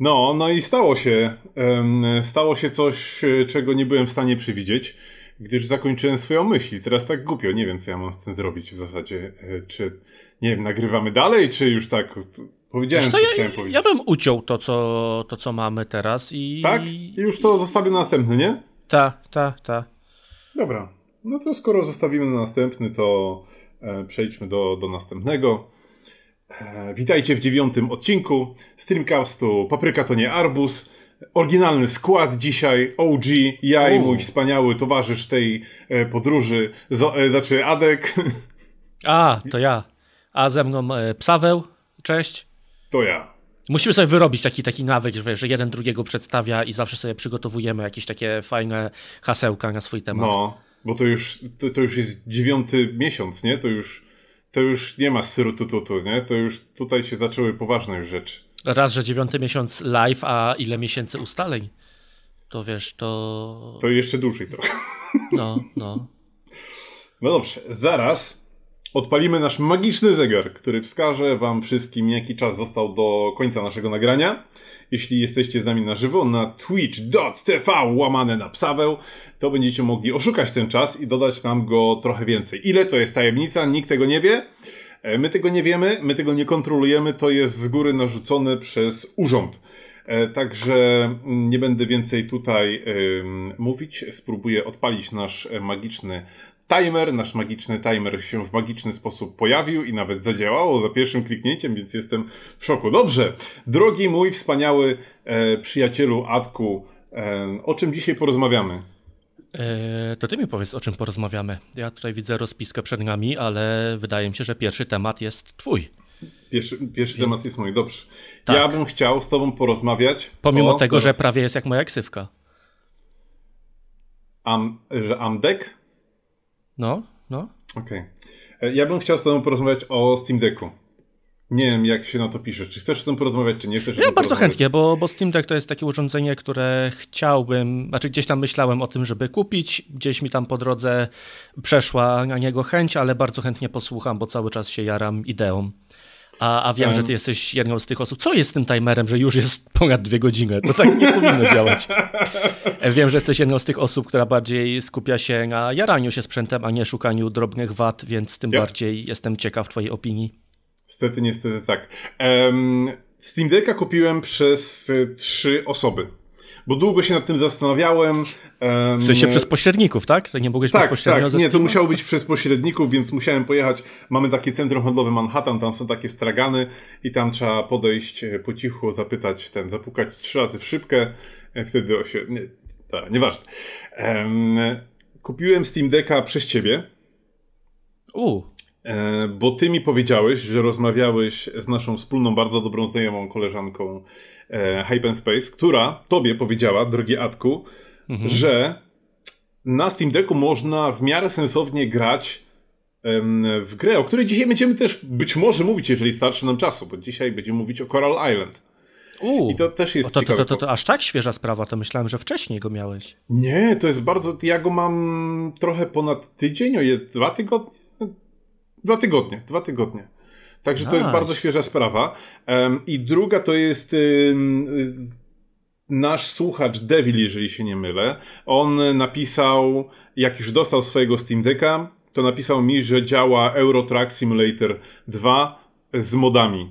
No, no i stało się. Stało się coś, e, czego nie byłem w stanie przewidzieć, gdyż zakończyłem swoją myśl. Teraz tak głupio, nie wiem, co ja mam z tym zrobić w zasadzie. E, czy, nie wiem, nagrywamy dalej, czy już tak... Powiedziałem, Wiesz, co, co ja, chciałem powiedzieć. Ja bym uciął to co, to, co mamy teraz i... Tak? I już to zostawię na następny, nie? Ta, ta, ta. Dobra. No to skoro zostawimy na następny, to e, przejdźmy do, do następnego. E, witajcie w dziewiątym odcinku streamcastu Papryka to nie arbus. Oryginalny skład dzisiaj, OG, ja i mój wspaniały towarzysz tej e, podróży, zo, e, znaczy Adek. A, to ja. A ze mną e, Psaweł, cześć. To ja. Musimy sobie wyrobić taki, taki nawyk, że jeden drugiego przedstawia i zawsze sobie przygotowujemy jakieś takie fajne hasełka na swój temat. No, bo to już, to, to już jest dziewiąty miesiąc, nie? To już to już nie ma syru tututu, nie? To już tutaj się zaczęły poważne już rzeczy. Raz, że dziewiąty miesiąc live, a ile miesięcy ustaleń? To wiesz, to... To jeszcze dłużej trochę. No, no. No dobrze, zaraz odpalimy nasz magiczny zegar, który wskaże Wam wszystkim, jaki czas został do końca naszego nagrania. Jeśli jesteście z nami na żywo na twitch.tv łamane na psaweł, to będziecie mogli oszukać ten czas i dodać nam go trochę więcej. Ile to jest tajemnica, nikt tego nie wie. E, my tego nie wiemy, my tego nie kontrolujemy, to jest z góry narzucone przez urząd. E, także mm, nie będę więcej tutaj mówić. Spróbuję odpalić nasz e, magiczny timer, nasz magiczny timer się w magiczny sposób pojawił i nawet zadziałało za pierwszym kliknięciem, więc jestem w szoku. Dobrze, drogi mój wspaniały e, przyjacielu Adku, e, o czym dzisiaj porozmawiamy? E, to ty mi powiedz, o czym porozmawiamy. Ja tutaj widzę rozpiskę przed nami, ale wydaje mi się, że pierwszy temat jest twój. Pierwszy, pierwszy I... temat jest mój, dobrze. Tak. Ja bym chciał z tobą porozmawiać. Pomimo o, tego, teraz... że prawie jest jak moja ksywka. Am, że Amdek? No, no. Okej. Okay. E, ja bym chciał z tobą porozmawiać o Steam Decku. Nie wiem, jak się na to pisze. Czy chcesz o tym porozmawiać, czy nie chcesz? Ja bardzo chętnie, bo, bo Steam Deck to jest takie urządzenie, które chciałbym, znaczy gdzieś tam myślałem o tym, żeby kupić. Gdzieś mi tam po drodze przeszła na niego chęć, ale bardzo chętnie posłucham, bo cały czas się jaram ideą a, a wiem, że ty jesteś jedną z tych osób. Co jest z tym timerem, że już jest ponad dwie godziny? To tak nie powinno działać. E, wiem, że jesteś jedną z tych osób, która bardziej skupia się na jaraniu się sprzętem, a nie szukaniu drobnych wad, więc tym bardziej jestem ciekaw twojej opinii. Niestety, niestety tak. Um, Steam Decka kupiłem przez y, trzy osoby bo długo się nad tym zastanawiałem. Um, w sensie przez pośredników, tak? Nie mogłeś tak, bezpośrednio tak, Nie, to musiało być przez pośredników, więc musiałem pojechać. Mamy takie centrum handlowe Manhattan, tam są takie stragany i tam trzeba podejść e, po cichu, zapytać ten, zapukać trzy razy w szybkę, e, wtedy o Nie, tak, nieważne. Um, kupiłem Steam Decka przez ciebie. U. E, bo ty mi powiedziałeś, że rozmawiałeś z naszą wspólną, bardzo dobrą znajomą koleżanką e, Hype Space, która tobie powiedziała, drogi Atku, mhm. że na Steam Decku można w miarę sensownie grać w grę, o której dzisiaj będziemy też być może mówić, jeżeli starczy nam czasu, bo dzisiaj będziemy mówić o Coral Island. Uu, I to też jest to, to, to, to, aż tak świeża sprawa, to myślałem, że wcześniej go miałeś. Nie, to jest bardzo, ja go mam trochę ponad tydzień, o je, dwa tygodnie Dwa tygodnie, dwa tygodnie. Także nice. to jest bardzo świeża sprawa. Um, I druga to jest um, nasz słuchacz Devil, jeżeli się nie mylę. On napisał, jak już dostał swojego Steam Decka, to napisał mi, że działa Euro Truck Simulator 2 z modami.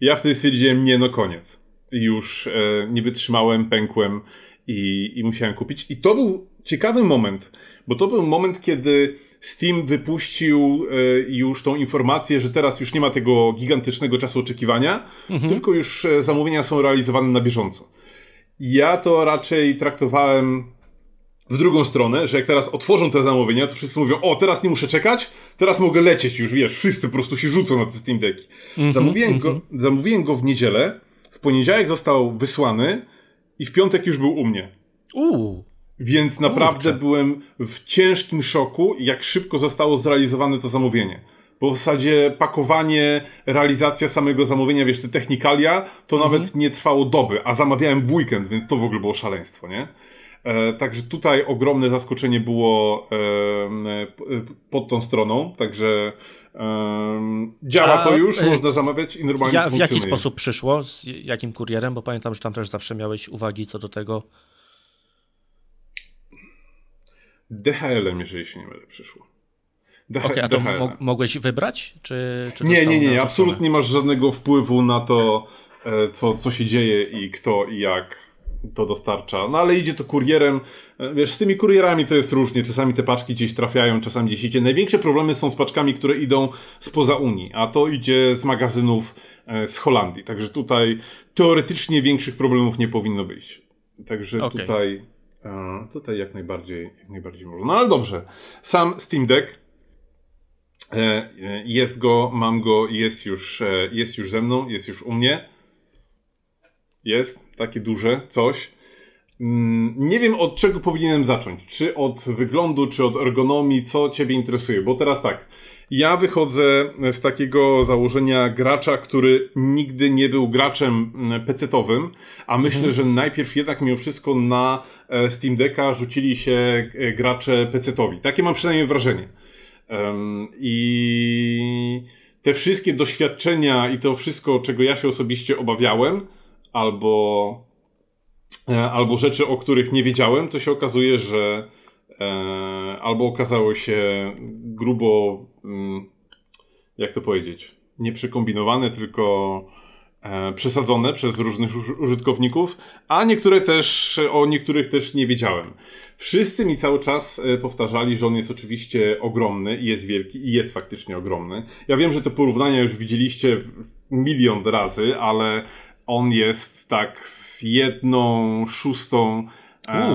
Ja wtedy stwierdziłem, nie, no koniec. Już e, nie wytrzymałem, pękłem i, i musiałem kupić. I to był ciekawy moment, bo to był moment, kiedy Steam wypuścił e, już tą informację, że teraz już nie ma tego gigantycznego czasu oczekiwania, mhm. tylko już e, zamówienia są realizowane na bieżąco. Ja to raczej traktowałem w drugą stronę, że jak teraz otworzą te zamówienia, to wszyscy mówią, o, teraz nie muszę czekać, teraz mogę lecieć już, wiesz, wszyscy po prostu się rzucą na te Steam Decki. Mhm, zamówiłem, go, mhm. zamówiłem go w niedzielę, w poniedziałek został wysłany i w piątek już był u mnie. Uuu. Więc naprawdę byłem w ciężkim szoku, jak szybko zostało zrealizowane to zamówienie. Bo w zasadzie pakowanie, realizacja samego zamówienia, wiesz, te technikalia, to mhm. nawet nie trwało doby, a zamawiałem w weekend, więc to w ogóle było szaleństwo, nie? E, także tutaj ogromne zaskoczenie było e, e pod tą stroną, także działa A, to już, e, można zamawiać i normalnie ja, W jaki sposób przyszło? Z jakim kurierem? Bo pamiętam, że tam też zawsze miałeś uwagi co do tego, DHL-em, jeżeli się nie mylę, przyszło. DH okay, a to mogłeś wybrać? Czy, czy nie, nie, nie, nie, absolutnie nie masz żadnego wpływu na to, e, co, co się dzieje i kto i jak to dostarcza. No ale idzie to kurierem. E, wiesz, z tymi kurierami to jest różnie. Czasami te paczki gdzieś trafiają, czasami gdzieś idzie. Największe problemy są z paczkami, które idą spoza Unii, a to idzie z magazynów e, z Holandii. Także tutaj teoretycznie większych problemów nie powinno być. Także okay. tutaj Tutaj jak najbardziej, jak najbardziej można. No ale dobrze. Sam Steam Deck. E, e, jest go, mam go, jest już, e, jest już ze mną, jest już u mnie. Jest takie duże coś. Mm, nie wiem od czego powinienem zacząć. Czy od wyglądu, czy od ergonomii, co Ciebie interesuje? Bo teraz tak, ja wychodzę z takiego założenia gracza, który nigdy nie był graczem mm, pecetowym, a myślę, mhm. że najpierw jednak mimo wszystko na e, Steam Decka rzucili się e, gracze pecetowi. Takie mam przynajmniej wrażenie. Um, I te wszystkie doświadczenia i to wszystko, czego ja się osobiście obawiałem, albo, e, albo rzeczy, o których nie wiedziałem, to się okazuje, że e, albo okazało się grubo Mm, jak to powiedzieć, nie przekombinowane, tylko e, przesadzone przez różnych użytkowników, a niektóre też, o niektórych też nie wiedziałem. Wszyscy mi cały czas e, powtarzali, że on jest oczywiście ogromny i jest wielki i jest faktycznie ogromny. Ja wiem, że te porównania już widzieliście milion razy, ale on jest tak z jedną szóstą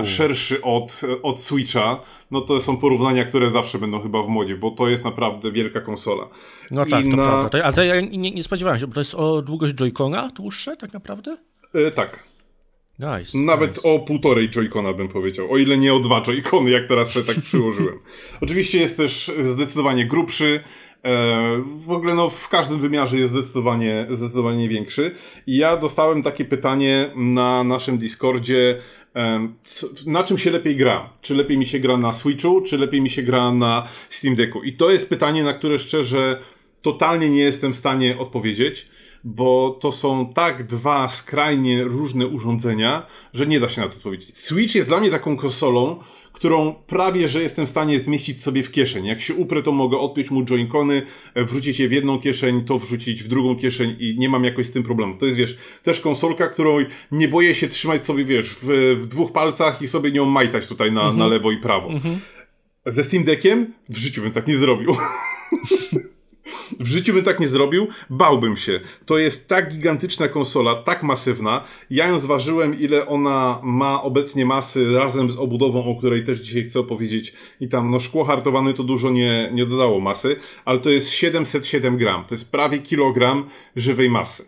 szerszy od, od Switcha, no to są porównania, które zawsze będą chyba w modzie, bo to jest naprawdę wielka konsola. No tak, I to prawda. ale ja nie, nie, spodziewałem się, bo to jest o długość Joy-Cona dłuższe tak naprawdę? E, tak. Nice, Nawet nice. o półtorej Joy-Cona bym powiedział, o ile nie o dwa Joy-Cony, jak teraz sobie tak przyłożyłem. Oczywiście jest też zdecydowanie grubszy, e, w ogóle no, w każdym wymiarze jest zdecydowanie, zdecydowanie większy. I ja dostałem takie pytanie na naszym Discordzie, na czym się lepiej gra? Czy lepiej mi się gra na Switchu, czy lepiej mi się gra na Steam Decku? I to jest pytanie, na które szczerze totalnie nie jestem w stanie odpowiedzieć, bo to są tak dwa skrajnie różne urządzenia, że nie da się na to odpowiedzieć. Switch jest dla mnie taką konsolą, którą prawie, że jestem w stanie zmieścić sobie w kieszeń. Jak się uprę, to mogę odpiąć mu joinkony, wrzucić je w jedną kieszeń, to wrzucić w drugą kieszeń i nie mam jakoś z tym problemu. To jest, wiesz, też konsolka, którą nie boję się trzymać sobie, wiesz, w, w dwóch palcach i sobie nią majtać tutaj na, mhm. na lewo i prawo. Mhm. Ze Steam Deckiem w życiu bym tak nie zrobił. W życiu bym tak nie zrobił, bałbym się. To jest tak gigantyczna konsola, tak masywna. Ja ją zważyłem, ile ona ma obecnie masy razem z obudową, o której też dzisiaj chcę opowiedzieć. I tam, no, szkło hartowane to dużo nie, nie dodało masy, ale to jest 707 gram. To jest prawie kilogram żywej masy.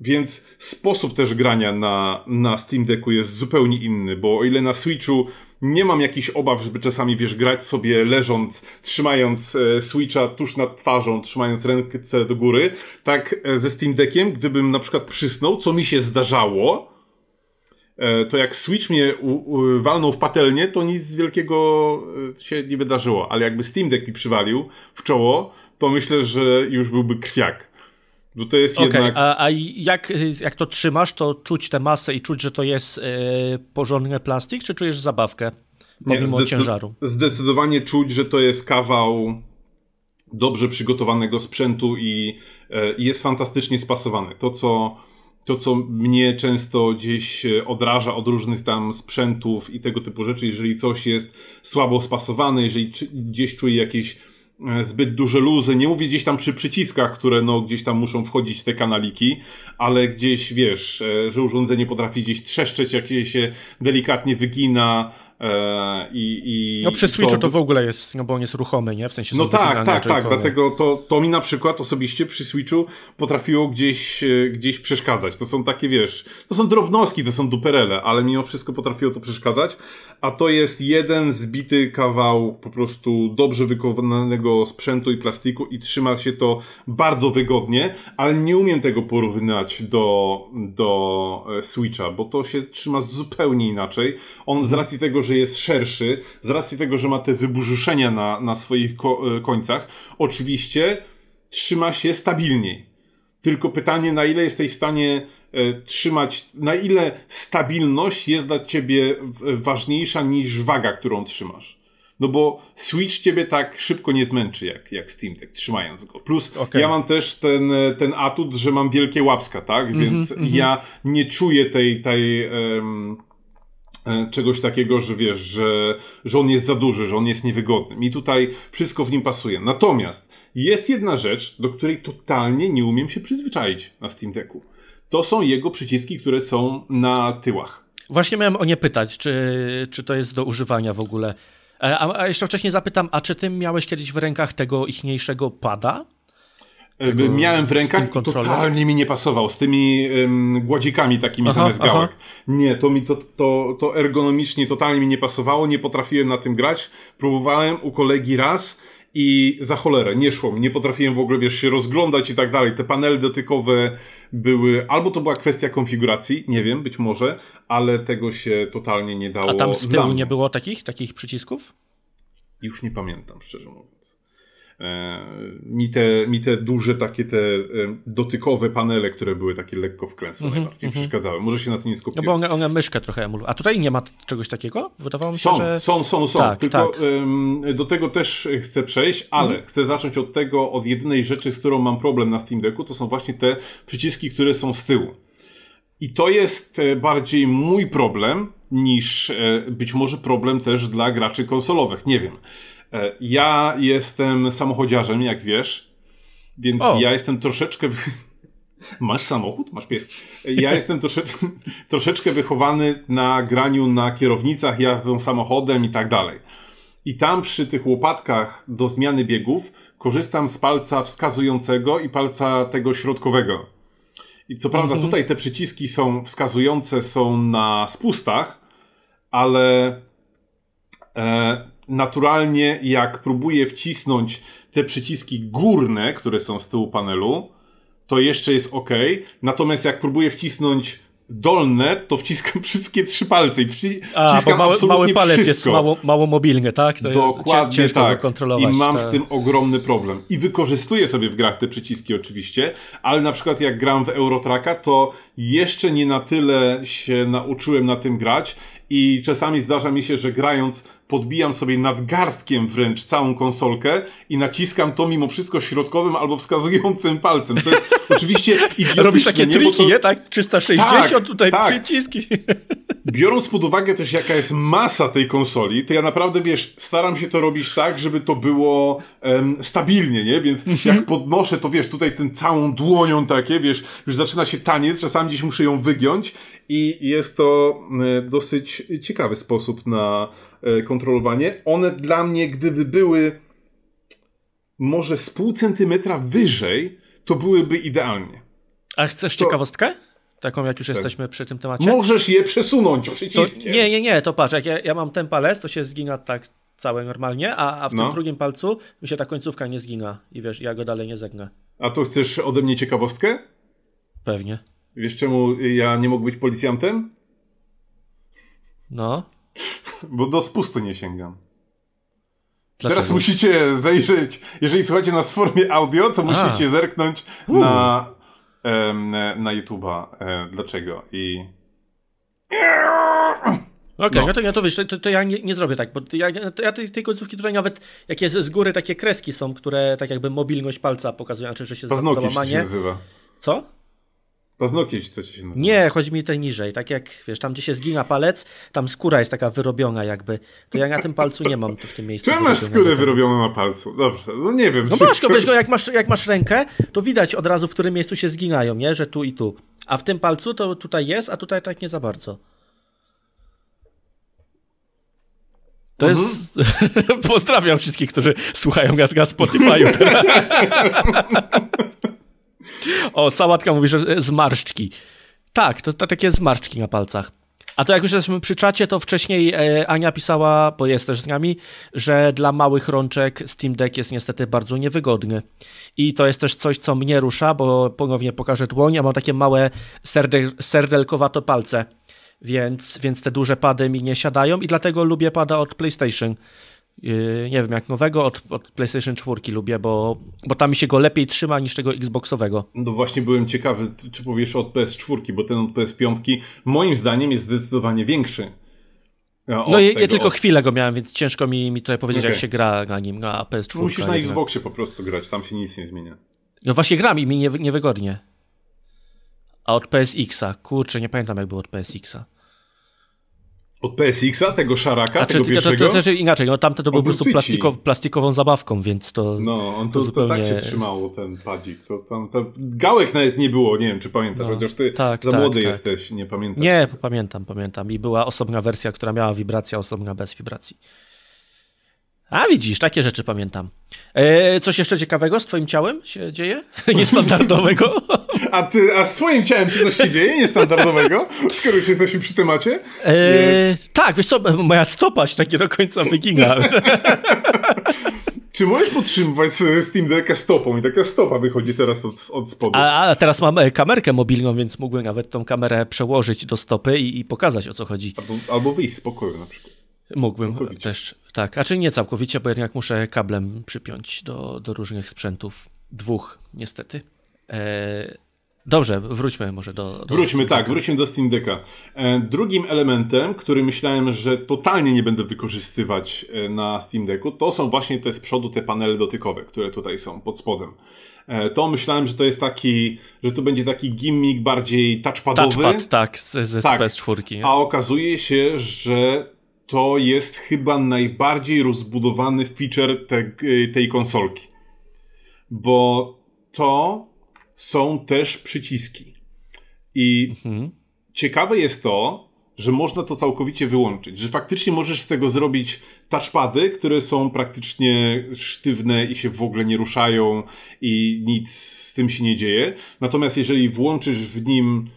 Więc sposób też grania na, na Steam Decku jest zupełnie inny, bo o ile na Switchu nie mam jakichś obaw, żeby czasami, wiesz, grać sobie leżąc, trzymając e, Switcha tuż nad twarzą, trzymając ręce do góry. Tak e, ze Steam Deckiem, gdybym na przykład przysnął, co mi się zdarzało, e, to jak Switch mnie u, u, walnął w patelnię, to nic wielkiego się nie wydarzyło. Ale jakby Steam Deck mi przywalił w czoło, to myślę, że już byłby krwiak. Bo no to jest okay, jednak... A, a jak, jak to trzymasz, to czuć tę masę i czuć, że to jest yy, porządny plastik, czy czujesz zabawkę pomimo Nie, ciężaru? Zdecydowanie czuć, że to jest kawał dobrze przygotowanego sprzętu i, e, jest fantastycznie spasowany. To, co to, co mnie często gdzieś e, odraża od różnych tam sprzętów i tego typu rzeczy, jeżeli coś jest słabo spasowane, jeżeli gdzieś czuję jakieś E, zbyt duże luzy. Nie mówię gdzieś tam przy przyciskach, które no gdzieś tam muszą wchodzić w te kanaliki, ale gdzieś wiesz, e, że urządzenie potrafi gdzieś trzeszczeć, jak się delikatnie wygina, e, i, i, no przy Switchu to... to... w ogóle jest, no bo on jest ruchomy, nie? W sensie No tak, tak, tak, dlatego to, to mi na przykład osobiście przy Switchu potrafiło gdzieś, gdzieś przeszkadzać. To są takie, wiesz, to są drobnostki, to są duperele, ale mimo wszystko potrafiło to przeszkadzać a to jest jeden zbity kawał po prostu dobrze wykonanego sprzętu i plastiku i trzyma się to bardzo wygodnie, ale nie umiem tego porównać do, do e, Switcha, bo to się trzyma zupełnie inaczej. On z racji tego, że jest szerszy, z racji tego, że ma te wyburzyszenia na, na swoich ko e, końcach, oczywiście trzyma się stabilniej tylko pytanie, na ile jesteś w stanie e, trzymać, na ile stabilność jest dla ciebie ważniejsza niż waga, którą trzymasz. No bo Switch ciebie tak szybko nie zmęczy jak, jak Steam Deck, trzymając go. Plus okay. ja mam też ten, e, ten atut, że mam wielkie łapska, tak? Mm -hmm, Więc mm -hmm. ja nie czuję tej, tej um, czegoś takiego, że wiesz, że, że on jest za duży, że on jest niewygodny. Mi tutaj wszystko w nim pasuje. Natomiast jest jedna rzecz, do której totalnie nie umiem się przyzwyczaić na Steam Decku. To są jego przyciski, które są na tyłach. Właśnie miałem o nie pytać, czy, czy to jest do używania w ogóle. E, a, a jeszcze wcześniej zapytam, a czy ty miałeś kiedyś w rękach tego ichniejszego pada? E, tego, miałem w rękach i totalnie mi nie pasował z tymi gładzikami takimi aha, zamiast gałek. Aha. Nie, to mi to, to, to ergonomicznie totalnie mi nie pasowało, nie potrafiłem na tym grać. Próbowałem u kolegi raz, i za cholerę, nie szło mi, nie potrafiłem w ogóle, wiesz, się rozglądać i tak dalej. Te panele dotykowe były, albo to była kwestia konfiguracji, nie wiem, być może, ale tego się totalnie nie dało. A tam z tyłu nie było takich, takich przycisków? Już nie pamiętam, szczerze mówiąc. E, mi te, mi te duże takie te e, dotykowe panele, które były takie lekko wklęsłe mm -hmm, najbardziej mm -hmm. przeszkadzały. Może się na tym nie skupiłem. No bo one, one myszkę trochę emulują. A tutaj nie ma czegoś takiego? Wydawało mi się, są, że... Są, są, są. Tak, Tylko tak. do tego też chcę przejść, ale mm chcę zacząć od tego, od jednej rzeczy, z którą mam problem na Steam Decku, to są właśnie te przyciski, które są z tyłu. I to jest e, bardziej mój problem niż być może problem też dla graczy konsolowych, nie wiem. E, ja jestem samochodziarzem, jak wiesz, więc o. ja jestem troszeczkę. Masz samochód? Masz pies. Ja jestem troszeczkę, troszeczkę wychowany na graniu na kierownicach, jazdą samochodem i tak dalej. I tam przy tych łopatkach do zmiany biegów korzystam z palca wskazującego i palca tego środkowego. I co prawda mhm. tutaj te przyciski są wskazujące, są na spustach, ale e, naturalnie jak próbuję wcisnąć te przyciski górne, które są z tyłu panelu, to jeszcze jest ok. Natomiast jak próbuję wcisnąć dolne, to wciskam wszystkie trzy palce i wci A, wciskam mały, mały palec wszystko. jest mało, mało mobilny, tak? To Dokładnie tak. I mam te... Tak. z tym ogromny problem. I wykorzystuję sobie w grach te przyciski oczywiście, ale na przykład jak gram w Eurotraka, to jeszcze nie na tyle się nauczyłem na tym grać i czasami zdarza mi się, że grając podbijam sobie nadgarstkiem wręcz całą konsolkę i naciskam to mimo wszystko środkowym albo wskazującym palcem, co jest oczywiście idiotyczne. Robisz takie nie? triki, to... nie? Tak? 360 tak, tutaj tak. przyciski. Biorąc pod uwagę też jaka jest masa tej konsoli, to ja naprawdę, wiesz, staram się to robić tak, żeby to było um, stabilnie, nie? Więc mhm. jak podnoszę, to wiesz, tutaj ten całą dłonią takie, wiesz, już zaczyna się taniec, czasami gdzieś muszę ją wygiąć i jest to e, dosyć ciekawy sposób na E, kontrolowanie. One dla mnie, gdyby były może z pół centymetra wyżej, to byłyby idealnie. A chcesz to... ciekawostkę? Taką, jak już Chcę. Tak. jesteśmy przy tym temacie. Możesz je przesunąć przyciskiem. To, nie, nie, nie, to patrz, jak ja, ja mam ten palec, to się zgina tak całe normalnie, a, a w no. tym drugim palcu mi się ta końcówka nie zgina i wiesz, ja go dalej nie zegnę. A to chcesz ode mnie ciekawostkę? Pewnie. Wiesz czemu ja nie mogę być policjantem? No. Bo do spustu nie sięgam. Dlaczego? Teraz musicie zajrzeć, jeżeli słuchacie nas w formie audio, to A. musicie zerknąć uh. na, na YouTube'a. E, dlaczego? I... Okej, okay, no. no. to ja to wiesz, to, to ja nie, nie, zrobię tak, bo ja, no ja tej, tej, końcówki tutaj nawet, jakie z góry takie kreski są, które tak jakby mobilność palca pokazują, znaczy, że się Paznokci załamanie. Się nazywa. Co? Paznokieć to się nazywa. Nie, chodzi mi tutaj niżej. Tak jak, wiesz, tam gdzie się zgina palec, tam skóra jest taka wyrobiona jakby. To ja na tym palcu nie mam tu w tym miejscu. Czemu masz skórę wyrobioną na palcu? Dobrze, no nie wiem. No masz to, wiesz, go, jak, masz, jak masz rękę, to widać od razu, w którym miejscu się zginają, nie? Że tu i tu. A w tym palcu to tutaj jest, a tutaj tak nie za bardzo. To mhm. jest. Pozdrawiam wszystkich, którzy słuchają gaz-gaz na Spotify. O, sałatka mówi, że zmarszczki. Tak, to, to takie zmarszczki na palcach. A to jak już jesteśmy przy czacie, to wcześniej e, Ania pisała, bo jest też z nami, że dla małych rączek Steam Deck jest niestety bardzo niewygodny. I to jest też coś, co mnie rusza, bo ponownie pokażę dłoń, a mam takie małe serde palce, więc, więc te duże pady mi nie siadają i dlatego lubię pada od PlayStation Y, nie wiem, jak nowego od, od, PlayStation 4 lubię, bo, bo tam mi się go lepiej trzyma niż tego Xboxowego. No właśnie byłem ciekawy, czy powiesz od PS4, bo ten od PS5 moim zdaniem jest zdecydowanie większy. No tego, ja tylko od... chwilę go miałem, więc ciężko mi, mi tutaj powiedzieć, okay. jak się gra na nim, na no, PS4. Musisz na Xboxie po prostu grać, tam się nic nie zmienia. No właśnie gram i mi nie, niewygodnie. A od PSX-a, kurczę, nie pamiętam jak było od PSX-a. Od PSX-a, tego szaraka, A, znaczy, tego czy, pierwszego? To, to, to, znaczy inaczej, no tamte to było po prostu plastikową zabawką, więc to No, on to, to, tak zupełnie... tak się trzymało, ten padzik. To, tam, gałek nawet nie było, nie wiem, czy pamiętasz, no, chociaż ty tak, za tak, młody tak. jesteś, nie pamiętasz. Nie, pamiętam, pamiętam. I była osobna wersja, która miała wibrację, osobna bez wibracji. A widzisz, takie rzeczy pamiętam. E, coś jeszcze ciekawego z twoim ciałem się dzieje? Niestandardowego? A, ty, a z twoim ciałem czy coś się dzieje niestandardowego, skoro już jesteśmy przy temacie? Eee, tak, wiesz co, moja stopa się takie do końca wygina. Czy możesz podtrzymywać Steam Decka stopą? I taka stopa wychodzi teraz od, od spodu. A, a, teraz mam e, kamerkę mobilną, więc mógłbym nawet tą kamerę przełożyć do stopy i, i pokazać o co chodzi. Albo, albo wyjść z pokoju na przykład. Mógłbym całkowicie. też, tak. A czy nie całkowicie, bo jednak muszę kablem przypiąć do, do różnych sprzętów. Dwóch, niestety. Eee, Dobrze, wróćmy może do. do wróćmy, tak, wróćmy do Steam Decka. E, drugim elementem, który myślałem, że totalnie nie będę wykorzystywać e, na Steam Decku, to są właśnie te z przodu te panele dotykowe, które tutaj są pod spodem. E, to myślałem, że to jest taki, że to będzie taki gimmick bardziej touchpadowy. Touchpad, tak, ze tak. PS4. A okazuje się, że to jest chyba najbardziej rozbudowany feature te, tej konsolki. Bo to są też przyciski. I mhm. ciekawe jest to, że można to całkowicie wyłączyć, że faktycznie możesz z tego zrobić touchpady, które są praktycznie sztywne i się w ogóle nie ruszają i nic z tym się nie dzieje. Natomiast jeżeli włączysz w nim,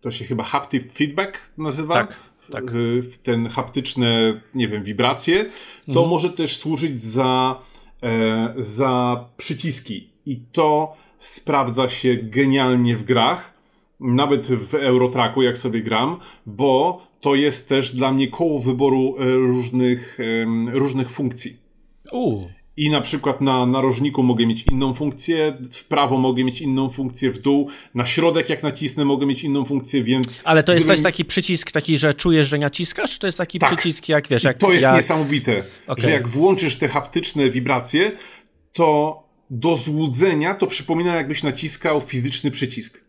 to się chyba haptic feedback nazywa? Tak. Tak. ten haptyczne, nie wiem, wibracje, to mhm. może też służyć za, e, za przyciski. I to sprawdza się genialnie w grach, nawet w Eurotraku, jak sobie gram, bo to jest też dla mnie koło wyboru e, różnych, różnych funkcji. U. I na przykład na narożniku mogę mieć inną funkcję, w prawo mogę mieć inną funkcję, w dół, na środek jak nacisnę mogę mieć inną funkcję, więc... Ale to jest gdybym... też taki przycisk taki, że czujesz, że naciskasz? To jest taki tak. przycisk jak, wiesz, jak... I to jest jak... niesamowite, okay. że jak włączysz te haptyczne wibracje, to do złudzenia to przypomina, jakbyś naciskał fizyczny przycisk.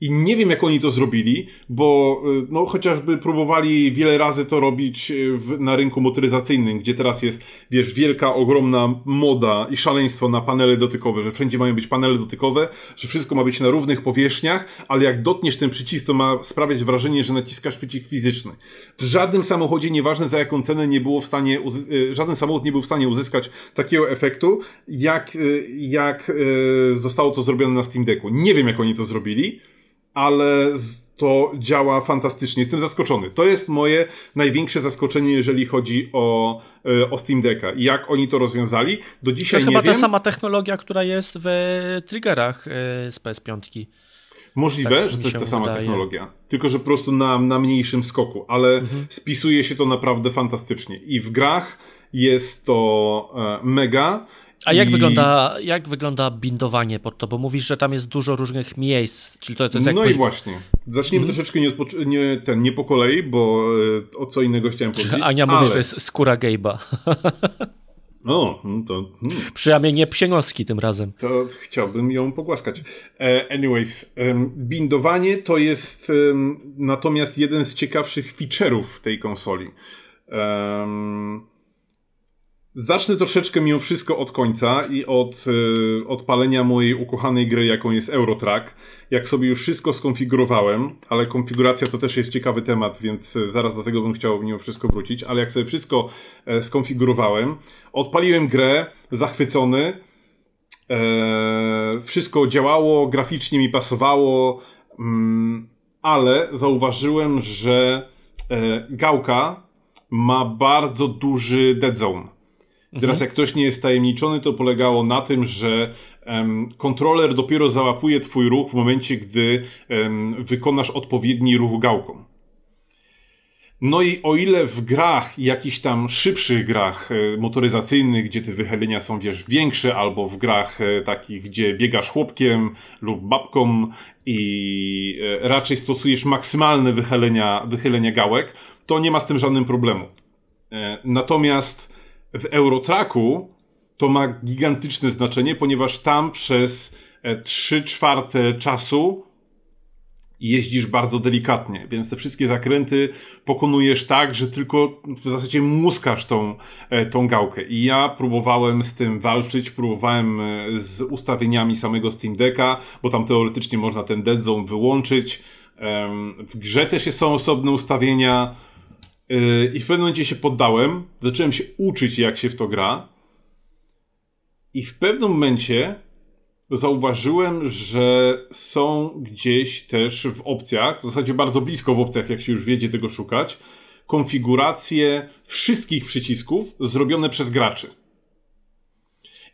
I nie wiem, jak oni to zrobili, bo y, no, chociażby próbowali wiele razy to robić y, w, na rynku motoryzacyjnym, gdzie teraz jest, wiesz, wielka, ogromna moda i szaleństwo na panele dotykowe, że wszędzie mają być panele dotykowe, że wszystko ma być na równych powierzchniach, ale jak dotniesz ten przycisk, to ma sprawiać wrażenie, że naciskasz przycisk fizyczny. W żadnym samochodzie, nieważne za jaką cenę, nie było w stanie, y, żaden samochód nie był w stanie uzyskać takiego efektu, jak, jak zostało to zrobione na Steam Decku. Nie wiem, jak oni to zrobili ale to działa fantastycznie. Jestem zaskoczony. To jest moje największe zaskoczenie, jeżeli chodzi o, e, o Steam Decka. Jak oni to rozwiązali? Do dzisiaj nie wiem. To jest chyba ta sama technologia, która jest w triggerach e, z PS5. Możliwe, tak, że to jest ta sama wydaje. technologia, tylko że po prostu na, na mniejszym skoku, ale mhm. spisuje się to naprawdę fantastycznie. I w grach jest to e, mega. A jak, I... wygląda, jak wygląda bindowanie pod to? Bo mówisz, że tam jest dużo różnych miejsc, czyli to, to jest jakby... No i właśnie. Zacznijmy hmm? troszeczkę nie, nie, ten, nie po kolei, bo e, o co innego chciałem powiedzieć. Ania mówi, ale... że jest skóra gejba. O, no to... Hmm. Przynajmniej nie psienoski tym razem. To chciałbym ją pogłaskać. E, anyways, bindowanie to jest natomiast jeden z ciekawszych feature'ów tej konsoli. Um, Zacznę troszeczkę mimo wszystko od końca i od y, odpalenia mojej ukochanej gry, jaką jest Eurotrack. Jak sobie już wszystko skonfigurowałem, ale konfiguracja to też jest ciekawy temat, więc e, zaraz do tego bym chciał mimo wszystko wrócić, ale jak sobie wszystko e, skonfigurowałem, odpaliłem grę, zachwycony, e, wszystko działało, graficznie mi pasowało, mm, ale zauważyłem, że e, gałka ma bardzo duży dead zone Teraz mhm. jak ktoś nie jest tajemniczony, to polegało na tym, że um, kontroler dopiero załapuje twój ruch w momencie, gdy um, wykonasz odpowiedni ruch gałką. No i o ile w grach, jakichś tam szybszych grach e, motoryzacyjnych, gdzie te wychylenia są, wiesz, większe, albo w grach e, takich, gdzie biegasz chłopkiem lub babką i e, raczej stosujesz maksymalne wychylenia, gałek, to nie ma z tym żadnym problemu. Natomiast w Eurotraku to ma gigantyczne znaczenie, ponieważ tam przez 3 e, czwarte czasu jeździsz bardzo delikatnie, więc te wszystkie zakręty pokonujesz tak, że tylko w zasadzie muskasz tą, e, tą gałkę. I ja próbowałem z tym walczyć, próbowałem e, z ustawieniami samego Steam Decka, bo tam teoretycznie można ten dead zone wyłączyć. W grze też są osobne ustawienia, Yy, I w pewnym momencie się poddałem, zacząłem się uczyć, jak się w to gra. I w pewnym momencie zauważyłem, że są gdzieś też w opcjach, w zasadzie bardzo blisko w opcjach, jak się już wiedzie tego szukać, konfiguracje wszystkich przycisków zrobione przez graczy.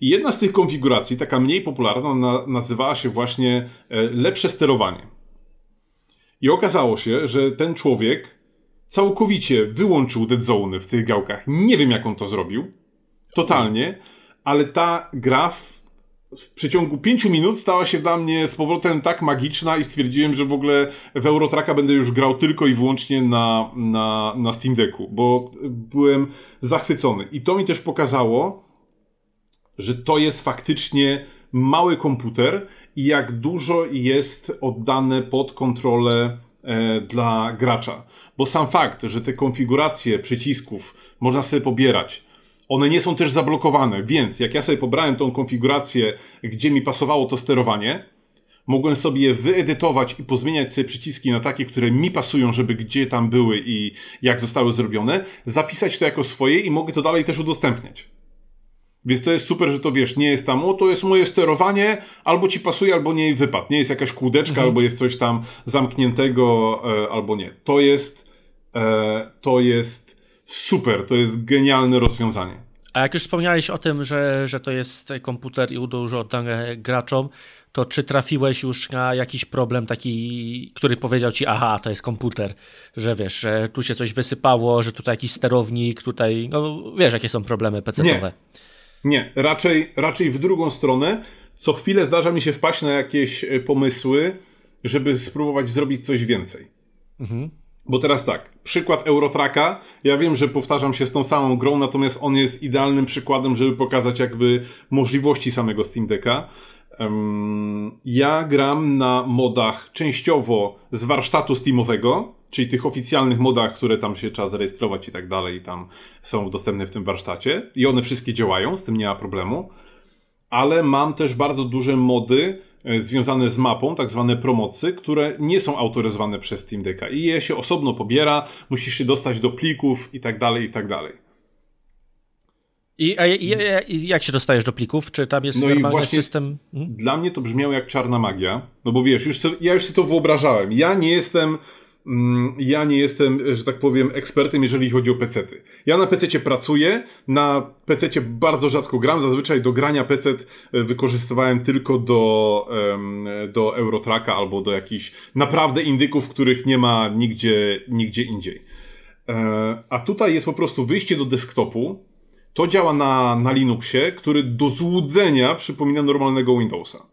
I jedna z tych konfiguracji, taka mniej popularna, na, nazywała się właśnie e, lepsze sterowanie. I okazało się, że ten człowiek całkowicie wyłączył dead zone w tych gałkach. Nie wiem, jak on to zrobił. Totalnie. Ale ta gra w, w przeciągu pięciu minut stała się dla mnie z powrotem tak magiczna i stwierdziłem, że w ogóle w Eurotraka będę już grał tylko i wyłącznie na, na, na Steam Decku, bo byłem zachwycony. I to mi też pokazało, że to jest faktycznie mały komputer i jak dużo jest oddane pod kontrolę E, dla gracza. Bo sam fakt, że te konfiguracje przycisków można sobie pobierać, one nie są też zablokowane, więc jak ja sobie pobrałem tą konfigurację, gdzie mi pasowało to sterowanie, mogłem sobie je wyedytować i pozmieniać sobie przyciski na takie, które mi pasują, żeby gdzie tam były i jak zostały zrobione, zapisać to jako swoje i mogę to dalej też udostępniać. Więc to jest super, że to wiesz, nie jest tam, o to jest moje sterowanie, albo ci pasuje, albo nie wypad. Nie jest jakaś kłódeczka, mhm. albo jest coś tam zamkniętego, e, albo nie. To jest, e, to jest super, to jest genialne rozwiązanie. A jak już wspomniałeś o tym, że, że to jest komputer i dużo oddane graczom, to czy trafiłeś już na jakiś problem taki, który powiedział ci, aha, to jest komputer, że wiesz, że tu się coś wysypało, że tutaj jakiś sterownik, tutaj, no wiesz, jakie są problemy PC-owe. Nie. Nie, raczej, raczej w drugą stronę. Co chwilę zdarza mi się wpaść na jakieś e, pomysły, żeby spróbować zrobić coś więcej. Mhm. Bo teraz tak, przykład Eurotraka. Ja wiem, że powtarzam się z tą samą grą, natomiast on jest idealnym przykładem, żeby pokazać jakby możliwości samego Steam Decka. ja gram na modach częściowo z warsztatu Steamowego, czyli tych oficjalnych modach, które tam się trzeba zarejestrować i tak dalej, tam są dostępne w tym warsztacie i one wszystkie działają, z tym nie ma problemu. Ale mam też bardzo duże mody e, związane z mapą, tak zwane promocy, które nie są autoryzowane przez Team Decka i je się osobno pobiera, musisz się dostać do plików i tak dalej, i tak dalej. I, a, i, a, i jak się dostajesz do plików? Czy tam jest no normalny i właśnie system? Mhm. Dla mnie to brzmiało jak czarna magia, no bo wiesz, już sobie, ja już sobie to wyobrażałem. Ja nie jestem Mm, ja nie jestem, że tak powiem, ekspertem, jeżeli chodzi o pecety. Ja na pececie pracuję, na pececie bardzo rzadko gram, zazwyczaj do grania pecet e, wykorzystywałem tylko do, do Eurotraka albo do jakichś naprawdę indyków, których nie ma nigdzie, nigdzie indziej. E, a tutaj jest po prostu wyjście do desktopu, to działa na, na Linuxie, który do złudzenia przypomina normalnego Windowsa.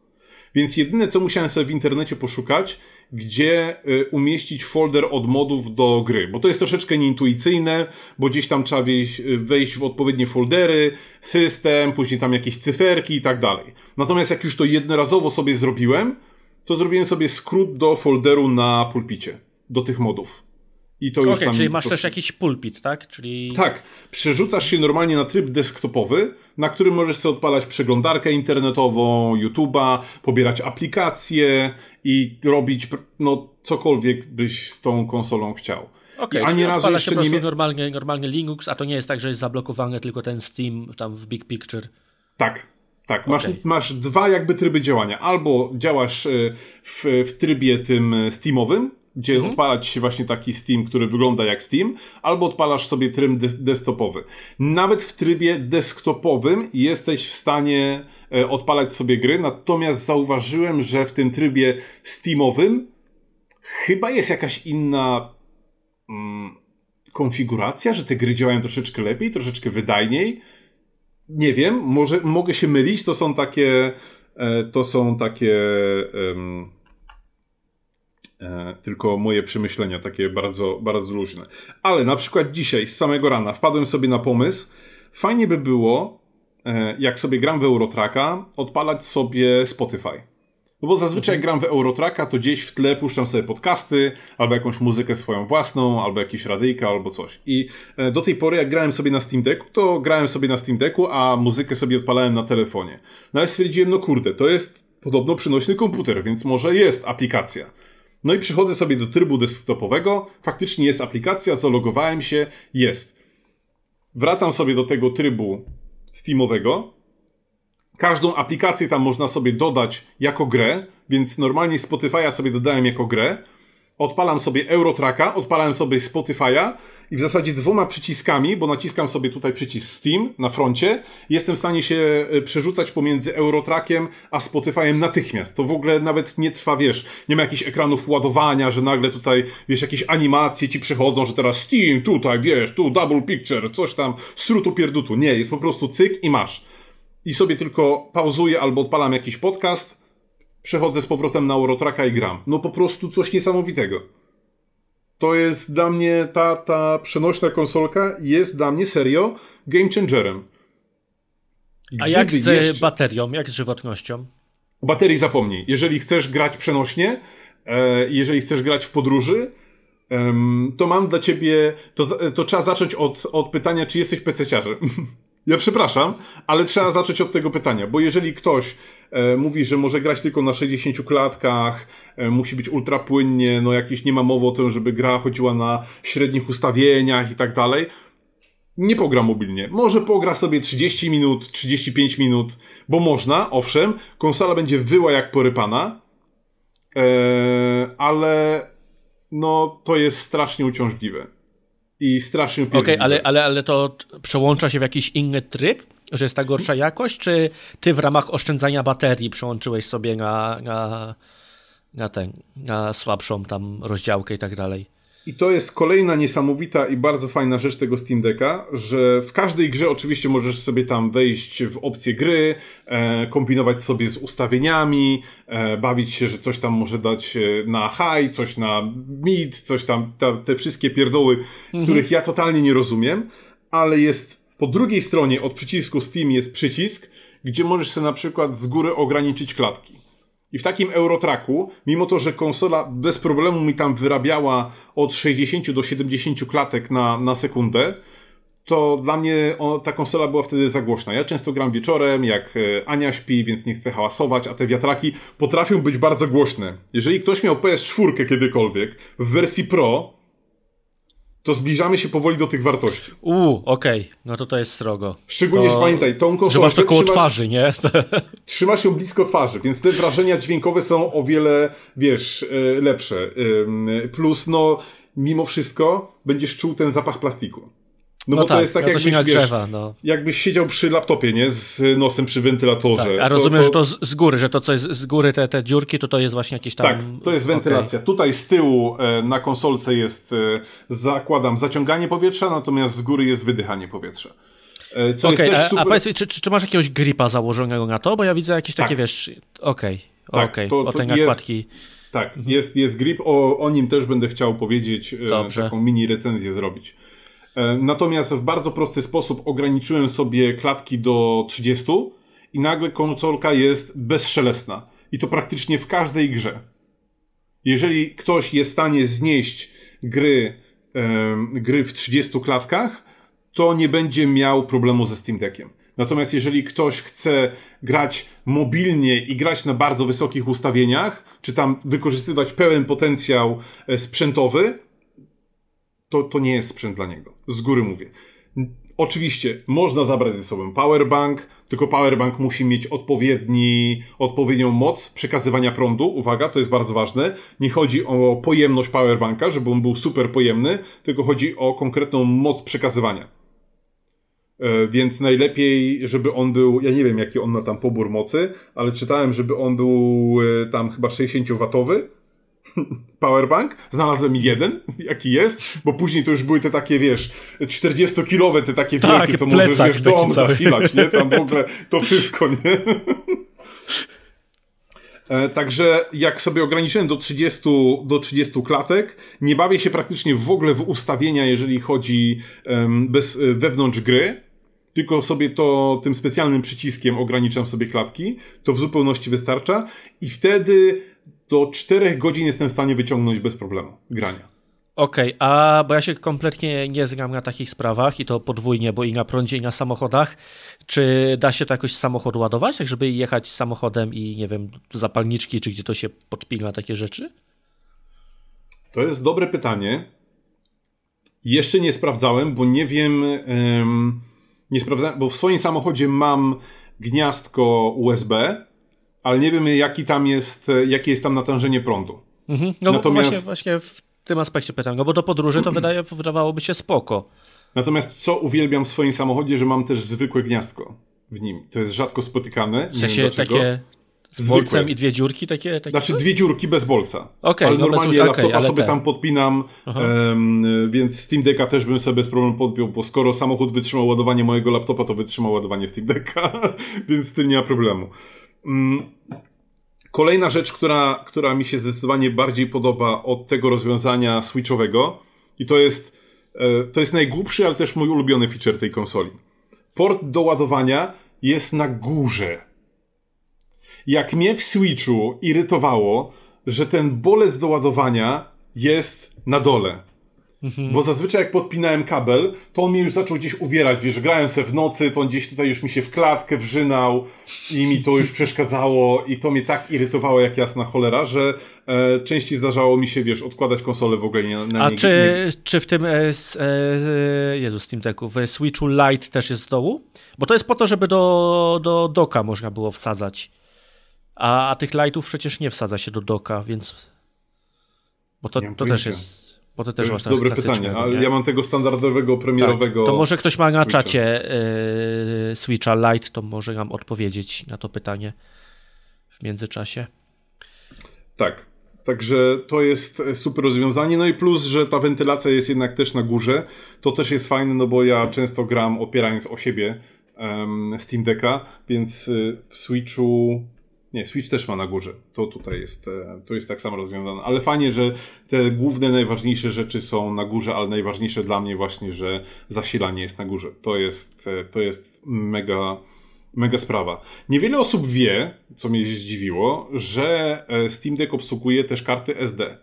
Więc jedyne, co musiałem sobie w internecie poszukać, gdzie y, umieścić folder od modów do gry, bo to jest troszeczkę nieintuicyjne, bo gdzieś tam trzeba wejść, y, wejść w odpowiednie foldery, system, później tam jakieś cyferki i tak dalej. Natomiast jak już to jednorazowo sobie zrobiłem, to zrobiłem sobie skrót do folderu na pulpicie, do tych modów. I to okay, już tam... czyli masz to... też jakiś pulpit, tak? Czyli... Tak. Przerzucasz się normalnie na tryb desktopowy, na którym możesz sobie odpalać przeglądarkę internetową, YouTube'a, pobierać aplikacje, i robić no, cokolwiek byś z tą konsolą chciał. Okay, ani razu jeszcze nie mia... normalnie, normalnie Linux, a to nie jest tak, że jest zablokowany tylko ten Steam tam w Big Picture. Tak, tak. Masz, okay. masz dwa jakby tryby działania. Albo działasz e, w, w trybie tym e, Steamowym, gdzie mhm. odpalać się właśnie taki Steam, który wygląda jak Steam, albo odpalasz sobie tryb desktopowy. Nawet w trybie desktopowym jesteś w stanie E, odpalać sobie gry, natomiast zauważyłem, że w tym trybie Steamowym chyba jest jakaś inna mm, konfiguracja, że te gry działają troszeczkę lepiej, troszeczkę wydajniej. Nie wiem, może mogę się mylić, to są takie e, to są takie um, tylko moje przemyślenia, takie bardzo, bardzo luźne. Ale na przykład dzisiaj z samego rana wpadłem sobie na pomysł, fajnie by było E, jak sobie gram w Eurotraka, odpalać sobie Spotify. No bo zazwyczaj mhm. jak gram w Eurotraka, to gdzieś w tle puszczam sobie podcasty, albo jakąś muzykę swoją własną, albo jakiś radyjka, albo coś. I e, do tej pory jak grałem sobie na Steam Decku, to grałem sobie na Steam Decku, a muzykę sobie odpalałem na telefonie. No ale stwierdziłem, no kurde, to jest podobno przynośny komputer, więc może jest aplikacja. No i przychodzę sobie do trybu desktopowego, faktycznie jest aplikacja, zalogowałem się, jest. Wracam sobie do tego trybu Steamowego. Każdą aplikację tam można sobie dodać jako grę, więc normalnie Spotify'a sobie dodałem jako grę, odpalam sobie Eurotracka, odpalam sobie Spotify'a i w zasadzie dwoma przyciskami, bo naciskam sobie tutaj przycisk Steam na froncie, jestem w stanie się e, przerzucać pomiędzy Eurotrackiem a Spotify'em natychmiast. To w ogóle nawet nie trwa, wiesz, nie ma jakichś ekranów ładowania, że nagle tutaj, wiesz, jakieś animacje ci przychodzą, że teraz Steam tutaj, wiesz, tu double picture, coś tam, srutu pierdutu. Nie, jest po prostu cyk i masz. I sobie tylko pauzuję albo odpalam jakiś podcast, przechodzę z powrotem na Eurotraka i gram. No po prostu coś niesamowitego. To jest dla mnie, ta, ta przenośna konsolka jest dla mnie serio game changerem. Gdyby A jak z jeszcze... baterią, jak z żywotnością? O baterii zapomnij. Jeżeli chcesz grać przenośnie, e, jeżeli chcesz grać w podróży, to mam dla ciebie, to, to trzeba zacząć od, od pytania, czy jesteś pececiarzem. ja przepraszam, ale trzeba zacząć od tego pytania, bo jeżeli ktoś E, mówi, że może grać tylko na 60 klatkach, e, musi być ultra płynnie, no jakiś nie ma mowy o tym, żeby gra chodziła na średnich ustawieniach i tak dalej. Nie pogra mobilnie. Może pogra sobie 30 minut, 35 minut, bo można, owszem, konsola będzie wyła jak porypana, e, ale no to jest strasznie uciążliwe i strasznie Okej, okay, ale, ale, ale to przełącza się w jakiś inny tryb? Że jest ta gorsza jakość, czy ty w ramach oszczędzania baterii przyłączyłeś sobie na, na, na, ten, na słabszą tam rozdziałkę i tak dalej? I to jest kolejna niesamowita i bardzo fajna rzecz tego Steam Decka, że w każdej grze oczywiście możesz sobie tam wejść w opcję gry, e, kombinować sobie z ustawieniami, e, bawić się, że coś tam może dać e, na high, coś na mid, coś tam, ta, te wszystkie pierdoły, mhm. których ja totalnie nie rozumiem, ale jest po drugiej stronie od przycisku Steam jest przycisk, gdzie możesz sobie na przykład z góry ograniczyć klatki. I w takim Eurotraku, mimo to, że konsola bez problemu mi tam wyrabiała od 60 do 70 klatek na, na sekundę, to dla mnie ta konsola była wtedy za głośna. Ja często gram wieczorem, jak e, Ania śpi, więc nie chcę hałasować, a te wiatraki potrafią być bardzo głośne. Jeżeli ktoś miał PS4 kiedykolwiek w wersji Pro, to zbliżamy się powoli do tych wartości. Uuu, okej, okay. no to to jest strogo. Szczególnie, to... pamiętaj, tą konsolę... Że masz to koło trzymasz, twarzy, nie? trzyma się blisko twarzy, więc te wrażenia dźwiękowe są o wiele, wiesz, e, lepsze. Plus, no, mimo wszystko będziesz czuł ten zapach plastiku. No, no bo tak, to jest tak, no jakbyś, wiesz, no. jakbyś siedział przy laptopie, nie? Z nosem przy wentylatorze. Tak, a rozumiem, to, to... że to z góry, że to co jest z góry, te, te dziurki, to to jest właśnie jakieś tam... Tak, to jest wentylacja. Okay. Tutaj z tyłu e, na konsolce jest, e, zakładam, zaciąganie powietrza, natomiast z góry jest wydychanie powietrza. E, co okay, jest też super... A powiedz mi, czy, czy, masz jakiegoś gripa założonego na to? Bo ja widzę jakieś takie, tak. wiesz... Okej, tak, okay, okej, okay, o te nakładki... Jest... Tak, mhm. jest, jest grip, o, o nim też będę chciał powiedzieć, Dobrze. taką mini recenzję zrobić. E, natomiast w bardzo prosty sposób ograniczyłem sobie klatki do 30 i nagle konsolka jest bezszelestna. I to praktycznie w każdej grze. Jeżeli ktoś jest w stanie znieść gry, e, gry w 30 klatkach, to nie będzie miał problemu ze Steam Deckiem. Natomiast jeżeli ktoś chce grać mobilnie i grać na bardzo wysokich ustawieniach, czy tam wykorzystywać pełen potencjał e, sprzętowy, to, to nie jest sprzęt dla niego z góry mówię. Oczywiście można zabrać ze sobą powerbank, tylko powerbank musi mieć odpowiedni, odpowiednią moc przekazywania prądu. Uwaga, to jest bardzo ważne. Nie chodzi o pojemność powerbanka, żeby on był super pojemny, tylko chodzi o konkretną moc przekazywania. E, więc najlepiej, żeby on był, ja nie wiem jaki on ma tam pobór mocy, ale czytałem, żeby on był e, tam chyba 60 watowy powerbank, znalazłem jeden, jaki jest, bo później to już były te takie, wiesz, 40-kilowe te takie tak, wielkie, co możesz, wiesz, dom zachilać, nie? Tam w ogóle to wszystko, nie? E, także jak sobie ograniczyłem do 30, do 30 klatek, nie bawię się praktycznie w ogóle w ustawienia, jeżeli chodzi um, bez, e, wewnątrz gry, tylko sobie to tym specjalnym przyciskiem ograniczam sobie klatki. To w zupełności wystarcza i wtedy do 4 godzin jestem w stanie wyciągnąć bez problemu grania. Okej, okay, a bo ja się kompletnie nie znam na takich sprawach i to podwójnie, bo i na prądzie, i na samochodach. Czy da się to jakoś samochód ładować, tak żeby jechać samochodem i nie wiem, zapalniczki, czy gdzie to się podpina takie rzeczy? To jest dobre pytanie. Jeszcze nie sprawdzałem, bo nie wiem. Um, nie sprawdzałem, bo w swoim samochodzie mam gniazdko USB, ale nie wiemy, jaki tam jest, e, jakie jest tam natężenie prądu. Mhm. No Natomiast... Właśnie, właśnie, w tym aspekcie pytam, no bo do podróży to wydaje, wydawałoby się spoko. Natomiast co uwielbiam w swoim samochodzie, że mam też zwykłe gniazdko w nim. To jest rzadko spotykane. W sensie takie z bolcem Zwykłe. i dwie dziurki takie? takie znaczy dwie dziurki bez bolca. Okay, ale no normalnie bez, laptopa okay, sobie tam podpinam, um, więc Steam Decka też bym sobie bez problemu podpiął, bo skoro samochód wytrzymał ładowanie mojego laptopa, to wytrzymał ładowanie Steam Decka, więc z tym nie ma problemu. Mm, kolejna rzecz, która, która mi się zdecydowanie bardziej podoba od tego rozwiązania switchowego, i to jest, e, to jest najgłupszy, ale też mój ulubiony feature tej konsoli. Port do ładowania jest na górze. Jak mnie w switchu irytowało, że ten bolec do ładowania jest na dole. Mhm. Bo zazwyczaj jak podpinałem kabel, to on mnie już zaczął gdzieś uwierać, wiesz, grałem sobie w nocy, to on gdzieś tutaj już mi się w klatkę wrzynał i mi to już przeszkadzało i to mnie tak irytowało jak jasna cholera, że e, częściej zdarzało mi się, wiesz, odkładać konsolę w ogóle nie, na A nie, czy, nie... czy w tym, e, e, e Jezus, Steam Decku, w Switchu Lite też jest z dołu? Bo to jest po to, żeby do, do doka można było wsadzać. A, a tych lightów przecież nie wsadza się do doka, więc... Bo to, to też jest... Bo to też to jest dobre pytanie, ale nie? ja mam tego standardowego, premierowego. Tak. To może ktoś ma na Switcha. czacie e, Switcha Lite, to może nam odpowiedzieć na to pytanie w międzyczasie. Tak, Także to jest e, super rozwiązanie. No i plus, że ta wentylacja jest jednak też na górze. To też jest fajne, no bo ja często gram opierając o siebie um, Steam Decka, więc e, w Switchu nie, Switch też ma na górze. To tutaj jest, e, to jest tak samo rozwiązane. Ale fajnie, że te główne, najważniejsze rzeczy są na górze, ale najważniejsze dla mnie właśnie, że zasilanie jest na górze. To jest, e, to jest mega, mega sprawa. Niewiele osób wie, co mnie zdziwiło, że e, Steam Deck obsługuje też karty SD.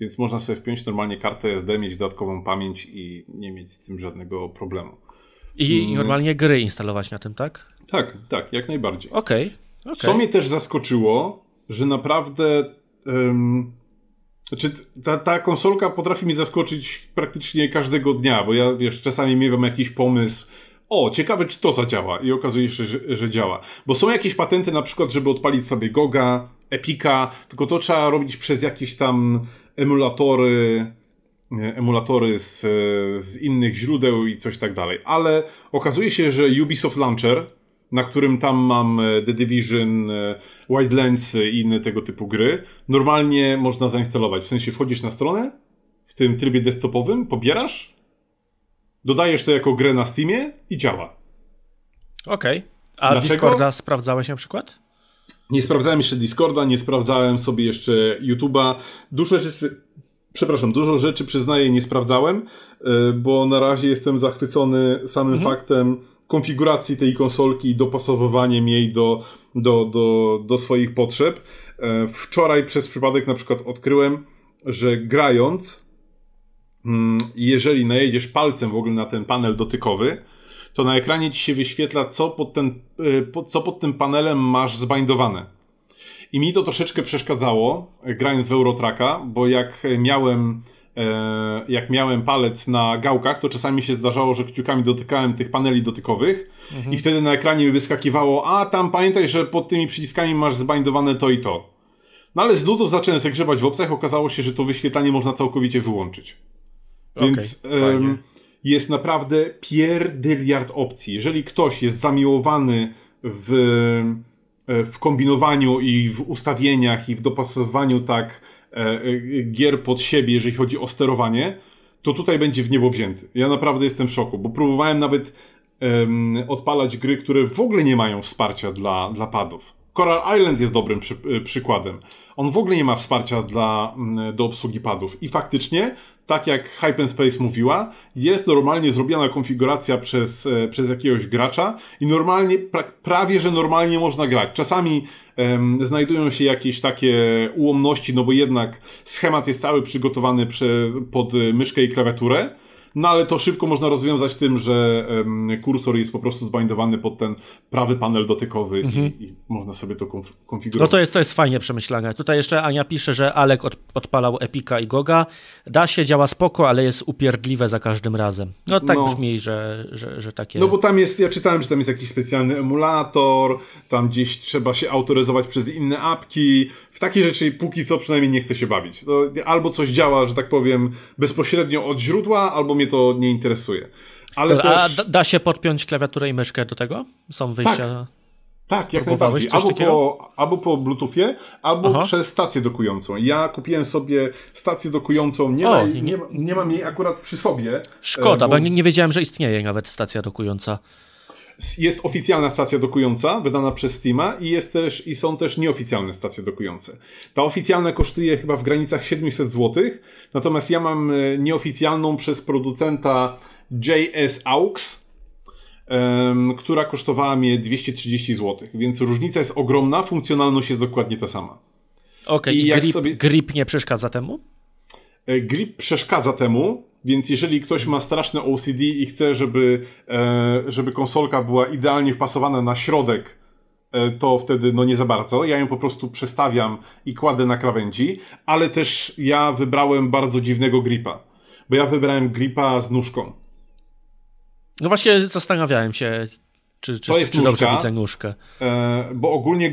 Więc można sobie wpiąć normalnie kartę SD, mieć dodatkową pamięć i nie mieć z tym żadnego problemu. I mm. normalnie gry instalować na tym, tak? Tak, tak, jak najbardziej. Okej. Okay. Okay. Co mnie też zaskoczyło, że naprawdę. Um, znaczy, ta, ta konsolka potrafi mi zaskoczyć praktycznie każdego dnia, bo ja wiesz, czasami miewam jakiś pomysł. O, ciekawe, czy to zadziała. I okazuje się, że, że działa. Bo są jakieś patenty, na przykład, żeby odpalić sobie Goga, Epika, tylko to trzeba robić przez jakieś tam emulatory, e, emulatory z, z innych źródeł i coś tak dalej. Ale okazuje się, że Ubisoft Launcher, na którym tam mam e, The Division, e, Wildlands i inne tego typu gry, normalnie można zainstalować. W sensie wchodzisz na stronę w tym trybie desktopowym, pobierasz, dodajesz to jako grę na Steamie i działa. Okej. Okay. A Dlaczego? Discorda sprawdzałeś na przykład? Nie sprawdzałem jeszcze Discorda, nie sprawdzałem sobie jeszcze YouTube'a. Dużo rzeczy, przepraszam, dużo rzeczy przyznaję, nie sprawdzałem, e, bo na razie jestem zachwycony samym mhm. faktem, konfiguracji tej konsolki i dopasowywaniem jej do, do, do, do swoich potrzeb. E, wczoraj przez przypadek na przykład odkryłem, że grając, mm, jeżeli najedziesz palcem w ogóle na ten panel dotykowy, to na ekranie ci się wyświetla, co pod, ten, e, co pod tym panelem masz zbindowane. I mi to troszeczkę przeszkadzało, e, grając w Eurotraka, bo jak miałem E, jak miałem palec na gałkach, to czasami się zdarzało, że kciukami dotykałem tych paneli dotykowych mhm. i wtedy na ekranie mi wyskakiwało, a tam pamiętaj, że pod tymi przyciskami masz zbindowane to i to. No ale z ludów zacząłem sobie grzebać w opcjach, okazało się, że to wyświetlanie można całkowicie wyłączyć. Więc okay, um, jest naprawdę pierdyliard opcji. Jeżeli ktoś jest zamiłowany w, e, w kombinowaniu i w ustawieniach i w dopasowaniu tak E, e, gier pod siebie, jeżeli chodzi o sterowanie, to tutaj będzie w niebo wzięty. Ja naprawdę jestem w szoku, bo próbowałem nawet um, odpalać gry, które w ogóle nie mają wsparcia dla, dla padów. Coral Island jest dobrym przy, e, przykładem on w ogóle nie ma wsparcia dla, mm, do obsługi padów. I faktycznie, tak jak Hyperspace mówiła, jest normalnie zrobiona konfiguracja przez, e, przez jakiegoś gracza i normalnie, pra, prawie że normalnie można grać. Czasami em, znajdują się jakieś takie ułomności, no bo jednak schemat jest cały przygotowany prze pod myszkę i klawiaturę, no ale to szybko można rozwiązać tym, że kursor jest po prostu zbindowany pod ten prawy panel dotykowy mhm. i, i, można sobie to konf konfigurować. No to jest, to jest fajnie przemyślane. Tutaj jeszcze Ania pisze, że Alek od, odpalał Epika i Goga. Da się, działa spoko, ale jest upierdliwe za każdym razem. No tak no. brzmi, że, że, że takie... No bo tam jest, ja czytałem, że tam jest jakiś specjalny emulator, tam gdzieś trzeba się autoryzować przez inne apki. W takie rzeczy póki co przynajmniej nie chce się bawić. To albo coś działa, że tak powiem, bezpośrednio od źródła, albo mnie to nie interesuje. Ale Dobra, też... A da, się podpiąć klawiaturę i myszkę do tego? Są wyjścia. Tak. Tak, jak najbardziej. Albo po, albo po Bluetoothie, albo Aha. przez stację dokującą. Ja kupiłem sobie stację dokującą, nie, o, ma, nie, nie, nie mam jej akurat przy sobie. E, Szkoda, bo, bo nie, nie wiedziałem, że istnieje nawet stacja dokująca jest oficjalna stacja dokująca, wydana przez Steama i, jest też, i są też nieoficjalne stacje dokujące. Ta oficjalna kosztuje chyba w granicach 700 zł, natomiast ja mam e, nieoficjalną przez producenta JS AUX, um, która kosztowała mnie 230 zł, więc różnica jest ogromna, funkcjonalność jest dokładnie ta sama. Okej, okay, i, i grip, sobie... grip nie przeszkadza temu? E, grip przeszkadza temu, więc jeżeli ktoś ma straszne OCD i chce, żeby, e, żeby konsolka była idealnie wpasowana na środek, e, to wtedy no nie za bardzo. Ja ją po prostu przestawiam i kładę na krawędzi, ale też ja wybrałem bardzo dziwnego gripa, bo ja wybrałem gripa z nóżką. No właśnie zastanawiałem się, czy, czy, to jest czy nóżka, dobrze widzę nóżkę. bo ogólnie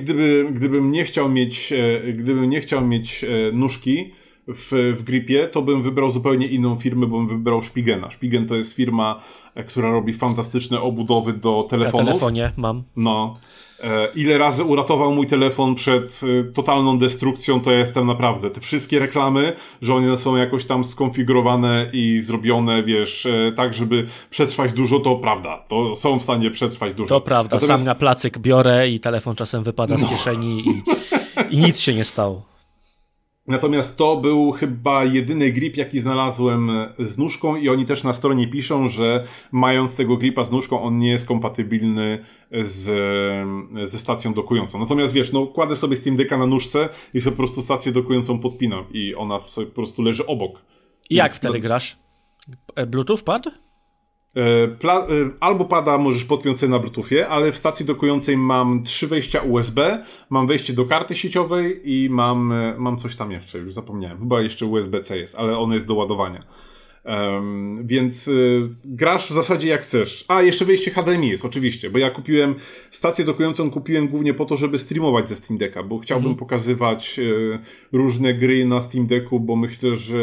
gdybym nie chciał mieć, gdybym nie chciał mieć nóżki, w, w gripie, to bym wybrał zupełnie inną firmę, bo bym wybrał Shpigena. Szpigen to jest firma, e, która robi fantastyczne obudowy do telefonów. Na telefonie mam. No. E, ile razy uratował mój telefon przed e, totalną destrukcją, to ja jestem naprawdę. Te wszystkie reklamy, że one są jakoś tam skonfigurowane i zrobione, wiesz, tak, żeby przetrwać dużo, to prawda. To są w stanie przetrwać dużo. To prawda. Natomiast... Sam na placyk biorę i telefon czasem wypada z no. kieszeni i, i nic się nie stało. Natomiast to był chyba jedyny grip, jaki znalazłem z nóżką i oni też na stronie piszą, że mając tego gripa z nóżką, on nie jest kompatybilny z, ze stacją dokującą. Natomiast wiesz, no kładę sobie Steam Decka na nóżce i sobie po prostu stację dokującą podpinam i ona sobie po prostu leży obok. I jak wtedy grasz? Bluetooth pad? E, pla e, albo pada możesz podpiąć sobie na Bluetoothie, ale w stacji dokującej mam trzy wejścia USB, mam wejście do karty sieciowej i mam, e, mam coś tam jeszcze, już zapomniałem. Chyba jeszcze USB-C jest, ale ono jest do ładowania. Um, więc y, grasz w zasadzie jak chcesz. A, jeszcze wejście HDMI jest, oczywiście, bo ja kupiłem stację dokującą, kupiłem głównie po to, żeby streamować ze Steam Decka, bo chciałbym mhm. pokazywać y, różne gry na Steam Decku, bo myślę, że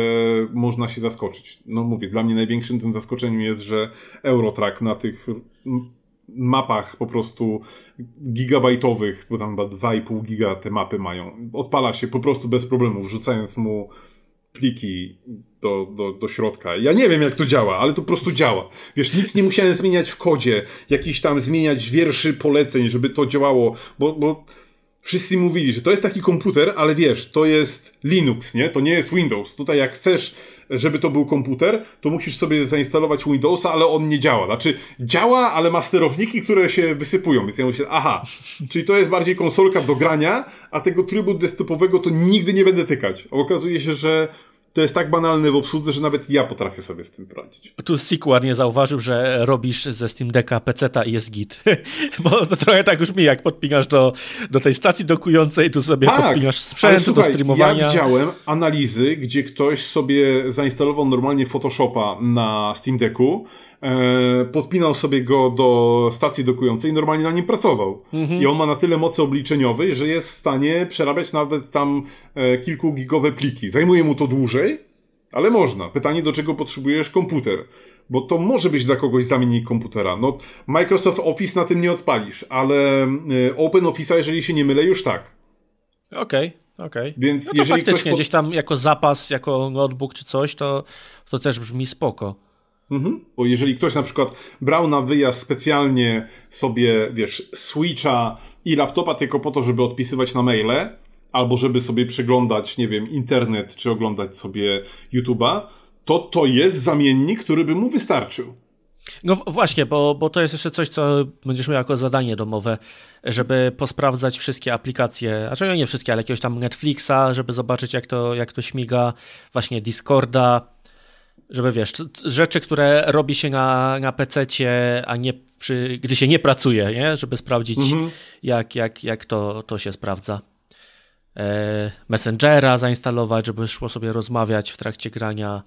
można się zaskoczyć. No mówię, dla mnie największym tym zaskoczeniem jest, że Eurotrack na tych mapach po prostu gigabajtowych, bo tam chyba 2,5 giga te mapy mają. Odpala się po prostu bez problemu, wrzucając mu pliki do, do, do środka. Ja nie wiem, jak to działa, ale to po prostu działa. Wiesz, nic nie musiałem zmieniać w kodzie, jakiś tam zmieniać wierszy poleceń, żeby to działało, bo, bo wszyscy mówili, że to jest taki komputer, ale wiesz, to jest Linux, nie? To nie jest Windows. Tutaj jak chcesz żeby to był komputer, to musisz sobie zainstalować Windowsa, ale on nie działa. Znaczy, działa, ale ma sterowniki, które się wysypują, więc ja myślę, aha, czyli to jest bardziej konsolka do grania, a tego trybu desktopowego to nigdy nie będę tykać. Okazuje się, że to jest tak banalne w obsłudze, że nawet ja potrafię sobie z tym poradzić. Tu Sequar nie zauważył, że robisz ze Steam Decka ta i jest git. Bo to trochę tak już mi, jak podpinasz do, do tej stacji dokującej, tu sobie tak, podpinasz sprzęt słuchaj, do streamowania. Ja widziałem analizy, gdzie ktoś sobie zainstalował normalnie Photoshopa na Steam Decku, E, podpinał sobie go do stacji dokującej i normalnie na nim pracował. Mhm. I on ma na tyle mocy obliczeniowej, że jest w stanie przerabiać nawet tam e, kilkugigowe pliki. Zajmuje mu to dłużej, ale można. Pytanie, do czego potrzebujesz komputer? Bo to może być dla kogoś zamiennik komputera. No, Microsoft Office na tym nie odpalisz, ale e, Open Office'a, jeżeli się nie mylę, już tak. Okej. Okay. Okay. Więc no to jeżeli faktycznie pod... gdzieś tam jako zapas, jako notebook czy coś, to, to też brzmi spoko. Mhm. Bo jeżeli ktoś na przykład brał na wyjazd specjalnie sobie, wiesz, Switcha i laptopa tylko po to, żeby odpisywać na maile, albo żeby sobie przeglądać, nie wiem, internet, czy oglądać sobie YouTube'a, to to jest zamiennik, który by mu wystarczył. No właśnie, bo, bo to jest jeszcze coś, co będziesz miał jako zadanie domowe, żeby posprawdzać wszystkie aplikacje, a znaczy nie wszystkie, ale jakiegoś tam Netflixa, żeby zobaczyć jak to, jak to śmiga, właśnie Discorda, żeby wiesz, rzeczy, które robi się na, na pc a nie przy, gdy się nie pracuje, nie? żeby sprawdzić, mhm. jak, jak, jak to, to się sprawdza. E, Messengera zainstalować, żeby szło sobie rozmawiać w trakcie grania.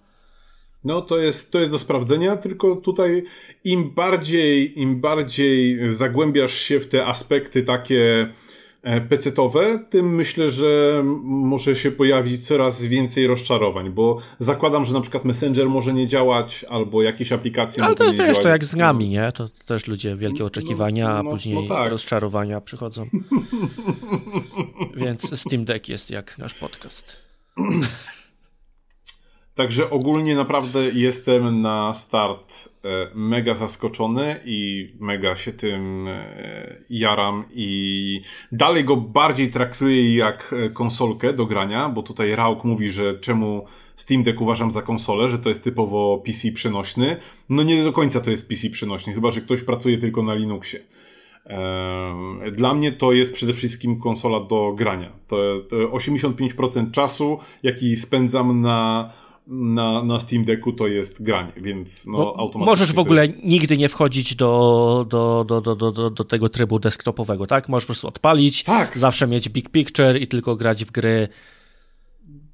No to jest, to jest do sprawdzenia, tylko tutaj im bardziej, im bardziej zagłębiasz się w te aspekty takie E, pecetowe, tym myślę, że może się pojawić coraz więcej rozczarowań, bo zakładam, że na przykład Messenger może nie działać, albo jakieś aplikacje Ale to wiesz, to jak z nami, nie? To też ludzie wielkie no, oczekiwania, no, no, a później no tak. rozczarowania przychodzą. Więc Steam Deck jest jak nasz podcast. Także ogólnie naprawdę jestem na start e, mega zaskoczony i mega się tym e, jaram i dalej go bardziej traktuję jak e, konsolkę do grania, bo tutaj Rauk mówi, że czemu Steam Deck uważam za konsolę, że to jest typowo PC przenośny. No nie do końca to jest PC przenośny, chyba że ktoś pracuje tylko na Linuxie. Dla mnie to jest przede wszystkim konsola do grania. To 85% czasu, jaki spędzam na na, na Steam Decku to jest granie, więc no, automatycznie. Możesz w ogóle jest... nigdy nie wchodzić do, do, do, do, do, do, tego trybu desktopowego, tak? Możesz po prostu odpalić, tak. zawsze mieć big picture i tylko grać w gry.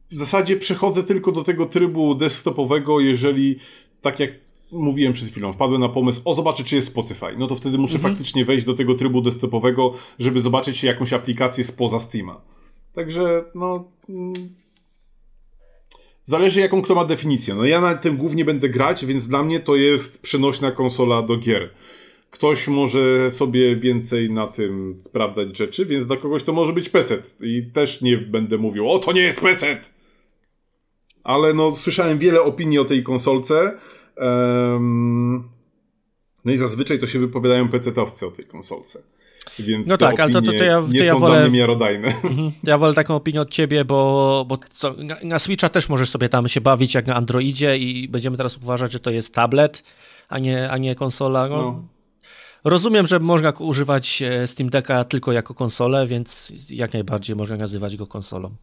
W zasadzie przechodzę tylko do tego trybu desktopowego, jeżeli tak jak mówiłem przed chwilą, wpadłem na pomysł, o zobaczę czy jest Spotify, no to wtedy muszę mhm. faktycznie wejść do tego trybu desktopowego, żeby zobaczyć jakąś aplikację spoza Steama. Także no mm, Zależy jaką kto ma definicję. No ja na tym głównie będę grać, więc dla mnie to jest przenośna konsola do gier. Ktoś może sobie więcej na tym sprawdzać rzeczy, więc dla kogoś to może być PC. I też nie będę mówił, o to nie jest PC! Ale no słyszałem wiele opinii o tej konsolce. Um... No i zazwyczaj to się wypowiadają pecetowcy o tej konsolce. Więc no tak, ale to, to, to ja, to nie ja są wolę, miarodajne. Mhm. Ja wolę taką opinię od ciebie, bo, bo co, na, na Switcha też możesz sobie tam się bawić jak na Androidzie i będziemy teraz uważać, że to jest tablet, a nie, a nie konsola. No. no. Rozumiem, że można używać e, Steam Decka tylko jako konsolę, więc jak najbardziej można nazywać go konsolą.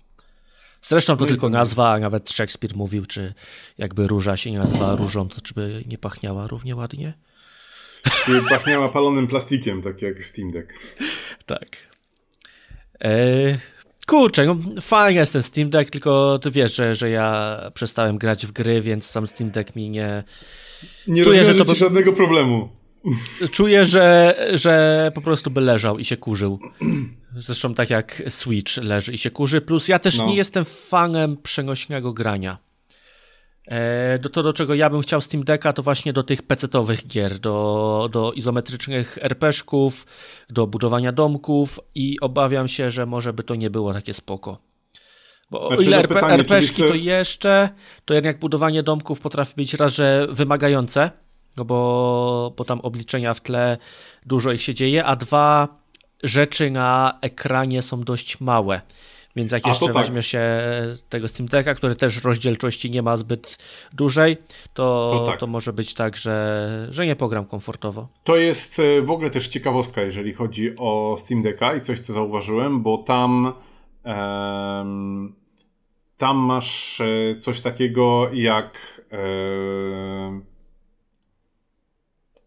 Zresztą to no tylko nazwa, a nawet Shakespeare mówił, czy jakby róża się nie nazywała różą, to czy by nie pachniała równie ładnie. Czyli pachniała palonym plastikiem, tak jak Steam Deck. Tak. Eee, kurczę, no, fajnie jest ten Steam Deck, tylko ty wiesz, że, że ja przestałem grać w gry, więc sam Steam Deck mi nie... Nie Czuję, że to by... żadnego problemu. Czuję, że, że po prostu by leżał i się kurzył. Zresztą tak jak Switch leży i się kurzy. Plus ja też no. nie jestem fanem przenośnego grania. E, do to, do czego ja bym chciał Steam Decka, to właśnie do tych pecetowych gier, do, do izometrycznych RPszków, do budowania domków i obawiam się, że może by to nie było takie spoko. Bo o znaczy, no ile RP, pytanie, to jeszcze, to jednak budowanie domków potrafi być raz, że wymagające, no bo, bo tam obliczenia w tle dużo ich się dzieje, a dwa rzeczy na ekranie są dość małe. Więc jak jeszcze tak. weźmiesz się tego Steam Decka, który też rozdzielczości nie ma zbyt dużej, to, to, tak. to może być tak, że, że nie pogram komfortowo. To jest e, w ogóle też ciekawostka, jeżeli chodzi o Steam Decka i coś, co zauważyłem, bo tam em, tam masz e, coś takiego jak e,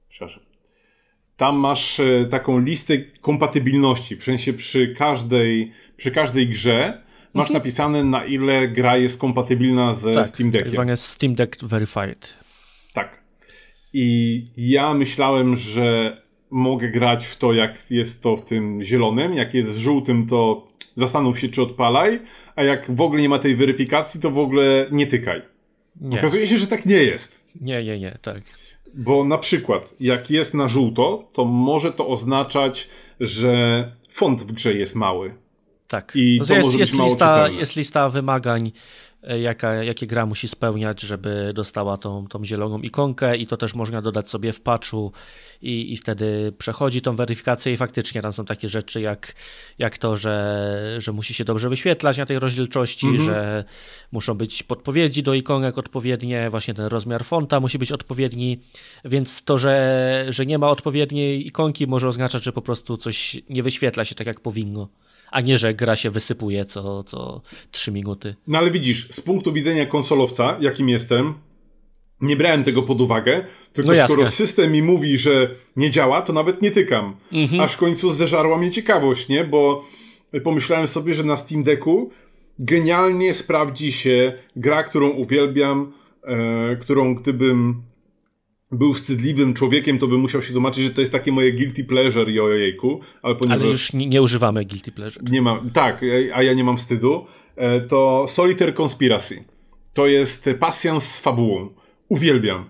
przepraszam, tam masz e, taką listę kompatybilności. W sensie przy każdej, przy każdej grze masz mhm. napisane, na ile gra jest kompatybilna ze tak, Steam Deckiem. Tak zwane Steam Deck Verified. Tak. I ja myślałem, że mogę grać w to, jak jest to w tym zielonym. Jak jest w żółtym, to zastanów się, czy odpalaj. A jak w ogóle nie ma tej weryfikacji, to w ogóle nie tykaj. Nie. Okazuje się, że tak nie jest. Nie, nie, nie, tak. Bo na przykład, jak jest na żółto, to może to oznaczać, że font w grze jest mały. Tak. I no to jest, może być jest, mało lista, jest lista wymagań E, jaka, jakie gra musi spełniać, żeby dostała tą, tą zieloną ikonkę i to też można dodać sobie w patchu i, i wtedy przechodzi tą weryfikację i faktycznie tam są takie rzeczy jak, jak to, że, że musi się dobrze wyświetlać na tej rozdzielczości, mhm. że muszą być podpowiedzi do ikonek odpowiednie, właśnie ten rozmiar fonta musi być odpowiedni, więc to, że, że nie ma odpowiedniej ikonki może oznaczać, że po prostu coś nie wyświetla się tak jak powinno a nie, że gra się wysypuje co, co 3 minuty. No ale widzisz, z punktu widzenia konsolowca, jakim jestem, nie brałem tego pod uwagę, tylko no skoro system mi mówi, że nie działa, to nawet nie tykam. Mhm. Aż w końcu zeżarła mnie ciekawość, nie? Bo pomyślałem sobie, że na Steam Decku genialnie sprawdzi się gra, którą uwielbiam, e, którą gdybym był wstydliwym człowiekiem, to bym musiał się tłumaczyć, że to jest takie moje guilty pleasure i ojejku. Ale, ponieważ ale już nie, nie, używamy guilty pleasure. Nie mam, tak, a ja nie mam wstydu. E, to Solitaire Conspiracy. To jest pasjans z fabułą. Uwielbiam.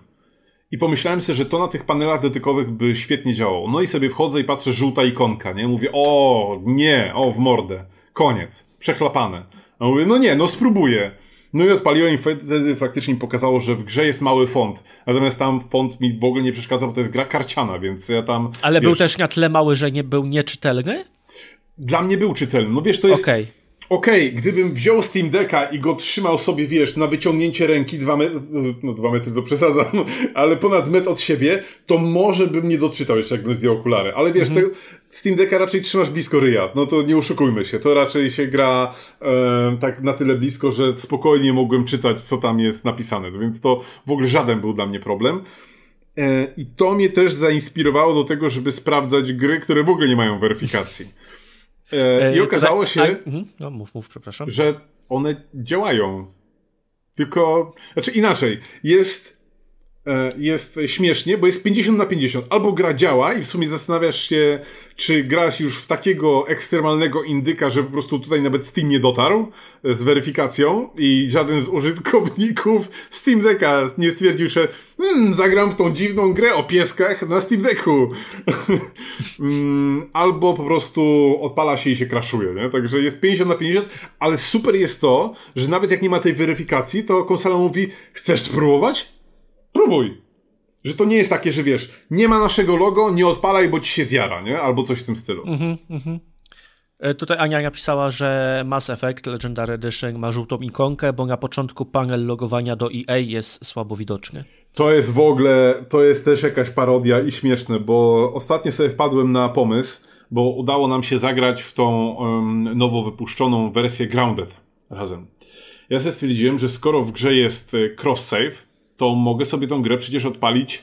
I pomyślałem sobie, że to na tych panelach dotykowych by świetnie działało. No i sobie wchodzę i patrzę, żółta ikonka, nie? Mówię, o, nie, o, w mordę. Koniec. Przechlapane. A mówię, no nie, no spróbuję. No i odpaliłem i wtedy faktycznie mi pokazało, że w grze jest mały font. Natomiast tam font mi w ogóle nie przeszkadza, bo to jest gra karciana, więc ja tam... Ale wiesz, był też na tyle mały, że nie był nieczytelny? Dla mnie był czytelny. No wiesz, to jest... Okay Okej, okay, gdybym wziął Steam Decka i go trzymał sobie, wiesz, na wyciągnięcie ręki, dwa metry, no dwa metry to przesadzam, ale ponad metr od siebie, to może bym nie doczytał jeszcze, jakbym zdjął okulary. Ale wiesz, mm -hmm. Steam Decka raczej trzymasz blisko ryja, no to nie oszukujmy się, to raczej się gra e, tak na tyle blisko, że spokojnie mogłem czytać, co tam jest napisane, więc to w ogóle żaden był dla mnie problem. E, I to mnie też zainspirowało do tego, żeby sprawdzać gry, które w ogóle nie mają weryfikacji. E, I e, okazało się, tak, mhm, no, mów, mów, przepraszam. że one działają. Tylko, znaczy inaczej, jest E, jest śmiesznie, bo jest 50 na 50. Albo gra działa i w sumie zastanawiasz się, czy grasz już w takiego ekstremalnego indyka, że po prostu tutaj nawet Steam nie dotarł e, z weryfikacją i żaden z użytkowników Steam Decka nie stwierdził, że hmm, zagram w tą dziwną grę o pieskach na Steam Decku. Mm, albo po prostu odpala się i się kraszuje, nie? Także jest 50 na 50, ale super jest to, że nawet jak nie ma tej weryfikacji, to konsola mówi, chcesz spróbować? Próbuj. Że to nie jest takie, że wiesz, nie ma naszego logo, nie odpalaj, bo ci się zjara, nie? Albo coś w tym stylu. Mhm, mhm. E, tutaj Ania napisała, że Mass Effect Legendary Edition ma żółtą ikonkę, bo na początku panel logowania do EA jest słabo widoczny. To jest w ogóle, to jest też jakaś parodia i śmieszne, bo ostatnio sobie wpadłem na pomysł, bo udało nam się zagrać w tą um, nowo wypuszczoną wersję Grounded razem. Ja sobie stwierdziłem, że skoro w grze jest e, cross-save, to mogę sobie tą grę przecież odpalić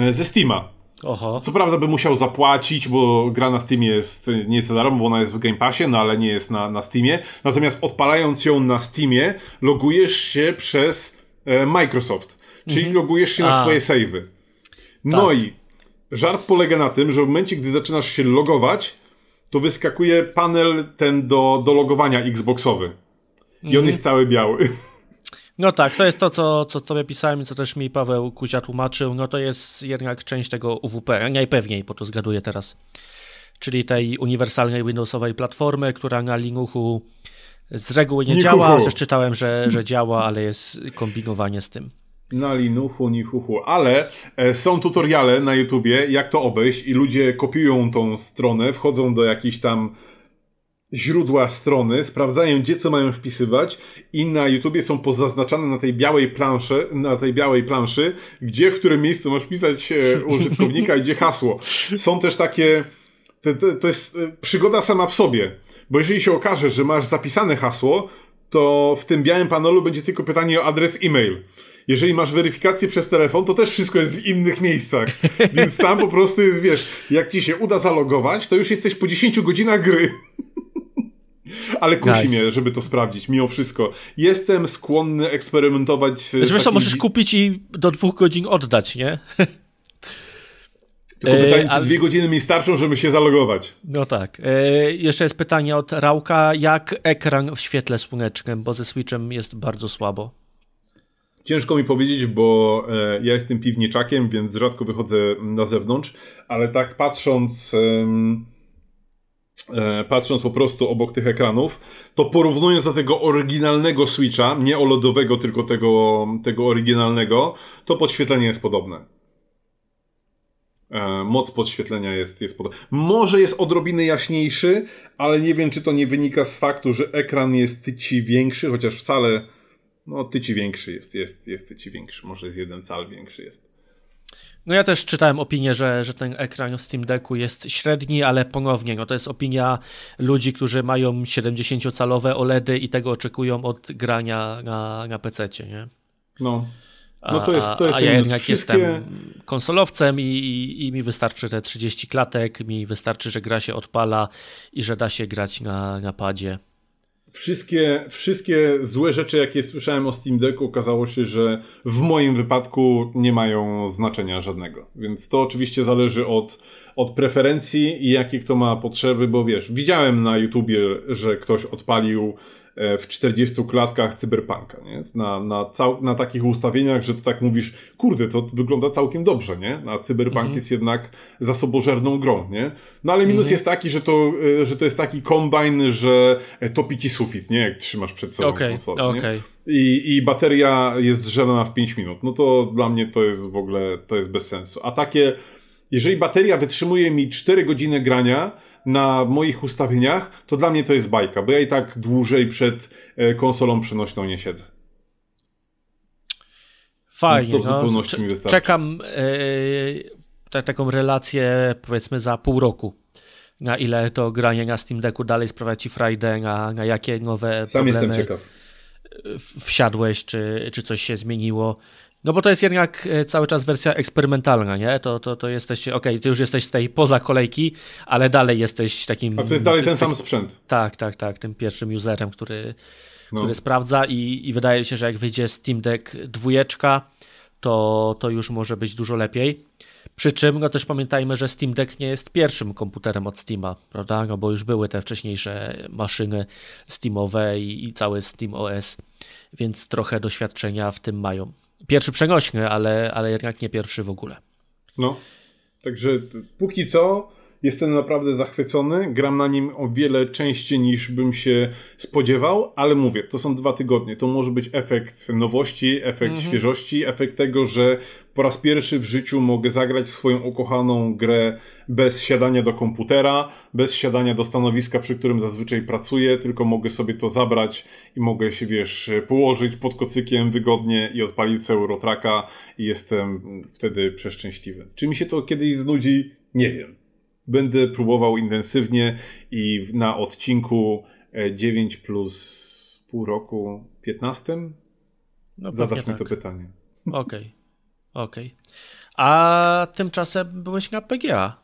e, ze Steama. Co prawda bym musiał zapłacić, bo gra na Steamie jest, nie jest za darmo, bo ona jest w Game Passie, no ale nie jest na, na Steamie. Natomiast odpalając ją na Steamie, logujesz się przez e, Microsoft, czyli mhm. logujesz się A. na swoje savey. No tak. i żart polega na tym, że w momencie, gdy zaczynasz się logować, to wyskakuje panel ten do, do logowania Xboxowy. I mhm. on jest cały biały. No tak, to jest to, co, co tobie pisałem i co też mi Paweł Kuzia tłumaczył. No to jest jednak część tego UWP, najpewniej, bo to zgaduję teraz, czyli tej uniwersalnej Windowsowej platformy, która na Linuxu z reguły nie, nie działa. Huchu. Też czytałem, że, że działa, ale jest kombinowanie z tym. Na linuchu, nichuchu, ale e, są tutoriale na YouTubie, jak to obejść i ludzie kopiują tą stronę, wchodzą do jakichś tam źródła strony, sprawdzają, gdzie co mają wpisywać i na YouTubie są pozaznaczane na tej białej planszy, na tej białej planszy, gdzie, w którym miejscu masz pisać e, użytkownika i gdzie hasło. Są też takie, to, to, to jest e, przygoda sama w sobie, bo jeżeli się okaże, że masz zapisane hasło, to w tym białym panelu będzie tylko pytanie o adres e-mail. Jeżeli masz weryfikację przez telefon, to też wszystko jest w innych miejscach. Więc tam po prostu jest, wiesz, jak ci się uda zalogować, to już jesteś po 10 godzinach gry. Ale kusi nice. mnie, żeby to sprawdzić, mimo wszystko. Jestem skłonny eksperymentować. Zresztą znaczy, takim... możesz kupić i do dwóch godzin oddać, nie? Tylko pytanie, e, czy dwie godziny mi starczą, żeby się zalogować. No tak. E, jeszcze jest pytanie od Rauka. Jak ekran w świetle słonecznym? Bo ze Switchem jest bardzo słabo. Ciężko mi powiedzieć, bo e, ja jestem piwniczakiem, więc rzadko wychodzę na zewnątrz, ale tak patrząc... E, patrząc po prostu obok tych ekranów, to porównując do tego oryginalnego Switcha, nie OLEDowego, tylko tego, tego oryginalnego, to podświetlenie jest podobne. E, moc podświetlenia jest, jest podobna. Może jest odrobinę jaśniejszy, ale nie wiem, czy to nie wynika z faktu, że ekran jest tyci większy, chociaż wcale no tyci większy jest, jest, jest tyci większy. Może jest jeden cal większy jest. No ja też czytałem opinię, że, że ten ekran w Steam Decku jest średni, ale ponownie, no to jest opinia ludzi, którzy mają 70-calowe OLEDy i tego oczekują od grania na, na PC-cie, nie? No. No to jest, to jest a, a ja jednak wszystkie... jestem konsolowcem i, i, i, mi wystarczy te 30 klatek, mi wystarczy, że gra się odpala i że da się grać na, na padzie. Wszystkie, wszystkie złe rzeczy, jakie słyszałem o Steam Decku, okazało się, że w moim wypadku nie mają znaczenia żadnego. Więc to oczywiście zależy od, od preferencji i jakie kto ma potrzeby, bo wiesz, widziałem na YouTubie, że ktoś odpalił E, w 40 klatkach cyberpunka, nie? Na, na, cał, na takich ustawieniach, że to tak mówisz, kurde, to wygląda całkiem dobrze, nie? A cyberpunk mhm. jest jednak zasobożerną grą, nie? No ale minus mhm. jest taki, że to, e, że to jest taki kombajn, że e, topi ci sufit, nie? Jak trzymasz przed sobą okay, konsolę, okay. I, I bateria jest zżerana w 5 minut. No to dla mnie to jest w ogóle, to jest bez sensu. A takie, jeżeli bateria wytrzymuje mi 4 godziny grania, na moich ustawieniach, to dla mnie to jest bajka, bo ja i tak dłużej przed e, konsolą przenośną nie siedzę. Fajnie, Więc to w no. zupełności no, mi wystarczy. Czekam yy, taką relację powiedzmy za pół roku na ile to granie na Steam Decku dalej sprawia ci frajdę, na, na jakie nowe Sam problemy wsiadłeś, czy, czy coś się zmieniło. No bo to jest jednak e, cały czas wersja eksperymentalna, nie? To, to, to jesteś, okej, okay, ty już jesteś z tej poza kolejki, ale dalej jesteś takim... A to jest dalej ten sam sprzęt. Tak, tak, tak, tym pierwszym userem, który, no. który sprawdza i, i wydaje się, że jak wyjdzie Steam Deck dwójeczka, to, to już może być dużo lepiej. Przy czym no też pamiętajmy, że Steam Deck nie jest pierwszym komputerem od Steama, prawda? No bo już były te wcześniejsze maszyny Steamowe i, i cały Steam OS, więc trochę doświadczenia w tym mają. Pierwszy przenośny, ale, ale jednak nie pierwszy w ogóle. No, także póki co Jestem naprawdę zachwycony, gram na nim o wiele częściej niż bym się spodziewał, ale mówię, to są dwa tygodnie. To może być efekt nowości, efekt mhm. świeżości, efekt tego, że po raz pierwszy w życiu mogę zagrać swoją ukochaną grę bez siadania do komputera, bez siadania do stanowiska, przy którym zazwyczaj pracuję, tylko mogę sobie to zabrać i mogę się, wiesz, położyć pod kocykiem wygodnie i odpalić Eurotraka i jestem wtedy przeszczęśliwy. Czy mi się to kiedyś znudzi? Nie wiem będę próbował intensywnie i na odcinku 9 e, plus pół roku 15 no, zadasz mi tak. to pytanie. Okej, okay. okej. Okay. A tymczasem byłeś na PGA.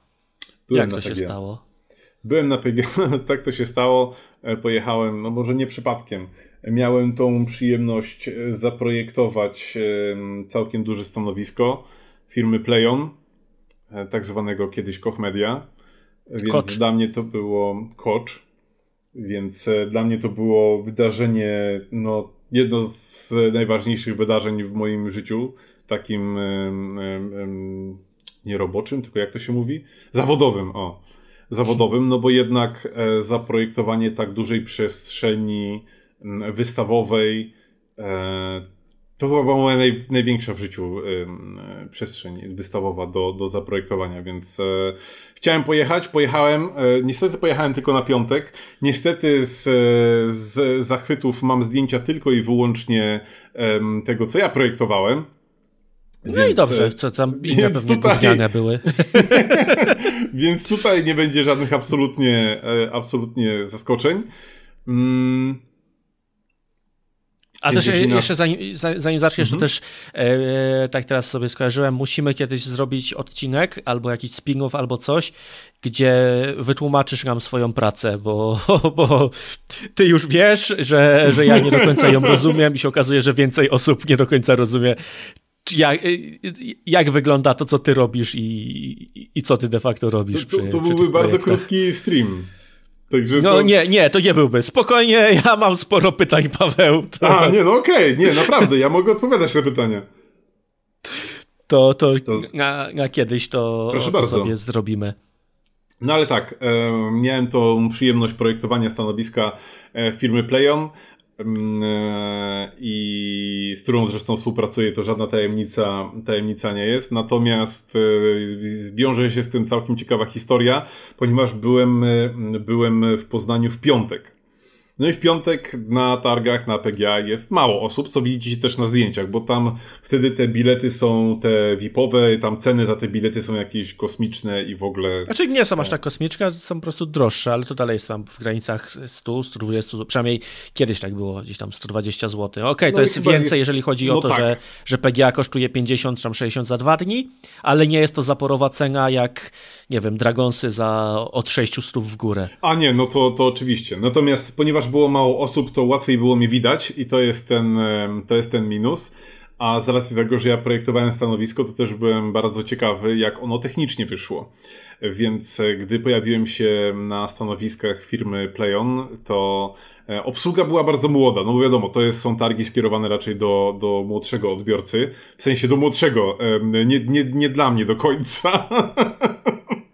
Byłem Jak na to PGA. się stało? Byłem na PGA, no tak to się stało. E, pojechałem, no może nie przypadkiem. Miałem tą przyjemność e, zaprojektować całkiem duże stanowisko firmy Playon, tak zwanego kiedyś Koch Media. Więc Kocz. dla mnie to było Kocz. Więc e, dla mnie to było wydarzenie, no, jedno z najważniejszych wydarzeń w moim życiu, takim nieroboczym, tylko jak to się mówi? Zawodowym, o. Zawodowym, no bo jednak e, zaprojektowanie tak dużej przestrzeni wystawowej, e, to była moja naj, największa w życiu y, y, przestrzeń wystawowa do, do zaprojektowania, więc y, chciałem pojechać, pojechałem, e, niestety pojechałem tylko na piątek, niestety z, z zachwytów mam zdjęcia tylko i wyłącznie tego, co ja projektowałem, no więc, i dobrze, co tam inne pewnie tutaj... były. więc tutaj nie będzie żadnych absolutnie, absolutnie zaskoczeń. Mm, a też jeszcze zanim, zanim zaczniesz, to mhm. też e, e, tak teraz sobie skojarzyłem, musimy kiedyś zrobić odcinek albo jakiś spin-off albo coś, gdzie wytłumaczysz nam swoją pracę, bo, bo ty już wiesz, że, że ja nie do końca ją rozumiem i się okazuje, że więcej osób nie do końca rozumie, jak, e, jak wygląda to, co ty robisz i, i, i co ty de facto robisz. To, to, to przy, byłby bardzo krótki stream. Także no to... nie, nie, to nie byłby. Spokojnie, ja mam sporo pytań, Paweł. To... A, nie, no okej, okay, nie, naprawdę, ja mogę odpowiadać na pytania. To, to, to... Na, na kiedyś to, Proszę to bardzo. sobie zrobimy. No ale tak, e, miałem tą przyjemność projektowania stanowiska e, firmy Playon. E, i z którą zresztą współpracuję, to żadna tajemnica, tajemnica nie jest. Natomiast e, zwiąże się z tym całkiem ciekawa historia, ponieważ byłem, e, byłem w Poznaniu w piątek no i w piątek na targach na PGA jest mało osób, co widzicie też na zdjęciach, bo tam wtedy te bilety są te VIP-owe, tam ceny za te bilety są jakieś kosmiczne i w ogóle... Znaczy nie są aż tak kosmiczne, są po prostu droższe, ale to dalej tam w granicach 100, 120, przynajmniej kiedyś tak było, gdzieś tam 120 zł. Okej, okay, to no jest więcej, jest... jeżeli chodzi no o to, tak. że, że PGA kosztuje 50 czy 60 za dwa dni, ale nie jest to zaporowa cena jak, nie wiem, Dragonsy za od 600 w górę. A nie, no to, to oczywiście. Natomiast ponieważ było mało osób, to łatwiej było mi widać i to jest ten, to jest ten minus. A z racji tego, że ja projektowałem stanowisko, to też byłem bardzo ciekawy, jak ono technicznie wyszło. Więc e, gdy pojawiłem się na stanowiskach firmy Playon, to e, obsługa była bardzo młoda. No bo wiadomo, to jest, są targi skierowane raczej do, do młodszego odbiorcy. W sensie do młodszego, nie, nie, nie dla mnie do końca.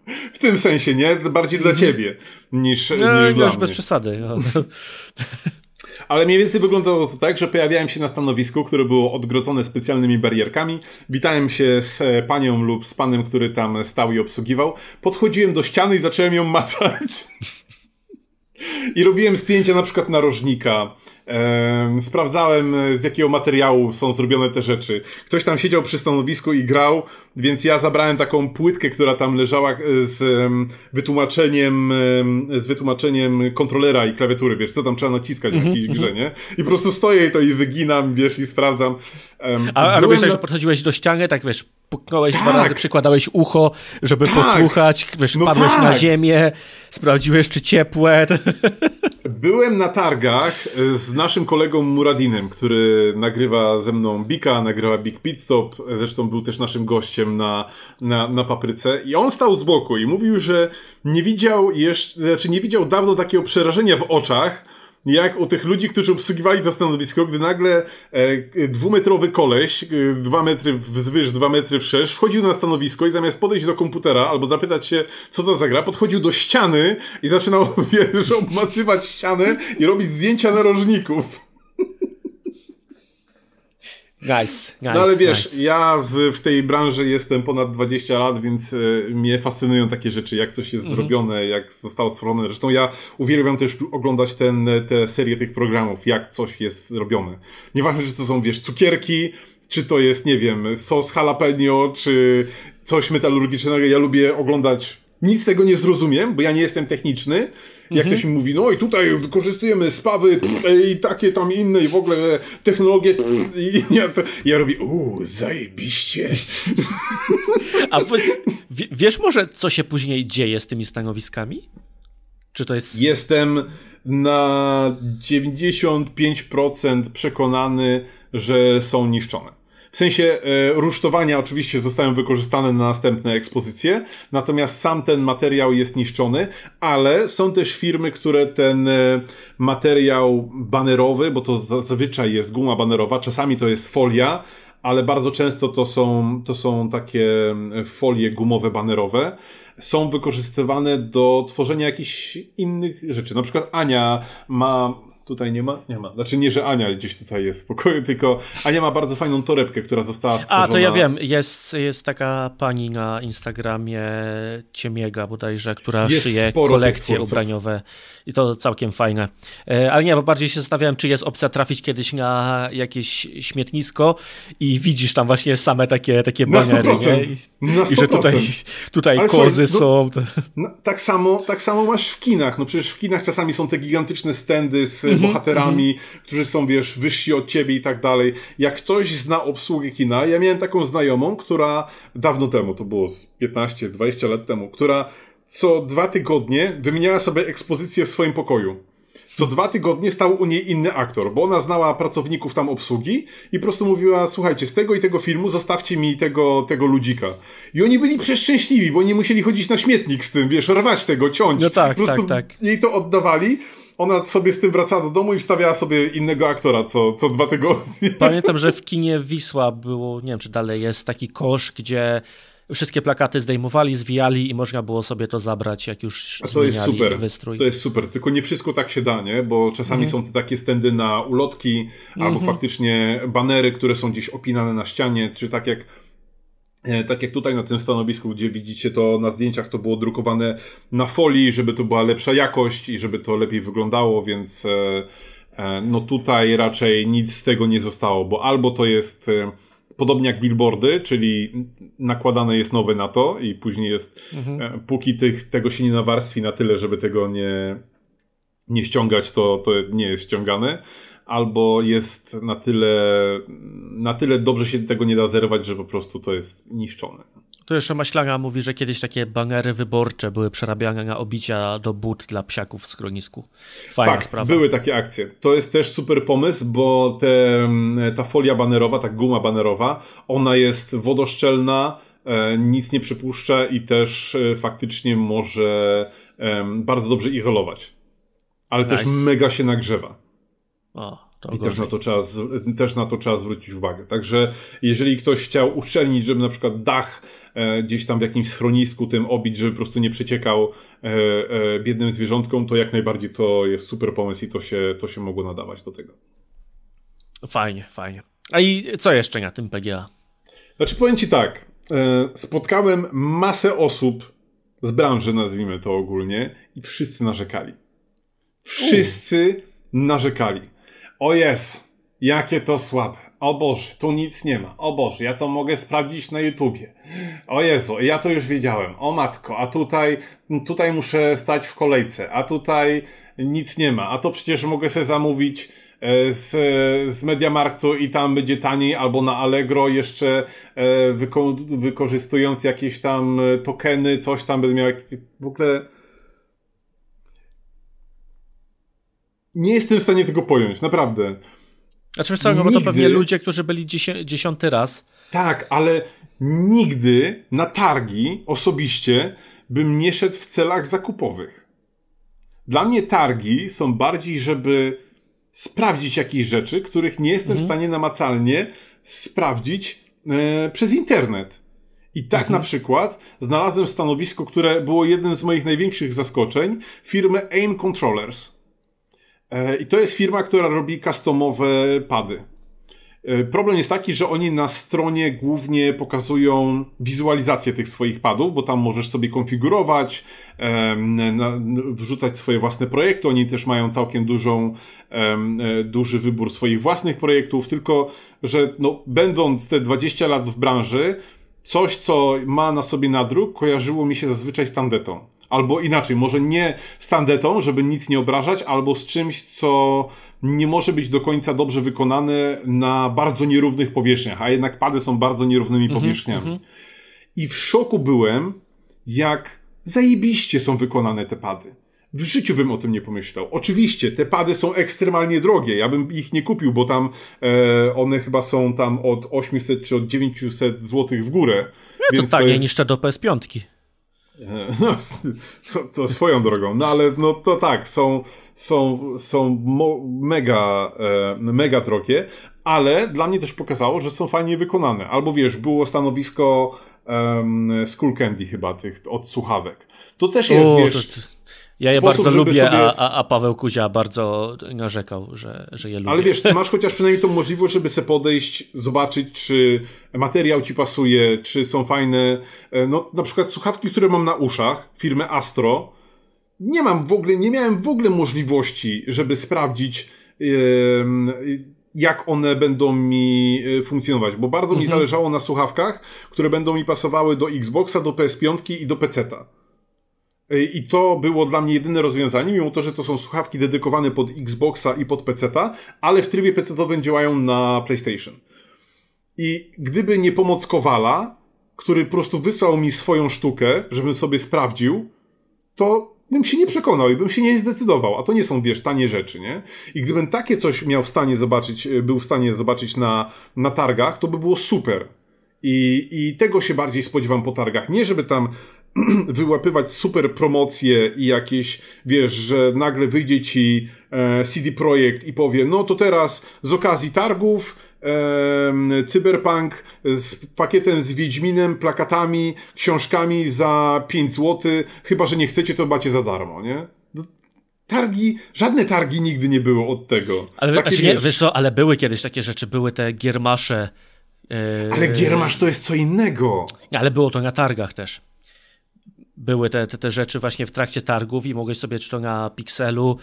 w tym sensie, nie? Bardziej dla mhm. ciebie niż, no, niż dla już mnie. bez przesady. Ale mniej więcej wyglądało to tak, że pojawiałem się na stanowisku, które było odgrodzone specjalnymi barierkami, witałem się z e, panią lub z panem, który tam stał i obsługiwał, podchodziłem do ściany i zacząłem ją macać. I robiłem zdjęcia na przykład narożnika, Sprawdzałem e, z jakiego materiału są zrobione te rzeczy. Ktoś tam siedział przy stanowisku i grał, więc ja zabrałem taką płytkę, która tam leżała e, z wytłumaczeniem z wytłumaczeniem kontrolera i klawiatury, wiesz, co tam trzeba naciskać w mhm, jakiejś grze, mhm. nie? I po prostu stoję i to i wyginam, wiesz, i sprawdzam. A, a robisz tak, na... że podchodziłeś do ściany, tak wiesz, puknąłeś tak. dwa razy, przykładałeś ucho, żeby tak. posłuchać, wiesz, no padłeś tak. na ziemię, sprawdziłeś, czy ciepłe. Byłem na targach e, z z naszym kolegą Muradinem, który nagrywa ze mną Bika, nagrywa Big Pit Stop, zresztą był też naszym gościem na, na, na papryce. I on stał z boku i mówił, że nie widział jeszcze, znaczy nie widział dawno takiego przerażenia w oczach jak u tych ludzi, którzy obsługiwali to stanowisko, gdy nagle e, dwumetrowy koleś, e, dwa metry wzwyż, dwa metry wszerz, wchodził na stanowisko i zamiast podejść do komputera albo zapytać się, co to za gra, podchodził do ściany i zaczynał, wiesz, obmacywać ścianę i robić zdjęcia narożników. Guys, no ale wiesz, ja w, w, tej branży jestem ponad 20 lat, więc y, mnie fascynują takie rzeczy, jak coś jest mm -hmm. zrobione, jak zostało stworzone. Zresztą ja uwielbiam też oglądać ten, te serie tych programów, jak coś jest zrobione. Nieważne, czy to są, wiesz, cukierki, czy to jest, nie wiem, sos jalapeno, czy coś metalurgicznego. Ja lubię oglądać. Nic tego nie zrozumiem, bo ja nie jestem techniczny, jak ktoś mi mhm. mówi, no i tutaj wykorzystujemy spawy pff, i takie tam inne i w ogóle technologie pff, i ja, to, ja robię, uuu, zajebiście. A powiedz, w, wiesz może, co się później dzieje z tymi stanowiskami? Czy to jest... Jestem na 95% przekonany, że są niszczone. W sensie e, rusztowania oczywiście zostają wykorzystane na następne ekspozycje, natomiast sam ten materiał jest niszczony, ale są też firmy, które ten e, materiał banerowy, bo to zazwyczaj jest guma banerowa, czasami to jest folia, ale bardzo często to są, to są takie e, folie gumowe, banerowe. Są wykorzystywane do tworzenia jakichś innych rzeczy. Na przykład Ania ma Tutaj nie ma? Nie ma. Znaczy nie, że Ania gdzieś tutaj jest w pokoju, tylko Ania ma bardzo fajną torebkę, która została stworzona. A, to ja wiem. Jest, jest taka pani na Instagramie Ciemiega bodajże, która jest szyje kolekcje ubraniowe i to całkiem fajne. E, ale nie, bo bardziej się zastanawiałem, czy jest opcja trafić kiedyś na jakieś śmietnisko i widzisz tam właśnie same takie, takie banery, nie? I, I, że tutaj, tutaj kozy słuchaj, no, są. No, tak, samo, tak samo masz w kinach. No przecież w kinach czasami są te gigantyczne stędy z mm -hmm, bohaterami, mm -hmm. którzy są, wiesz, wyżsi od ciebie i tak dalej. Jak ktoś zna obsługę kina, ja miałem taką znajomą, która dawno temu, to było z 15-20 lat temu, która co dwa tygodnie wymieniała sobie ekspozycję w swoim pokoju. Co dwa tygodnie stał u niej inny aktor, bo ona znała pracowników tam obsługi i po prostu mówiła, słuchajcie, z tego i tego filmu zostawcie mi tego, tego ludzika. I oni byli przeszczęśliwi, bo nie musieli chodzić na śmietnik z tym, wiesz, rwać tego, ciąć. No tak, po prostu tak, tak. Jej to oddawali ona sobie z tym wracała do domu i wstawiała sobie innego aktora co, co dwa tygodnie. Pamiętam, że w kinie Wisła było, nie wiem czy dalej jest, taki kosz, gdzie wszystkie plakaty zdejmowali, zwijali i można było sobie to zabrać, jak już A to jest super. wystrój. To jest super, tylko nie wszystko tak się da, nie? Bo czasami mm. są te takie stędy na ulotki, mm -hmm. albo mhm. faktycznie banery, które są gdzieś opinane na ścianie, czy tak jak E, tak jak tutaj na tym stanowisku, gdzie widzicie to na zdjęciach, to było drukowane na folii, żeby to była lepsza jakość i żeby to lepiej wyglądało, więc e, e, no tutaj raczej nic z tego nie zostało, bo albo to jest podobnie jak billboardy, czyli nakładane jest nowe na to i później jest, mhm. póki tych, tego się nie nawarstwi na tyle, żeby tego nie, nie ściągać, to, to nie jest ściągane albo jest na tyle, na tyle dobrze się tego nie da zerwać, że po prostu to jest niszczone. Tu jeszcze Maślana mówi, że kiedyś takie banery wyborcze były przerabiane na obicia do but dla psiaków w schronisku. Fajna Fakt, sprawa. były takie akcje. To jest też super pomysł, bo te, ta folia banerowa, ta guma banerowa, ona jest wodoszczelna, e, nic nie przypuszcza i też e, faktycznie może bardzo dobrze izolować. Ale nice. też mega się nagrzewa. O, I też na, to trzeba, też na to trzeba zwrócić uwagę. Także jeżeli ktoś chciał uszczelnić, żeby na przykład dach e, gdzieś tam w jakimś schronisku tym obić, żeby po prostu nie przeciekał e, e, biednym zwierzątkom, to jak najbardziej to jest super pomysł i to się, to się mogło nadawać do tego. Fajnie, fajnie. A i co jeszcze na tym PGA? Znaczy powiem Ci tak, e, spotkałem masę osób z branży, nazwijmy to ogólnie, i wszyscy narzekali. Wszyscy narzekali. O Jezu, jakie to słabe. O Boże, tu nic nie ma. O Boże, ja to mogę sprawdzić na YouTubie. O Jezu, ja to już wiedziałem. O matko, a tutaj, tutaj muszę stać w kolejce, a tutaj nic nie ma. A to przecież mogę sobie zamówić e, z, z Mediamarktu i tam będzie taniej, albo na Allegro jeszcze e, wyko wykorzystując jakieś tam e, tokeny, coś tam będę miał. W ogóle nie jestem w stanie tego pojąć, naprawdę. Znaczy, co, nigdy... No bo to pewnie ludzie, którzy byli dziesię... dziesiąty raz. Tak, ale nigdy na targi osobiście bym nie szedł w celach zakupowych. Dla mnie targi są bardziej, żeby sprawdzić jakieś rzeczy, których nie jestem mhm. w stanie namacalnie sprawdzić e, przez internet. I tak mhm. na przykład znalazłem stanowisko, które było jednym z moich największych zaskoczeń, firmy AIM Controllers. E, I to jest firma, która robi customowe pady. E, problem jest taki, że oni na stronie głównie pokazują wizualizację tych swoich padów, bo tam możesz sobie konfigurować, wrzucać swoje własne projekty. Oni też mają całkiem dużą, e, duży wybór swoich własnych projektów, tylko że no, będąc te 20 lat w branży, coś, co ma na sobie nadruk, kojarzyło mi się zazwyczaj z tandetą. Albo inaczej, może nie z tandetą, żeby nic nie obrażać, albo z czymś, co nie może być do końca dobrze wykonane na bardzo nierównych powierzchniach, a jednak pady są bardzo nierównymi mhm, powierzchniami. Mm -hmm. I w szoku byłem, jak zajebiście są wykonane te pady. W życiu bym o tym nie pomyślał. Oczywiście, te pady są ekstremalnie drogie. Ja bym ich nie kupił, bo tam e, one chyba są tam od 800 czy od 900 zł w górę. Nie, to taniej jest... niż te do PS5. E, no, to, to, swoją drogą, no ale no to tak, są, są, są mega, e, mega drogie, ale dla mnie też pokazało, że są fajnie wykonane. Albo wiesz, było stanowisko um, Skull Candy chyba tych od słuchawek. To też jest, o, wiesz... To, to ja je sposób, bardzo lubię, sobie... a, a Paweł Kuzia bardzo narzekał, że, że je lubi. Ale wiesz, masz chociaż przynajmniej tą możliwość, żeby se podejść, zobaczyć, czy materiał ci pasuje, czy są fajne. E, no, na przykład słuchawki, które mam na uszach, firmy Astro, nie mam w ogóle, nie miałem w ogóle możliwości, żeby sprawdzić, jak one będą mi e, funkcjonować, bo bardzo mhm. mi zależało na słuchawkach, które będą mi pasowały do Xboxa, do PS5 i do PC-ta. Y, I to było dla mnie jedyne rozwiązanie, mimo to, że to są słuchawki dedykowane pod Xboxa i pod PC, ale w trybie PC-owym działają na PlayStation. I gdyby nie pomoc Kowala, który po prostu wysłał mi swoją sztukę, żebym sobie sprawdził, to bym się nie przekonał i bym się nie zdecydował. A to nie są, wiesz, tanie rzeczy, nie? I gdybym takie coś miał w stanie zobaczyć, y, był w stanie zobaczyć na, na targach, to by było super. I, I tego się bardziej spodziewam po targach. Nie, żeby tam wyłapywać super promocje i jakieś, wiesz, że nagle wyjdzie ci e, CD Projekt i powie, no to teraz z okazji targów Cyberpunk z pakietem z Wiedźminem, plakatami, książkami za 5 zł, chyba, że nie chcecie, to macie za darmo, nie? No, targi, żadne targi nigdy nie było od tego. Ale, znaczy nie, wiesz co, ale były kiedyś takie rzeczy, były te giermasze. Yy... Ale giermasz to jest co innego. Ale było to na targach też były te, te, te rzeczy właśnie w trakcie targów i mogłeś sobie czy to na Pixelu,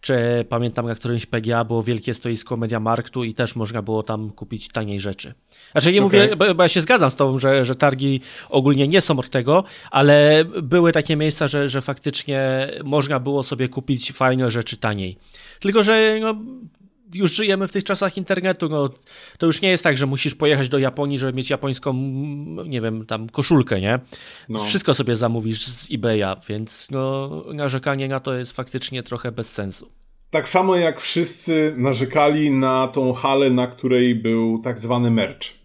czy pamiętam na którymś PGA było wielkie stoisko Mediamarktu i też można było tam kupić taniej rzeczy. Znaczy nie okay. mówię, bo ja się zgadzam z tobą, że, że targi ogólnie nie są od tego, ale były takie miejsca, że, że faktycznie można było sobie kupić fajne rzeczy taniej. Tylko, że no, już żyjemy w tych czasach internetu, no, to już nie jest tak, że musisz pojechać do Japonii, żeby mieć japońską, nie wiem, tam koszulkę, nie? No. Wszystko sobie zamówisz z eBaya, więc no, narzekanie na to jest faktycznie trochę bez sensu. Tak samo jak wszyscy narzekali na tą halę, na której był tak zwany merch.